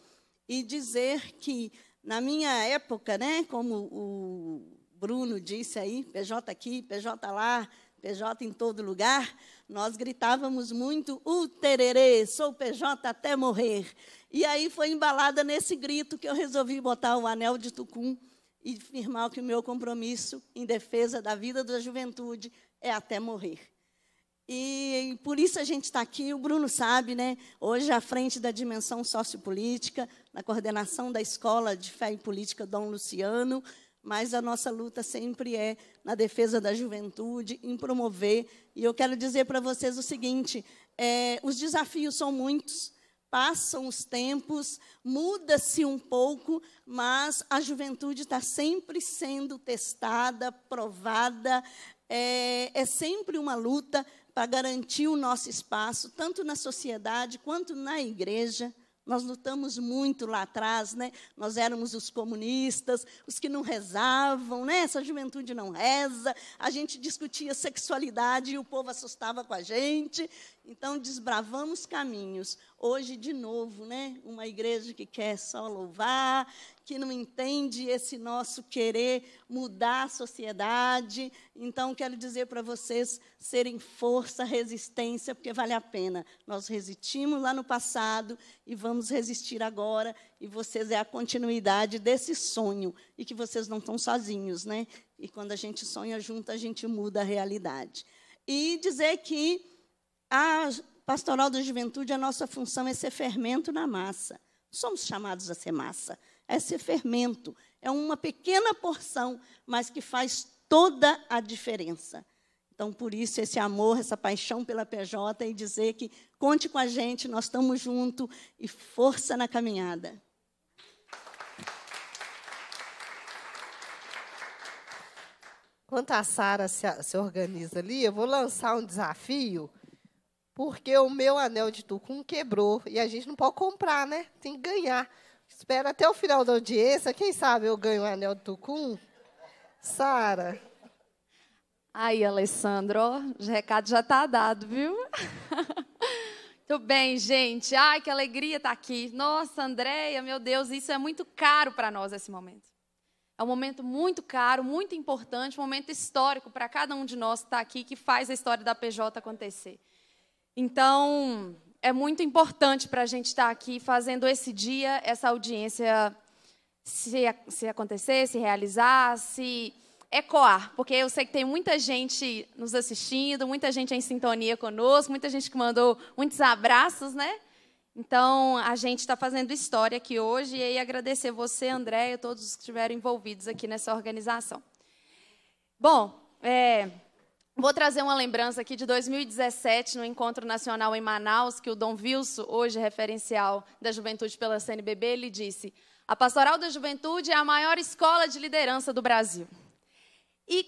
E dizer que, na minha época, né, como o Bruno disse aí, PJ aqui, PJ lá, PJ em todo lugar, nós gritávamos muito, o tererê, sou PJ até morrer. E aí foi embalada nesse grito que eu resolvi botar o anel de Tucum e afirmar que o meu compromisso em defesa da vida da juventude é até morrer. E, e por isso a gente está aqui, o Bruno sabe, né? Hoje à frente da dimensão sociopolítica, na coordenação da Escola de Fé e Política Dom Luciano, mas a nossa luta sempre é na defesa da juventude, em promover. E eu quero dizer para vocês o seguinte: é, os desafios são muitos, passam os tempos, muda-se um pouco, mas a juventude está sempre sendo testada, provada, é, é sempre uma luta para garantir o nosso espaço, tanto na sociedade quanto na igreja. Nós lutamos muito lá atrás, né? Nós éramos os comunistas, os que não rezavam, né? Essa juventude não reza. A gente discutia sexualidade e o povo assustava com a gente. Então desbravamos caminhos. Hoje de novo, né? Uma igreja que quer só louvar que não entende esse nosso querer mudar a sociedade. Então, quero dizer para vocês serem força, resistência, porque vale a pena. Nós resistimos lá no passado e vamos resistir agora. E vocês é a continuidade desse sonho. E que vocês não estão sozinhos, né? E quando a gente sonha junto, a gente muda a realidade. E dizer que a pastoral da juventude, a nossa função é ser fermento na massa. Somos chamados a ser massa. É ser fermento. É uma pequena porção, mas que faz toda a diferença. Então, por isso, esse amor, essa paixão pela PJ e dizer que conte com a gente, nós estamos juntos e força na caminhada. Enquanto a Sara se, se, organiza ali, eu vou lançar um desafio, porque o meu anel de tucum quebrou e a gente não pode comprar, né? Tem que ganhar. Espera até o final da audiência, quem sabe eu ganho o anel do Tucum? Sara. Aí, Alessandro, o recado já está dado, viu? Muito bem, gente. Ai, que alegria estar tá aqui. Nossa, Andréia, meu Deus, isso é muito caro para nós esse momento. É um momento muito caro, muito importante, um momento histórico para cada um de nós que está aqui, que faz a história da PJ acontecer. Então, é muito importante para a gente estar tá aqui fazendo esse dia, essa audiência se, se acontecer, se realizar, se ecoar, porque eu sei que tem muita gente nos assistindo, muita gente em sintonia conosco, muita gente que mandou muitos abraços, né? Então, a gente está fazendo história aqui hoje e aí agradecer você, André, e todos os que estiveram envolvidos aqui nessa organização. Bom, é, Vou trazer uma lembrança aqui de 2017, no Encontro Nacional em Manaus, que o Dom Vilso, hoje referencial da juventude pela CNBB, ele disse: A Pastoral da Juventude é a maior escola de liderança do Brasil. E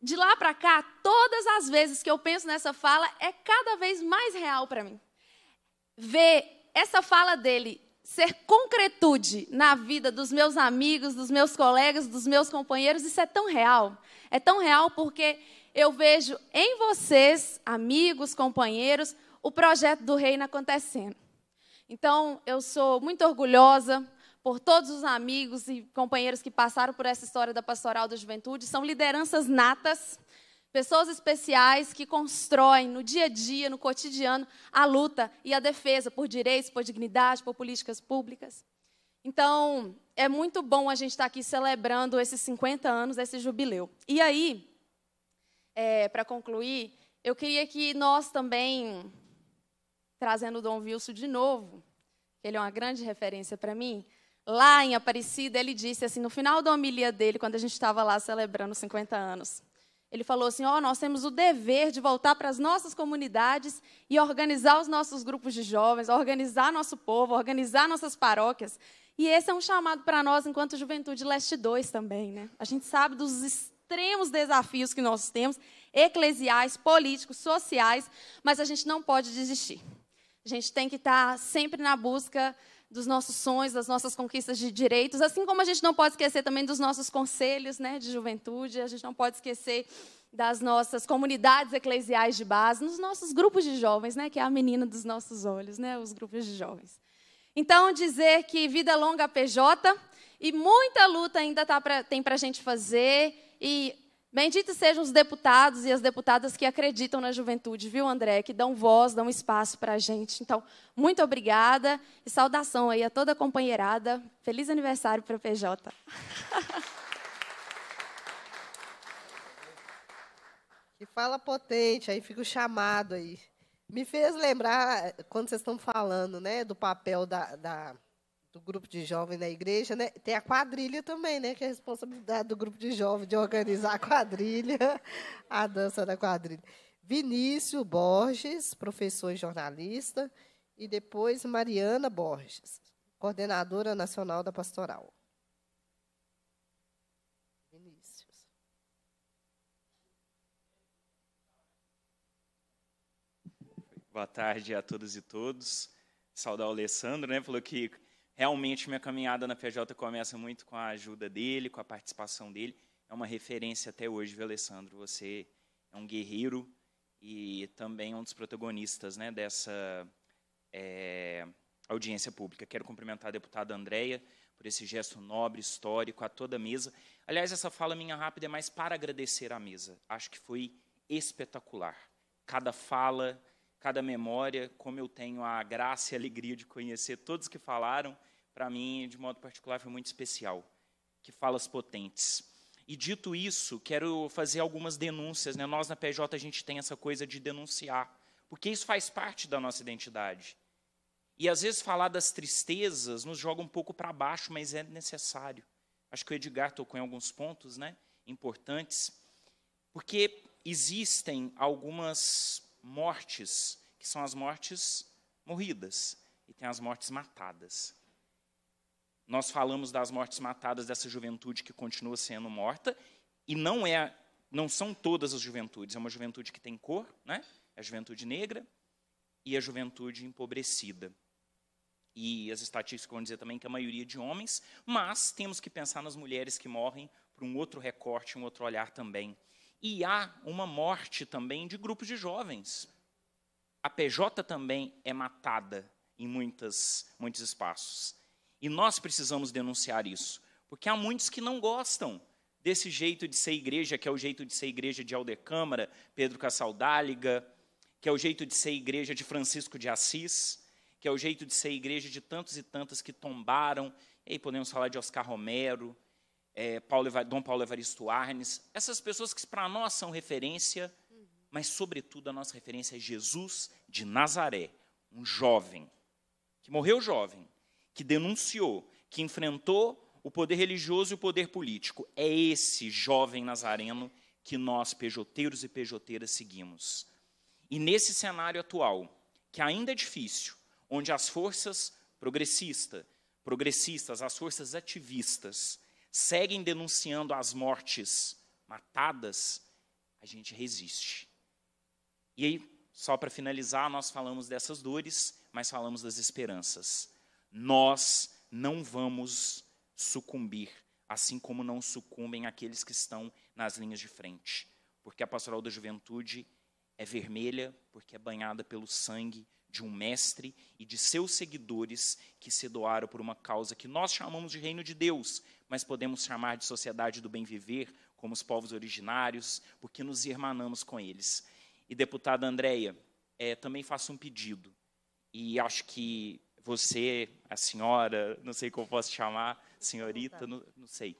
de lá para cá, todas as vezes que eu penso nessa fala, é cada vez mais real para mim. Ver essa fala dele ser concretude na vida dos meus amigos, dos meus colegas, dos meus companheiros, isso é tão real. É tão real porque eu vejo em vocês, amigos, companheiros, o projeto do reino acontecendo. Então, eu sou muito orgulhosa por todos os amigos e companheiros que passaram por essa história da pastoral da juventude. São lideranças natas, pessoas especiais que constroem no dia a dia, no cotidiano, a luta e a defesa por direitos, por dignidade, por políticas públicas. Então, é muito bom a gente estar aqui celebrando esses 50 anos, esse jubileu. E aí, é, para concluir, eu queria que nós também, trazendo o Dom Wilson de novo, que ele é uma grande referência para mim, lá em Aparecida, ele disse assim, no final da homilia dele, quando a gente estava lá celebrando os 50 anos, ele falou assim: Ó, oh, nós temos o dever de voltar para as nossas comunidades e organizar os nossos grupos de jovens, organizar nosso povo, organizar nossas paróquias. E esse é um chamado para nós, enquanto Juventude Leste 2 também, né? A gente sabe dos extremos desafios que nós temos, eclesiais, políticos, sociais, mas a gente não pode desistir. A gente tem que estar sempre na busca dos nossos sonhos, das nossas conquistas de direitos, assim como a gente não pode esquecer também dos nossos conselhos né, de juventude, a gente não pode esquecer das nossas comunidades eclesiais de base, nos nossos grupos de jovens, né, que é a menina dos nossos olhos, né, os grupos de jovens. Então, dizer que vida longa PJ e muita luta ainda tá pra, tem para a gente fazer, e benditos sejam os deputados e as deputadas que acreditam na juventude, viu, André? Que dão voz, dão espaço para a gente. Então, muito obrigada e saudação aí a toda a companheirada. Feliz aniversário para o PJ. Que fala potente, aí fica o chamado aí. Me fez lembrar, quando vocês estão falando, né, do papel da, da do grupo de jovens da igreja, né? Tem a quadrilha também, né? Que é a responsabilidade do grupo de jovens de organizar a quadrilha, a dança da quadrilha. Vinícius Borges, professor e jornalista, e depois Mariana Borges, coordenadora nacional da pastoral. Vinícius. Boa tarde a todos e todos. Saudar o Alessandro, né? Falou que realmente minha caminhada na PJ começa muito com a ajuda dele, com a participação dele. É uma referência até hoje, viu, Alessandro? Você é um guerreiro e também um dos protagonistas né, dessa é, audiência pública. Quero cumprimentar a deputada Andréia por esse gesto nobre, histórico, a toda a mesa. Aliás, essa fala minha rápida é mais para agradecer à mesa. Acho que foi espetacular. Cada fala, cada memória, como eu tenho a graça e a alegria de conhecer todos que falaram, para mim, de modo particular, foi muito especial. Que falas potentes. E dito isso, quero fazer algumas denúncias. Né? Nós na PJ a gente tem essa coisa de denunciar, porque isso faz parte da nossa identidade. E às vezes falar das tristezas nos joga um pouco para baixo, mas é necessário. Acho que o Edgar tocou em alguns pontos né, importantes, porque existem algumas mortes, que são as mortes morridas, e tem as mortes matadas. Nós falamos das mortes matadas dessa juventude que continua sendo morta e não é não são todas as juventudes, é uma juventude que tem cor, né? É a juventude negra e a juventude empobrecida. E as estatísticas vão dizer também que a maioria de homens, mas temos que pensar nas mulheres que morrem por um outro recorte, um outro olhar também. E há uma morte também de grupos de jovens. A PJ também é matada em muitas, muitos espaços. E nós precisamos denunciar isso, porque há muitos que não gostam desse jeito de ser igreja, que é o jeito de ser igreja de Aldecâmara, Pedro Casaldáliga que é o jeito de ser igreja de Francisco de Assis, que é o jeito de ser igreja de tantos e tantas que tombaram. E aí podemos falar de Oscar Romero, é, Paulo, Dom Paulo Evaristo Arnes, essas pessoas que para nós são referência, mas, sobretudo, a nossa referência é Jesus de Nazaré, um jovem, que morreu jovem, que denunciou, que enfrentou o poder religioso e o poder político. É esse jovem nazareno que nós, pejoteiros e pejoteiras, seguimos. E nesse cenário atual, que ainda é difícil, onde as forças progressista, progressistas, as forças ativistas, seguem denunciando as mortes matadas, a gente resiste. E aí, só para finalizar, nós falamos dessas dores, mas falamos das esperanças nós não vamos sucumbir, assim como não sucumbem aqueles que estão nas linhas de frente. Porque a pastoral da juventude é vermelha, porque é banhada pelo sangue de um mestre e de seus seguidores que se doaram por uma causa que nós chamamos de reino de Deus, mas podemos chamar de sociedade do bem viver, como os povos originários, porque nos irmanamos com eles. E deputada Andréia, é, também faço um pedido, e acho que você, a senhora, não sei como posso chamar, senhorita, não, não sei.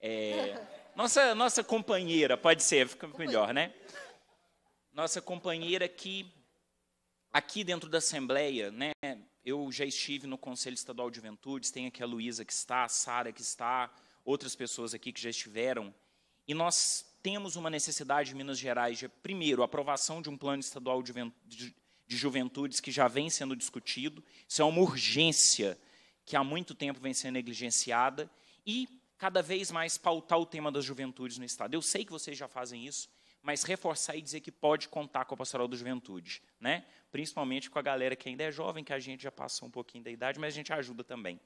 É, nossa, nossa companheira, pode ser, fica melhor, né? Nossa companheira que, aqui dentro da Assembleia, né, eu já estive no Conselho Estadual de Juventudes, tem aqui a Luísa que está, a Sara que está, outras pessoas aqui que já estiveram, e nós temos uma necessidade em Minas Gerais de, primeiro, aprovação de um plano estadual de, de juventudes que já vem sendo discutido. Isso é uma urgência que há muito tempo vem sendo negligenciada e cada vez mais pautar o tema das juventudes no Estado. Eu sei que vocês já fazem isso, mas reforçar e dizer que pode contar com a Pastoral da Juventude, né? principalmente com a galera que ainda é jovem, que a gente já passou um pouquinho da idade, mas a gente ajuda também.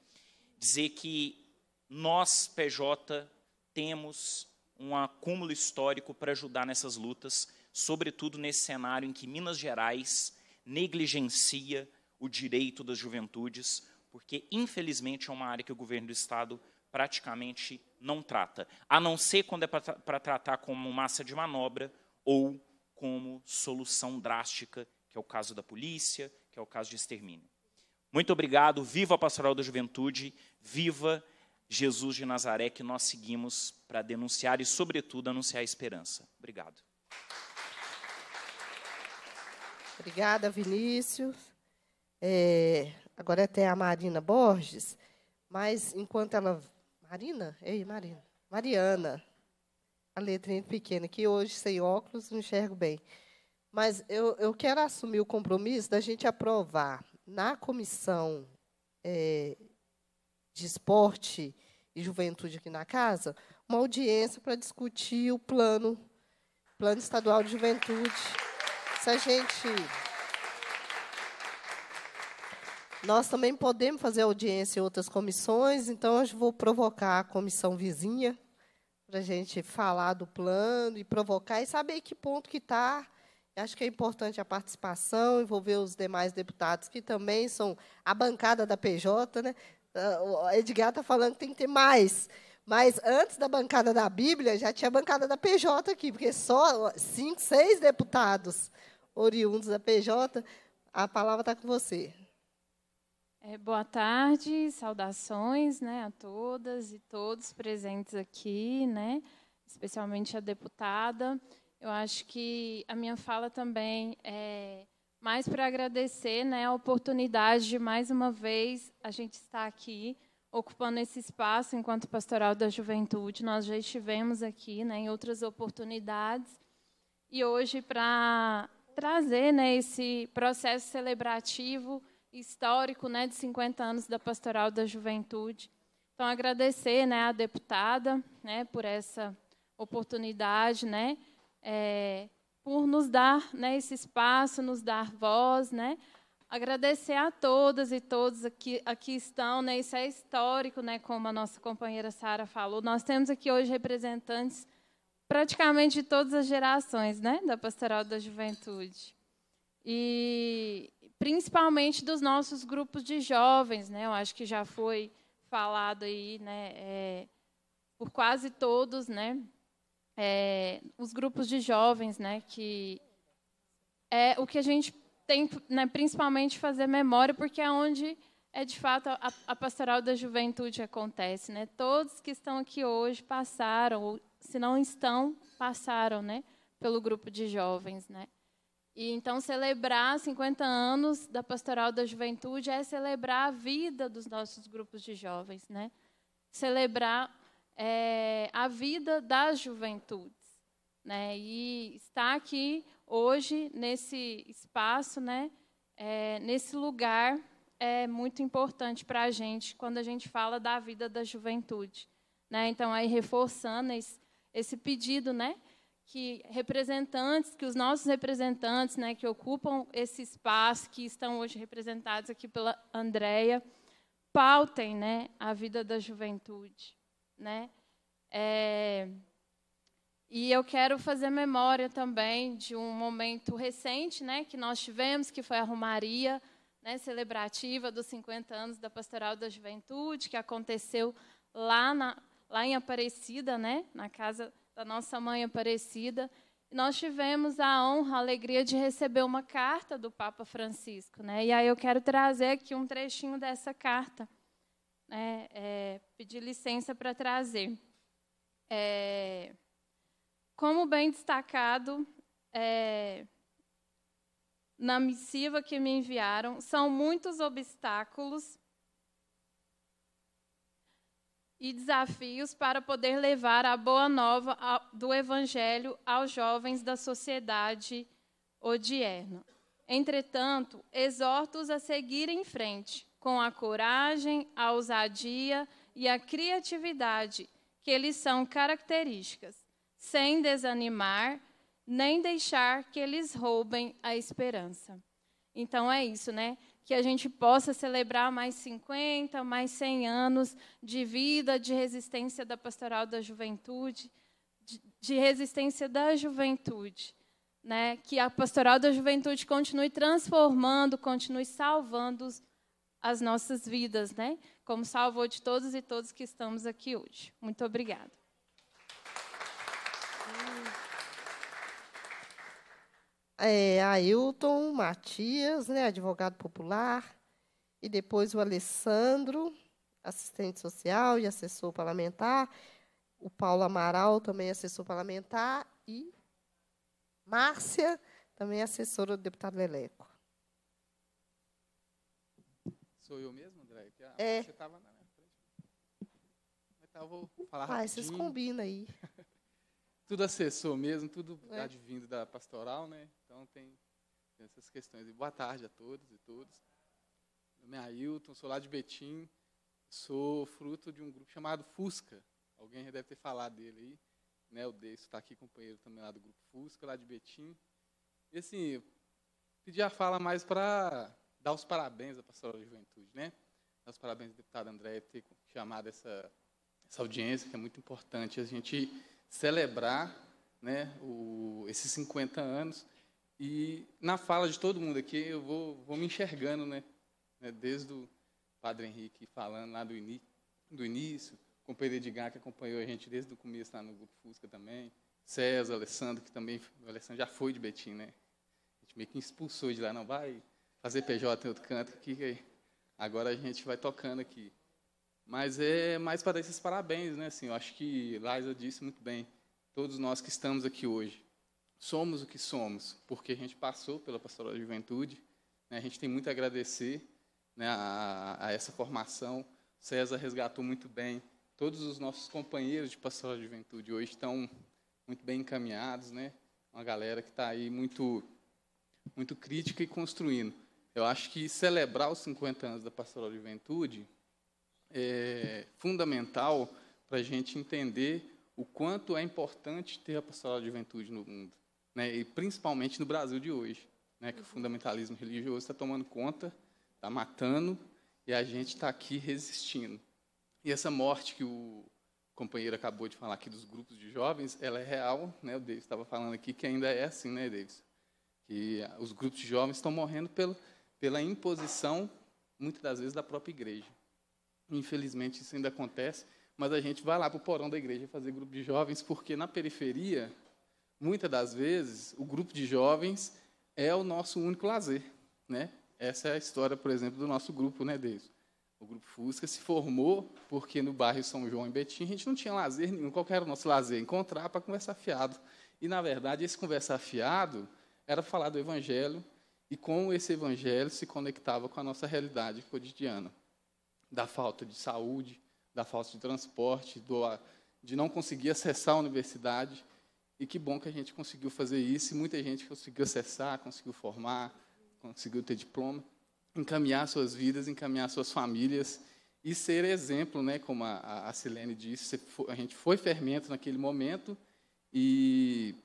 Dizer que nós, PJ, temos um acúmulo histórico para ajudar nessas lutas, sobretudo nesse cenário em que Minas Gerais negligencia o direito das juventudes, porque, infelizmente, é uma área que o governo do Estado praticamente não trata, a não ser quando é para tratar como massa de manobra ou como solução drástica, que é o caso da polícia, que é o caso de extermínio. Muito obrigado, viva a Pastoral da Juventude, viva Jesus de Nazaré, que nós seguimos para denunciar e, sobretudo, anunciar a esperança. Obrigado. Obrigada, Vinícius. É, agora é até a Marina Borges, mas enquanto ela. Marina? Ei, Marina. Mariana. A letrinha é pequena, que hoje, sem óculos, não enxergo bem. Mas eu, eu quero assumir o compromisso da gente aprovar na comissão é, de esporte e juventude aqui na casa uma audiência para discutir o plano, plano estadual de juventude. Se a gente. Nós também podemos fazer audiência em outras comissões, então eu vou provocar a comissão vizinha para a gente falar do plano e provocar e saber que ponto que está. Acho que é importante a participação, envolver os demais deputados que também são a bancada da PJ, né? Ah, o Edgar está falando que tem que ter mais. Mas antes da bancada da Bíblia, já tinha a bancada da PJ aqui, porque só cinco, seis deputados oriundos da PJ. A palavra está com você. É, boa tarde, saudações né, a todas e todos presentes aqui, né, especialmente a deputada. Eu acho que a minha fala também é mais para agradecer né, a oportunidade de, mais uma vez, a gente estar aqui, ocupando esse espaço enquanto Pastoral da Juventude. Nós já estivemos aqui né, em outras oportunidades. E hoje, para trazer né, esse processo celebrativo histórico né, de 50 anos da Pastoral da Juventude. Então, agradecer né, à deputada né, por essa oportunidade, né, é, por nos dar né, esse espaço, nos dar voz. Né, agradecer a todas e todos que aqui estão. Né, isso é histórico, né, como a nossa companheira Sara falou. Nós temos aqui hoje representantes praticamente de todas as gerações né, da pastoral da juventude. E principalmente dos nossos grupos de jovens, né? Eu acho que já foi falado aí, né, é, por quase todos, né, é, os grupos de jovens, né, que é o que a gente tem, né, principalmente fazer memória, porque é onde é de fato a, a pastoral da juventude acontece, né? Todos que estão aqui hoje passaram se não estão, passaram, né, pelo grupo de jovens, né? E então celebrar 50 anos da Pastoral da Juventude é celebrar a vida dos nossos grupos de jovens, né? Celebrar é, a vida das juventudes, né? E estar aqui hoje nesse espaço, né? É, nesse lugar é muito importante para a gente quando a gente fala da vida da juventude, né? Então aí reforçando esse, esse pedido, né? Que representantes, que os nossos representantes, né, que ocupam esse espaço, que estão hoje representados aqui pela Andrea, pautem, né, a vida da juventude, né? É, e eu quero fazer memória também de um momento recente, né, que nós tivemos, que foi a Romaria, né, celebrativa dos 50 anos da Pastoral da Juventude, que aconteceu lá na lá em Aparecida, né? na casa da nossa mãe Aparecida. Nós tivemos a honra, a alegria de receber uma carta do Papa Francisco. Né? E aí eu quero trazer aqui um trechinho dessa carta. Né? É, pedir licença para trazer. É, como bem destacado, é, na missiva que me enviaram, são muitos obstáculos e desafios para poder levar a boa nova do Evangelho aos jovens da sociedade odierna. Entretanto, exorto-os a seguir em frente, com a coragem, a ousadia e a criatividade que eles são características, sem desanimar nem deixar que eles roubem a esperança. Então é isso, né? que a gente possa celebrar mais 50, mais 100 anos de vida, de resistência da pastoral da juventude, de, de resistência da juventude. Né? Que a pastoral da juventude continue transformando, continue salvando as nossas vidas, né? como salvou de todos e todos que estamos aqui hoje. Muito obrigada. é, Ailton Matias, né, advogado popular, e depois o Alessandro, assistente social e assessor parlamentar, o Paulo Amaral, também assessor parlamentar, e Márcia, também assessora do deputado Leleco. Sou eu mesmo, André? Porque, é. Você estava na minha frente. Então, eu vou falar Pai, rapidinho. vocês combinam aí. tudo acessou mesmo, tudo é. Tá advindo da pastoral, né? Então tem, tem essas questões. E boa tarde a todos e todas. Meu nome é Ailton, sou lá de Betim, sou fruto de um grupo chamado Fusca. Alguém já deve ter falado dele aí. Né, o Deis está aqui, companheiro também lá do grupo Fusca, lá de Betim. E assim, pedi a fala mais para dar os parabéns à pastoral da juventude, né? Dar os parabéns ao deputado André por ter chamado essa, essa audiência, que é muito importante. A gente celebrar né, o, esses 50 anos. E na fala de todo mundo aqui, eu vou, vou me enxergando, né, né, desde o Padre Henrique falando lá do, ini, do início, com o Pedro Edgar, que acompanhou a gente desde o começo lá no Grupo Fusca também, César, Alessandro, que também, o Alessandro já foi de Betim, né? A gente meio que expulsou de lá, não vai fazer PJ em outro canto, que agora a gente vai tocando aqui. Mas é mais para dar esses parabéns, né? Assim, eu acho que Laisa disse muito bem. Todos nós que estamos aqui hoje somos o que somos, porque a gente passou pela Pastoral da Juventude. Né? A gente tem muito a agradecer né, a, a, essa formação. César resgatou muito bem. Todos os nossos companheiros de Pastoral da Juventude hoje estão muito bem encaminhados, né? Uma galera que está aí muito, muito crítica e construindo. Eu acho que celebrar os 50 anos da Pastoral da Juventude é, fundamental para a gente entender o quanto é importante ter a pastoral de juventude no mundo, né? e principalmente no Brasil de hoje, né? que o fundamentalismo religioso está tomando conta, está matando, e a gente está aqui resistindo. E essa morte que o companheiro acabou de falar aqui dos grupos de jovens, ela é real, né? o Davis estava falando aqui que ainda é assim, né, Davis? Que os grupos de jovens estão morrendo pela, pela imposição, muitas das vezes, da própria igreja. Infelizmente isso ainda acontece, mas a gente vai lá para o porão da igreja fazer grupo de jovens, porque na periferia, muitas das vezes, o grupo de jovens é o nosso único lazer. Né? Essa é a história, por exemplo, do nosso grupo, né, Deus? O grupo Fusca se formou porque no bairro São João, em Betim, a gente não tinha lazer nenhum. Qual era o nosso lazer? Encontrar para conversar fiado. E, na verdade, esse conversar fiado era falar do Evangelho e como esse Evangelho se conectava com a nossa realidade cotidiana da falta de saúde, da falta de transporte, do, de não conseguir acessar a universidade. E que bom que a gente conseguiu fazer isso, e muita gente conseguiu acessar, conseguiu formar, conseguiu ter diploma, encaminhar suas vidas, encaminhar suas famílias e ser exemplo, né, como a, a Silene disse, a gente foi fermento naquele momento e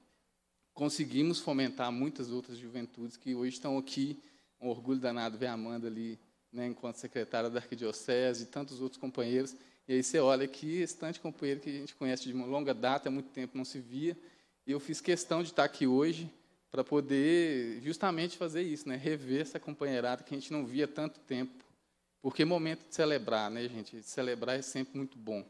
conseguimos fomentar muitas outras juventudes que hoje estão aqui. Um orgulho danado ver a Amanda ali né, enquanto secretária da Arquidiocese, e tantos outros companheiros. E aí você olha que esse tanto companheiro que a gente conhece de uma longa data, há muito tempo não se via, e eu fiz questão de estar aqui hoje para poder justamente fazer isso, né, rever essa companheirada que a gente não via há tanto tempo. Porque momento de celebrar, né, gente? Celebrar é sempre muito bom.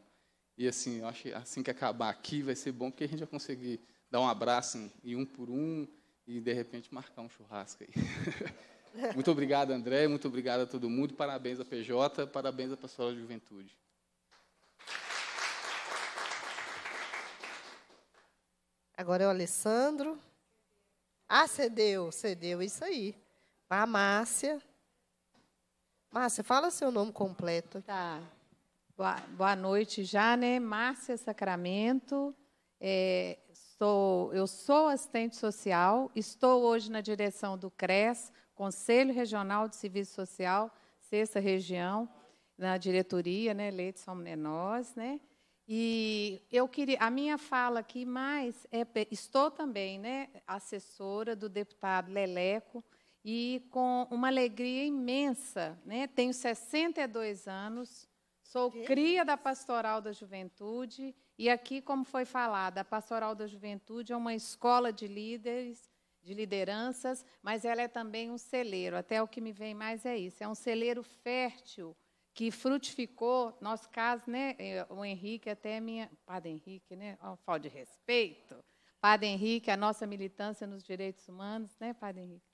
E assim, eu acho que assim que acabar aqui vai ser bom, porque a gente vai conseguir dar um abraço em, em um por um e de repente marcar um churrasco aí. Muito obrigado, André. Muito obrigado a todo mundo. Parabéns à PJ, parabéns à Pastoral de Juventude. Agora é o Alessandro. Ah, cedeu, cedeu, isso aí. A Márcia. Márcia, fala seu nome completo. Tá. Boa, boa noite já, né? Márcia Sacramento. É, sou, eu sou assistente social, estou hoje na direção do CRES, Conselho Regional de Serviço Social, sexta região, na diretoria, né, eleitos são nós, né? E eu queria, a minha fala aqui mais é, estou também, né, assessora do deputado Leleco e com uma alegria imensa, né? Tenho 62 anos, sou cria da Pastoral da Juventude e aqui, como foi falado, a Pastoral da Juventude é uma escola de líderes de lideranças, mas ela é também um celeiro. Até o que me vem mais é isso. É um celeiro fértil que frutificou, nosso caso, né, eh, o Henrique até minha, Padre Henrique, né, ó, falta de respeito. Padre Henrique, a nossa militância nos direitos humanos, né, Padre Henrique.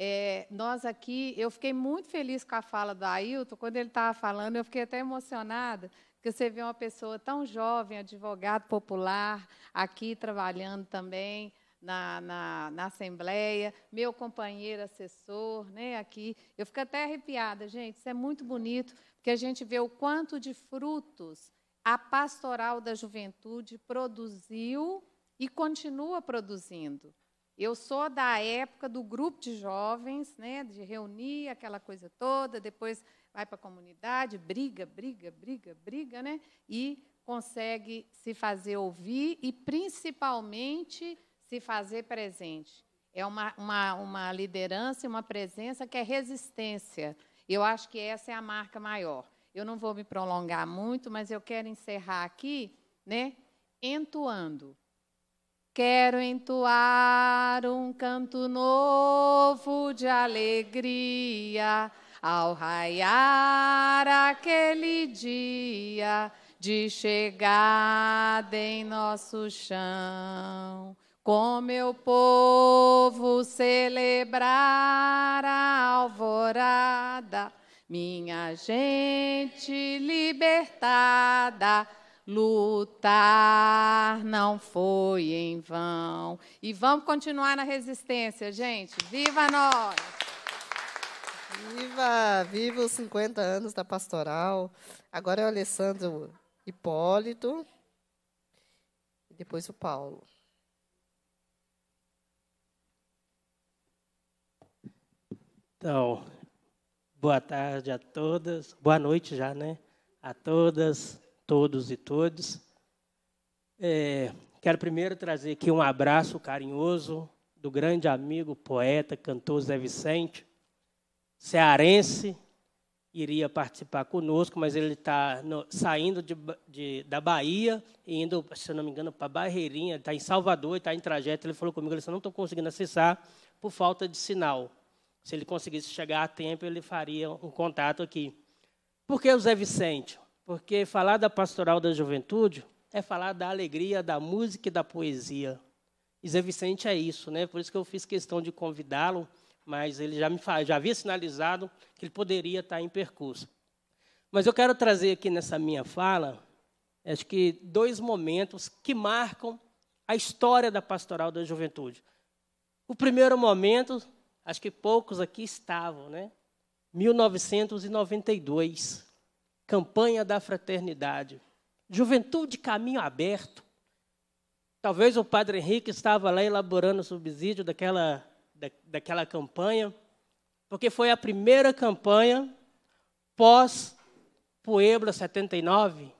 É, nós aqui, eu fiquei muito feliz com a fala do Ailton, quando ele estava falando, eu fiquei até emocionada, porque você vê uma pessoa tão jovem, advogado popular, aqui trabalhando também, na, na, na Assembleia, meu companheiro assessor, né, aqui. Eu fico até arrepiada, gente, isso é muito bonito, porque a gente vê o quanto de frutos a pastoral da juventude produziu e continua produzindo. Eu sou da época do grupo de jovens, né, de reunir aquela coisa toda, depois vai para a comunidade, briga, briga, briga, briga, né, e consegue se fazer ouvir e principalmente se fazer presente. É uma, uma, uma liderança e uma presença que é resistência. Eu acho que essa é a marca maior. Eu não vou me prolongar muito, mas eu quero encerrar aqui, né? Entoando. Quero entoar um canto novo de alegria ao raiar aquele dia de chegada em nosso chão com meu povo celebrar a alvorada, minha gente libertada. Lutar não foi em vão. E vamos continuar na resistência, gente. Viva nós! Viva! Viva os 50 anos da pastoral. Agora é o Alessandro Hipólito. E depois o Paulo. Então, boa tarde a todas, boa noite já, né? A todas, todos e todos. É, quero primeiro trazer aqui um abraço carinhoso do grande amigo, poeta, cantor Zé Vicente, cearense, iria participar conosco, mas ele está saindo de, de, da Bahia e indo, se eu não me engano, para Barreirinha, está em Salvador, está em trajeto. Ele falou comigo, ele disse, não estou conseguindo acessar por falta de sinal. Se ele conseguisse chegar a tempo, ele faria um contato aqui. Por que o Zé Vicente? Porque falar da pastoral da juventude é falar da alegria, da música e da poesia. E Zé Vicente é isso, né? Por isso que eu fiz questão de convidá-lo, mas ele já me já havia sinalizado que ele poderia estar em percurso. Mas eu quero trazer aqui nessa minha fala, acho que dois momentos que marcam a história da pastoral da juventude. O primeiro momento acho que poucos aqui estavam, né? 1992, campanha da fraternidade. Juventude Caminho Aberto. Talvez o padre Henrique estava lá elaborando o subsídio daquela, da, daquela campanha, porque foi a primeira campanha pós Puebla 79,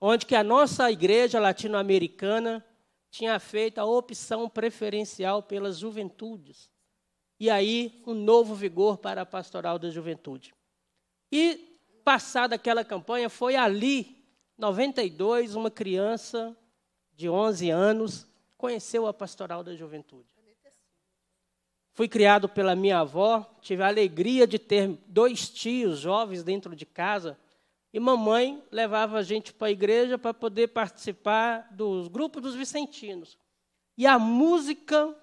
onde que a nossa igreja latino-americana tinha feito a opção preferencial pelas juventudes e aí um novo vigor para a pastoral da juventude. E passada aquela campanha, foi ali, 92, uma criança de 11 anos conheceu a pastoral da juventude. Fui criado pela minha avó, tive a alegria de ter dois tios jovens dentro de casa, e mamãe levava a gente para a igreja para poder participar dos grupos dos vicentinos. E a música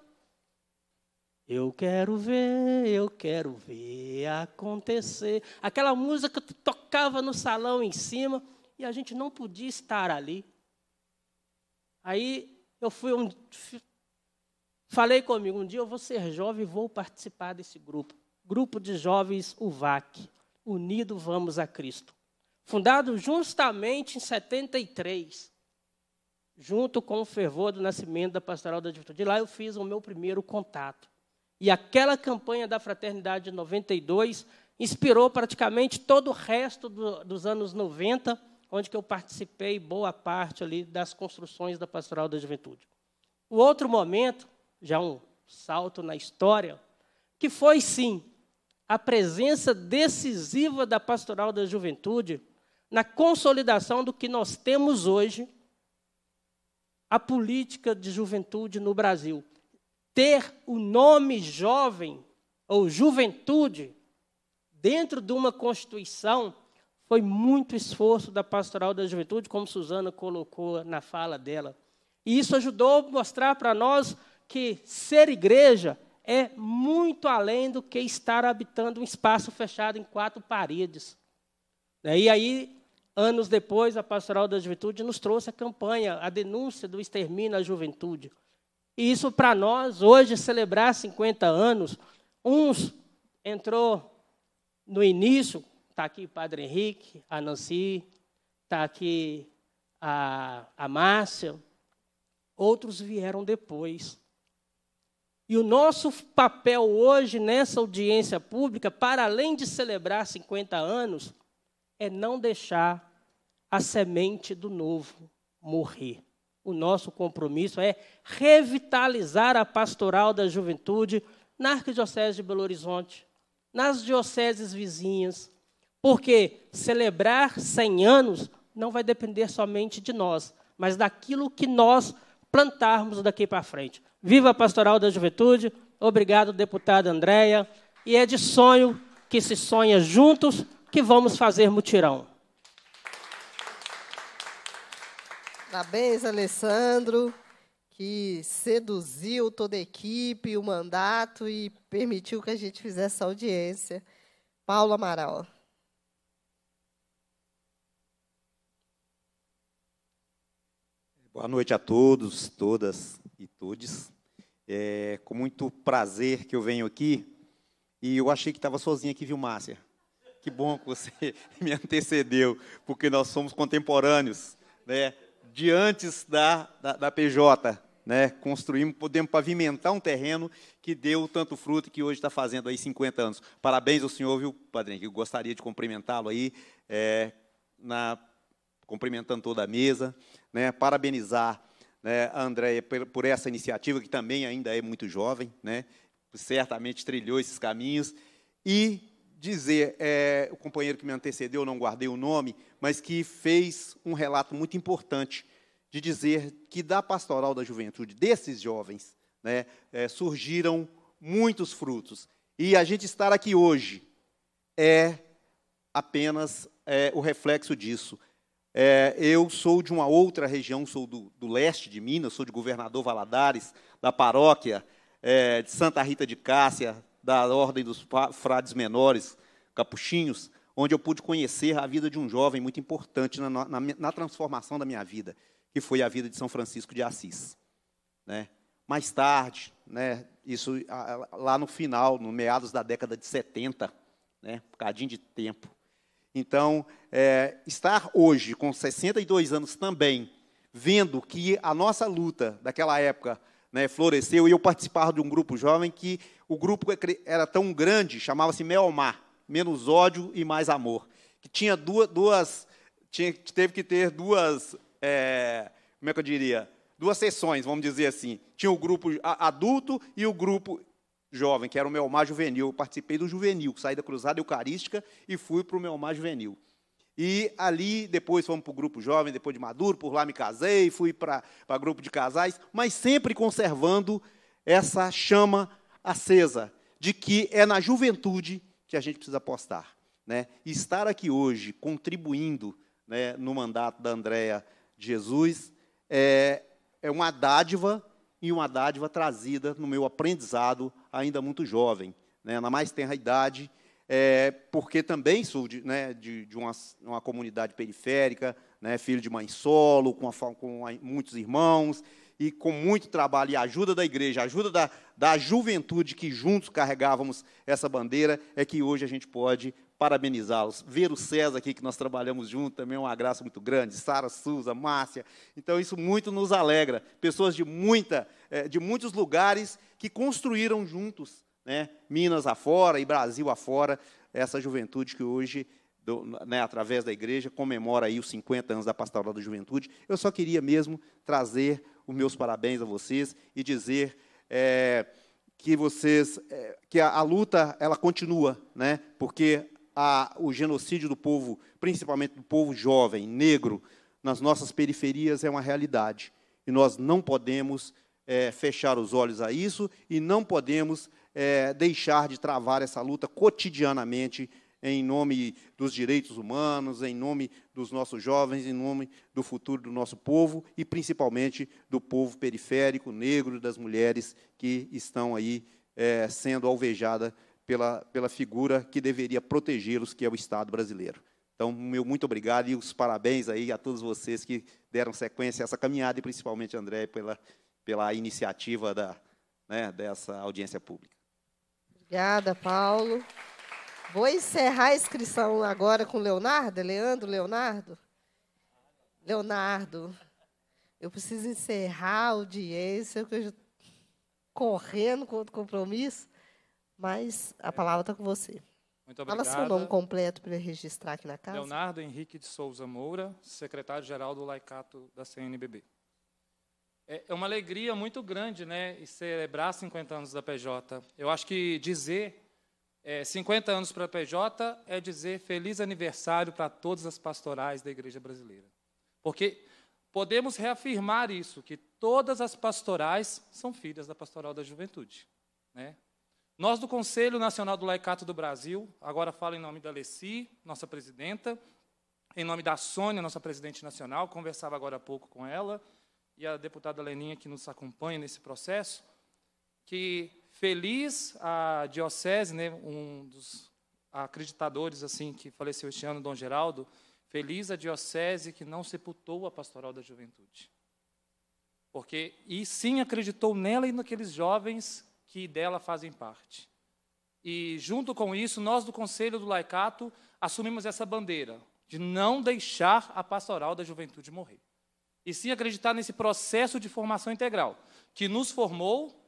eu quero ver, eu quero ver acontecer. Aquela música que tocava no salão em cima e a gente não podia estar ali. Aí eu fui um, falei comigo, um dia eu vou ser jovem e vou participar desse grupo. Grupo de jovens UVAC, Unido Vamos a Cristo. Fundado justamente em 73, junto com o fervor do nascimento da Pastoral da Juventude. De lá eu fiz o meu primeiro contato e aquela campanha da Fraternidade de 92 inspirou praticamente todo o resto do, dos anos 90, onde que eu participei boa parte ali das construções da Pastoral da Juventude. O outro momento, já um salto na história, que foi sim a presença decisiva da Pastoral da Juventude na consolidação do que nós temos hoje, a política de juventude no Brasil ter o nome jovem ou juventude dentro de uma constituição foi muito esforço da pastoral da juventude, como Suzana colocou na fala dela. E isso ajudou a mostrar para nós que ser igreja é muito além do que estar habitando um espaço fechado em quatro paredes. Né? E aí, anos depois, a Pastoral da Juventude nos trouxe a campanha, a denúncia do extermínio à juventude. E isso para nós, hoje, celebrar 50 anos, uns entrou no início, está aqui o Padre Henrique, a Nancy, está aqui a, a Márcia, outros vieram depois. E o nosso papel hoje nessa audiência pública, para além de celebrar 50 anos, é não deixar a semente do novo morrer o nosso compromisso é revitalizar a pastoral da juventude na Arquidiocese de Belo Horizonte, nas dioceses vizinhas, porque celebrar 100 anos não vai depender somente de nós, mas daquilo que nós plantarmos daqui para frente. Viva a pastoral da juventude. Obrigado, deputada Andréia. E é de sonho que se sonha juntos que vamos fazer mutirão. Parabéns, tá Alessandro, que seduziu toda a equipe, o mandato e permitiu que a gente fizesse essa audiência. Paulo Amaral. Boa noite a todos, todas e todes. É com muito prazer que eu venho aqui. E eu achei que estava sozinho aqui, viu, Márcia? Que bom que você me antecedeu, porque nós somos contemporâneos. Né? de antes da, da, da PJ. Né? Construímos, podemos pavimentar um terreno que deu tanto fruto que hoje está fazendo aí 50 anos. Parabéns ao senhor, viu, padrinho? Eu gostaria de cumprimentá-lo aí, é, na, cumprimentando toda a mesa, né? parabenizar né, a Andréia por, por, essa iniciativa, que também ainda é muito jovem, né? certamente trilhou esses caminhos, e dizer, é, o companheiro que me antecedeu, não guardei o nome, mas que fez um relato muito importante de dizer que da pastoral da juventude desses jovens né, é, surgiram muitos frutos. E a gente estar aqui hoje é apenas é, o reflexo disso. É, eu sou de uma outra região, sou do, do, leste de Minas, sou de Governador Valadares, da paróquia é, de Santa Rita de Cássia, da Ordem dos Frades Menores, Capuchinhos, onde eu pude conhecer a vida de um jovem muito importante na, na, na transformação da minha vida, que foi a vida de São Francisco de Assis. Né? Mais tarde, né, isso lá no final, no meados da década de 70, né, um bocadinho de tempo. Então, é, estar hoje com 62 anos também, vendo que a nossa luta daquela época né, floresceu, e eu participava de um grupo jovem que o grupo era tão grande, chamava-se Melmar, menos ódio e mais amor, que tinha duas, duas tinha, teve que ter duas, é, como é que eu diria, duas sessões, vamos dizer assim. Tinha o grupo adulto e o grupo jovem, que era o Melmar juvenil. Eu participei do juvenil, saí da Cruzada Eucarística e fui para o Melmar juvenil. E ali, depois fomos para o grupo jovem, depois de maduro, por lá me casei, fui para, para grupo de casais, mas sempre conservando essa chama acesa de que é na juventude que a gente precisa apostar. Né? E estar aqui hoje contribuindo né, no mandato da Andréa Jesus é, é uma dádiva e uma dádiva trazida no meu aprendizado ainda muito jovem, né, na mais tenra idade, é, porque também sou de, né, de, de uma, uma, comunidade periférica, né, filho de mãe solo, com, a, com a, muitos irmãos, e com muito trabalho e ajuda da igreja, ajuda da, da juventude que juntos carregávamos essa bandeira, é que hoje a gente pode parabenizá-los. Ver o César aqui, que nós trabalhamos junto, também é uma graça muito grande. Sara, Souza, Márcia. Então, isso muito nos alegra. Pessoas de, muita, é, de muitos lugares que construíram juntos, né? Minas afora e Brasil afora, essa juventude que hoje, do, né, através da igreja, comemora aí os 50 anos da Pastoral da Juventude. Eu só queria mesmo trazer os meus parabéns a vocês e dizer é, que vocês, é, que a, a, luta ela continua, né? Porque a, o genocídio do povo, principalmente do povo jovem, negro, nas nossas periferias é uma realidade e nós não podemos é, fechar os olhos a isso e não podemos é, deixar de travar essa luta cotidianamente em nome dos direitos humanos, em nome dos nossos jovens, em nome do futuro do nosso povo e principalmente do povo periférico, negro, das mulheres que estão aí é, sendo alvejadas pela, pela figura que deveria protegê-los, que é o Estado brasileiro. Então, meu muito obrigado e os parabéns aí a todos vocês que deram sequência a essa caminhada e principalmente André pela pela iniciativa da, né, dessa audiência pública. Obrigada, Paulo. Vou encerrar a inscrição agora com Leonardo, Leandro, Leonardo. Leonardo, eu preciso encerrar a audiência, que eu estou correndo com outro compromisso, mas a palavra está com você. Muito obrigado. Fala seu nome completo para registrar aqui na casa. Leonardo Henrique de Souza Moura, secretário-geral do Laicato da CNBB. É, é uma alegria muito grande né, celebrar 50 anos da PJ. Eu acho que dizer é, 50 anos para a PJ é dizer feliz aniversário para todas as pastorais da Igreja Brasileira. Porque podemos reafirmar isso, que todas as pastorais são filhas da pastoral da juventude. Né? Nós do Conselho Nacional do Laicato do Brasil, agora falo em nome da Leci, nossa presidenta, em nome da Sônia, nossa presidente nacional, conversava agora há pouco com ela, e a deputada Leninha que nos acompanha nesse processo, que Feliz a diocese, né, um dos acreditadores assim que faleceu este ano, Dom Geraldo, feliz a diocese que não sepultou a pastoral da juventude. Porque e sim acreditou nela e naqueles jovens que dela fazem parte. E junto com isso, nós do Conselho do Laicato assumimos essa bandeira de não deixar a pastoral da juventude morrer. E sim acreditar nesse processo de formação integral, que nos formou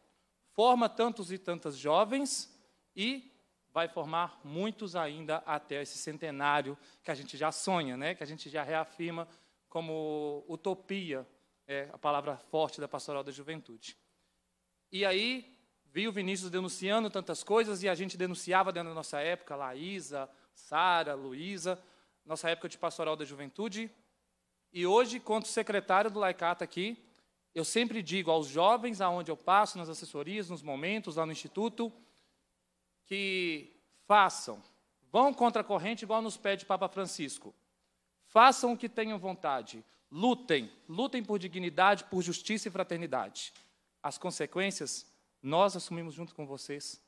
forma tantos e tantas jovens e vai formar muitos ainda até esse centenário que a gente já sonha, né? que a gente já reafirma como utopia, é a palavra forte da pastoral da juventude. E aí, viu Vinícius denunciando tantas coisas e a gente denunciava dentro da nossa época, Laísa, Sara, Luísa, nossa época de pastoral da juventude. E hoje, quanto secretário do Laicata aqui, eu sempre digo aos jovens, aonde eu passo, nas assessorias, nos momentos, lá no instituto, que façam, vão contra a corrente, igual nos pede Papa Francisco. Façam o que tenham vontade, lutem, lutem por dignidade, por justiça e fraternidade. As consequências nós assumimos junto com vocês.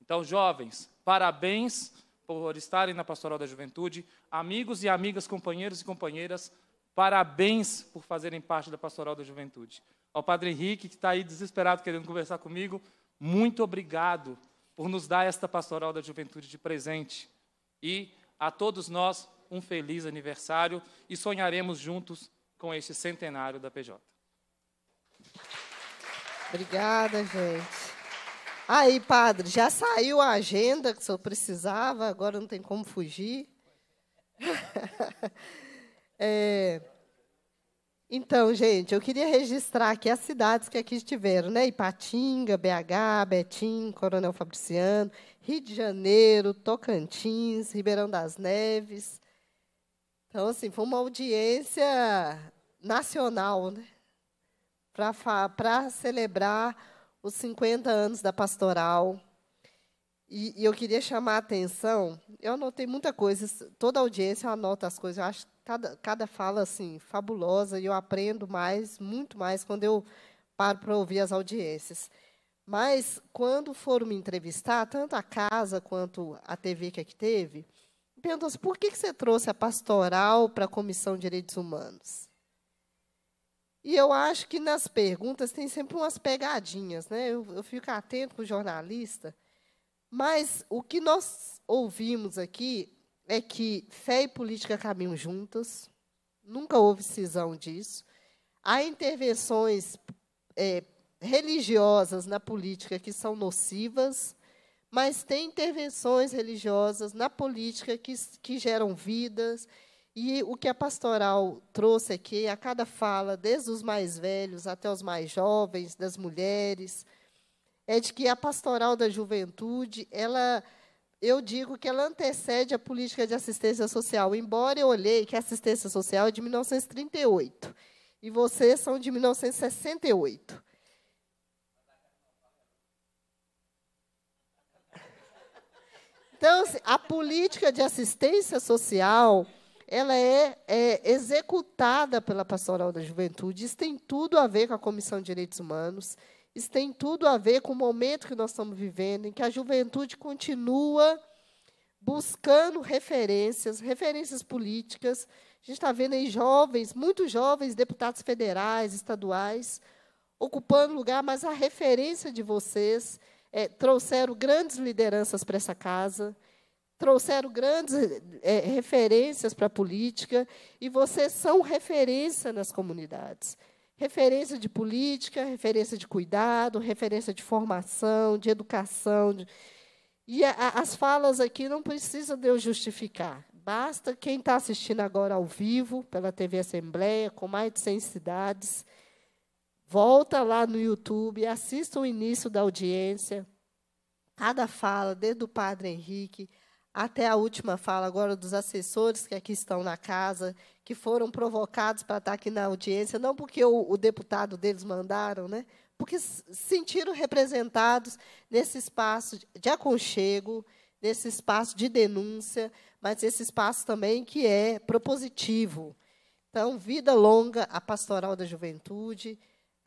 Então, jovens, parabéns por estarem na Pastoral da Juventude, amigos e amigas, companheiros e companheiras, Parabéns por fazerem parte da Pastoral da Juventude. Ao Padre Henrique, que está aí desesperado querendo conversar comigo, muito obrigado por nos dar esta Pastoral da Juventude de presente. E a todos nós, um feliz aniversário e sonharemos juntos com este centenário da PJ. Obrigada, gente. Aí, padre, já saiu a agenda que o senhor precisava, agora não tem como fugir. É... Então, gente, eu queria registrar aqui as cidades que aqui estiveram, né? Ipatinga, BH, Betim, Coronel Fabriciano, Rio de Janeiro, Tocantins, Ribeirão das Neves. Então, assim, foi uma audiência nacional, né? Para celebrar os 50 anos da pastoral. E, e eu queria chamar a atenção, eu anotei muita coisa, toda audiência anota as coisas, eu acho Cada, cada fala, assim, fabulosa, e eu aprendo mais, muito mais, quando eu paro para ouvir as audiências. Mas, quando foram me entrevistar, tanto a casa quanto a TV que aqui teve, me perguntou assim, por que, que você trouxe a pastoral para a Comissão de Direitos Humanos? E eu acho que nas perguntas tem sempre umas pegadinhas, né? Eu, eu fico atento com o jornalista, mas o que nós ouvimos aqui é que fé e política caminham juntas, nunca houve cisão disso. Há intervenções é, religiosas na política que são nocivas, mas tem intervenções religiosas na política que, que geram vidas. E o que a pastoral trouxe aqui, a cada fala, desde os mais velhos até os mais jovens, das mulheres, é de que a pastoral da juventude, ela eu digo que ela antecede a política de assistência social, embora eu olhei que a assistência social é de 1938 e vocês são de 1968. Então, assim, a política de assistência social ela é, é, executada pela Pastoral da Juventude. Isso tem tudo a ver com a Comissão de Direitos Humanos. Isso tem tudo a ver com o momento que nós estamos vivendo, em que a juventude continua buscando referências, referências políticas. A gente está vendo aí jovens, muito jovens, deputados federais, estaduais, ocupando lugar, mas a referência de vocês é, trouxeram grandes lideranças para essa casa, trouxeram grandes é, referências para a política, e vocês são referência nas comunidades. Referência de política, referência de cuidado, referência de formação, de educação. De... E a, a, as falas aqui não precisa eu justificar. Basta quem está assistindo agora ao vivo, pela TV Assembleia, com mais de 100 cidades, volta lá no YouTube, assista o início da audiência, cada fala, desde o Padre Henrique, até a última fala agora dos assessores que aqui estão na casa, que foram provocados para estar aqui na audiência, não porque o, o deputado deles mandaram, né? porque se sentiram representados nesse espaço de aconchego, nesse espaço de denúncia, mas esse espaço também que é propositivo. Então, vida longa à Pastoral da Juventude,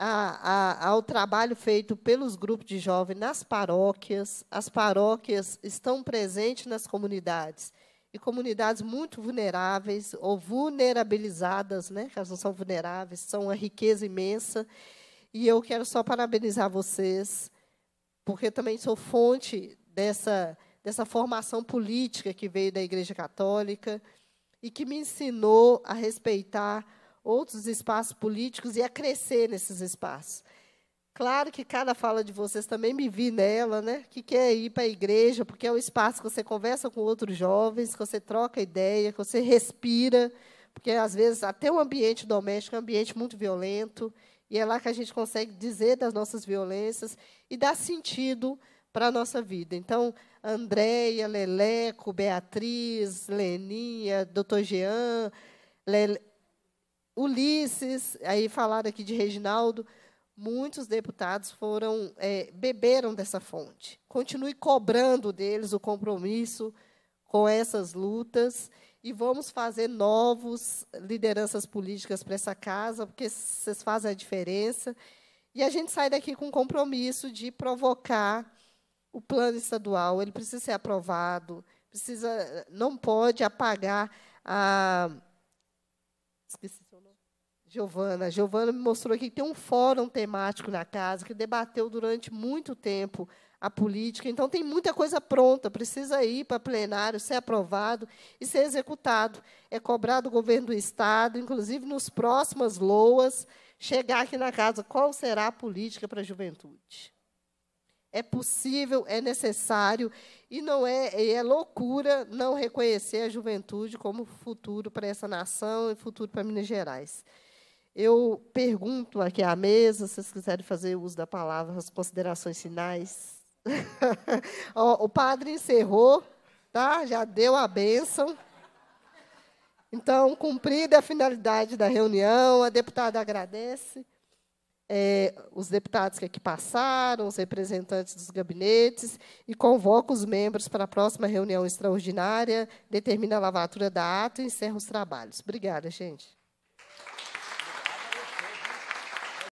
a, a, ao trabalho feito pelos grupos de jovens nas paróquias. As paróquias estão presentes nas comunidades. E comunidades muito vulneráveis ou vulnerabilizadas, né? elas não são vulneráveis, são uma riqueza imensa. E eu quero só parabenizar vocês, porque também sou fonte dessa, dessa formação política que veio da Igreja Católica e que me ensinou a respeitar outros espaços políticos e a crescer nesses espaços. Claro que cada fala de vocês também me vi nela, né? Que quer é ir para a igreja, porque é um espaço que você conversa com outros jovens, que você troca ideia, que você respira, porque às vezes até o ambiente doméstico é um ambiente muito violento, e é lá que a gente consegue dizer das nossas violências e dar sentido para a nossa vida. Então, Andréia, Leleco, Beatriz, Leninha, doutor Jean, Lele... Ulisses, aí falaram aqui de Reginaldo, muitos deputados foram é, beberam dessa fonte. Continue cobrando deles o compromisso com essas lutas e vamos fazer novos lideranças políticas para essa casa, porque vocês fazem a diferença. E a gente sai daqui com o compromisso de provocar o plano estadual, ele precisa ser aprovado, precisa não pode apagar a esqueci Giovana. Giovana me mostrou aqui que tem um fórum temático na casa que debateu durante muito tempo a política. Então, tem muita coisa pronta, precisa ir para plenário, ser aprovado e ser executado. É cobrado o governo do Estado, inclusive nos próximas LOAs, chegar aqui na casa qual será a política para a juventude. É possível, é necessário e não é, é loucura não reconhecer a juventude como futuro para essa nação e futuro para Minas Gerais. Eu pergunto aqui à mesa, se vocês quiserem fazer uso da palavra, as considerações finais. o padre encerrou, tá? Já deu a bênção. Então, cumprida a finalidade da reunião, a deputada agradece é, os deputados que aqui passaram, os representantes dos gabinetes, e convoca os membros para a próxima reunião extraordinária, determina a lavatura da ata e encerra os trabalhos. Obrigada, gente.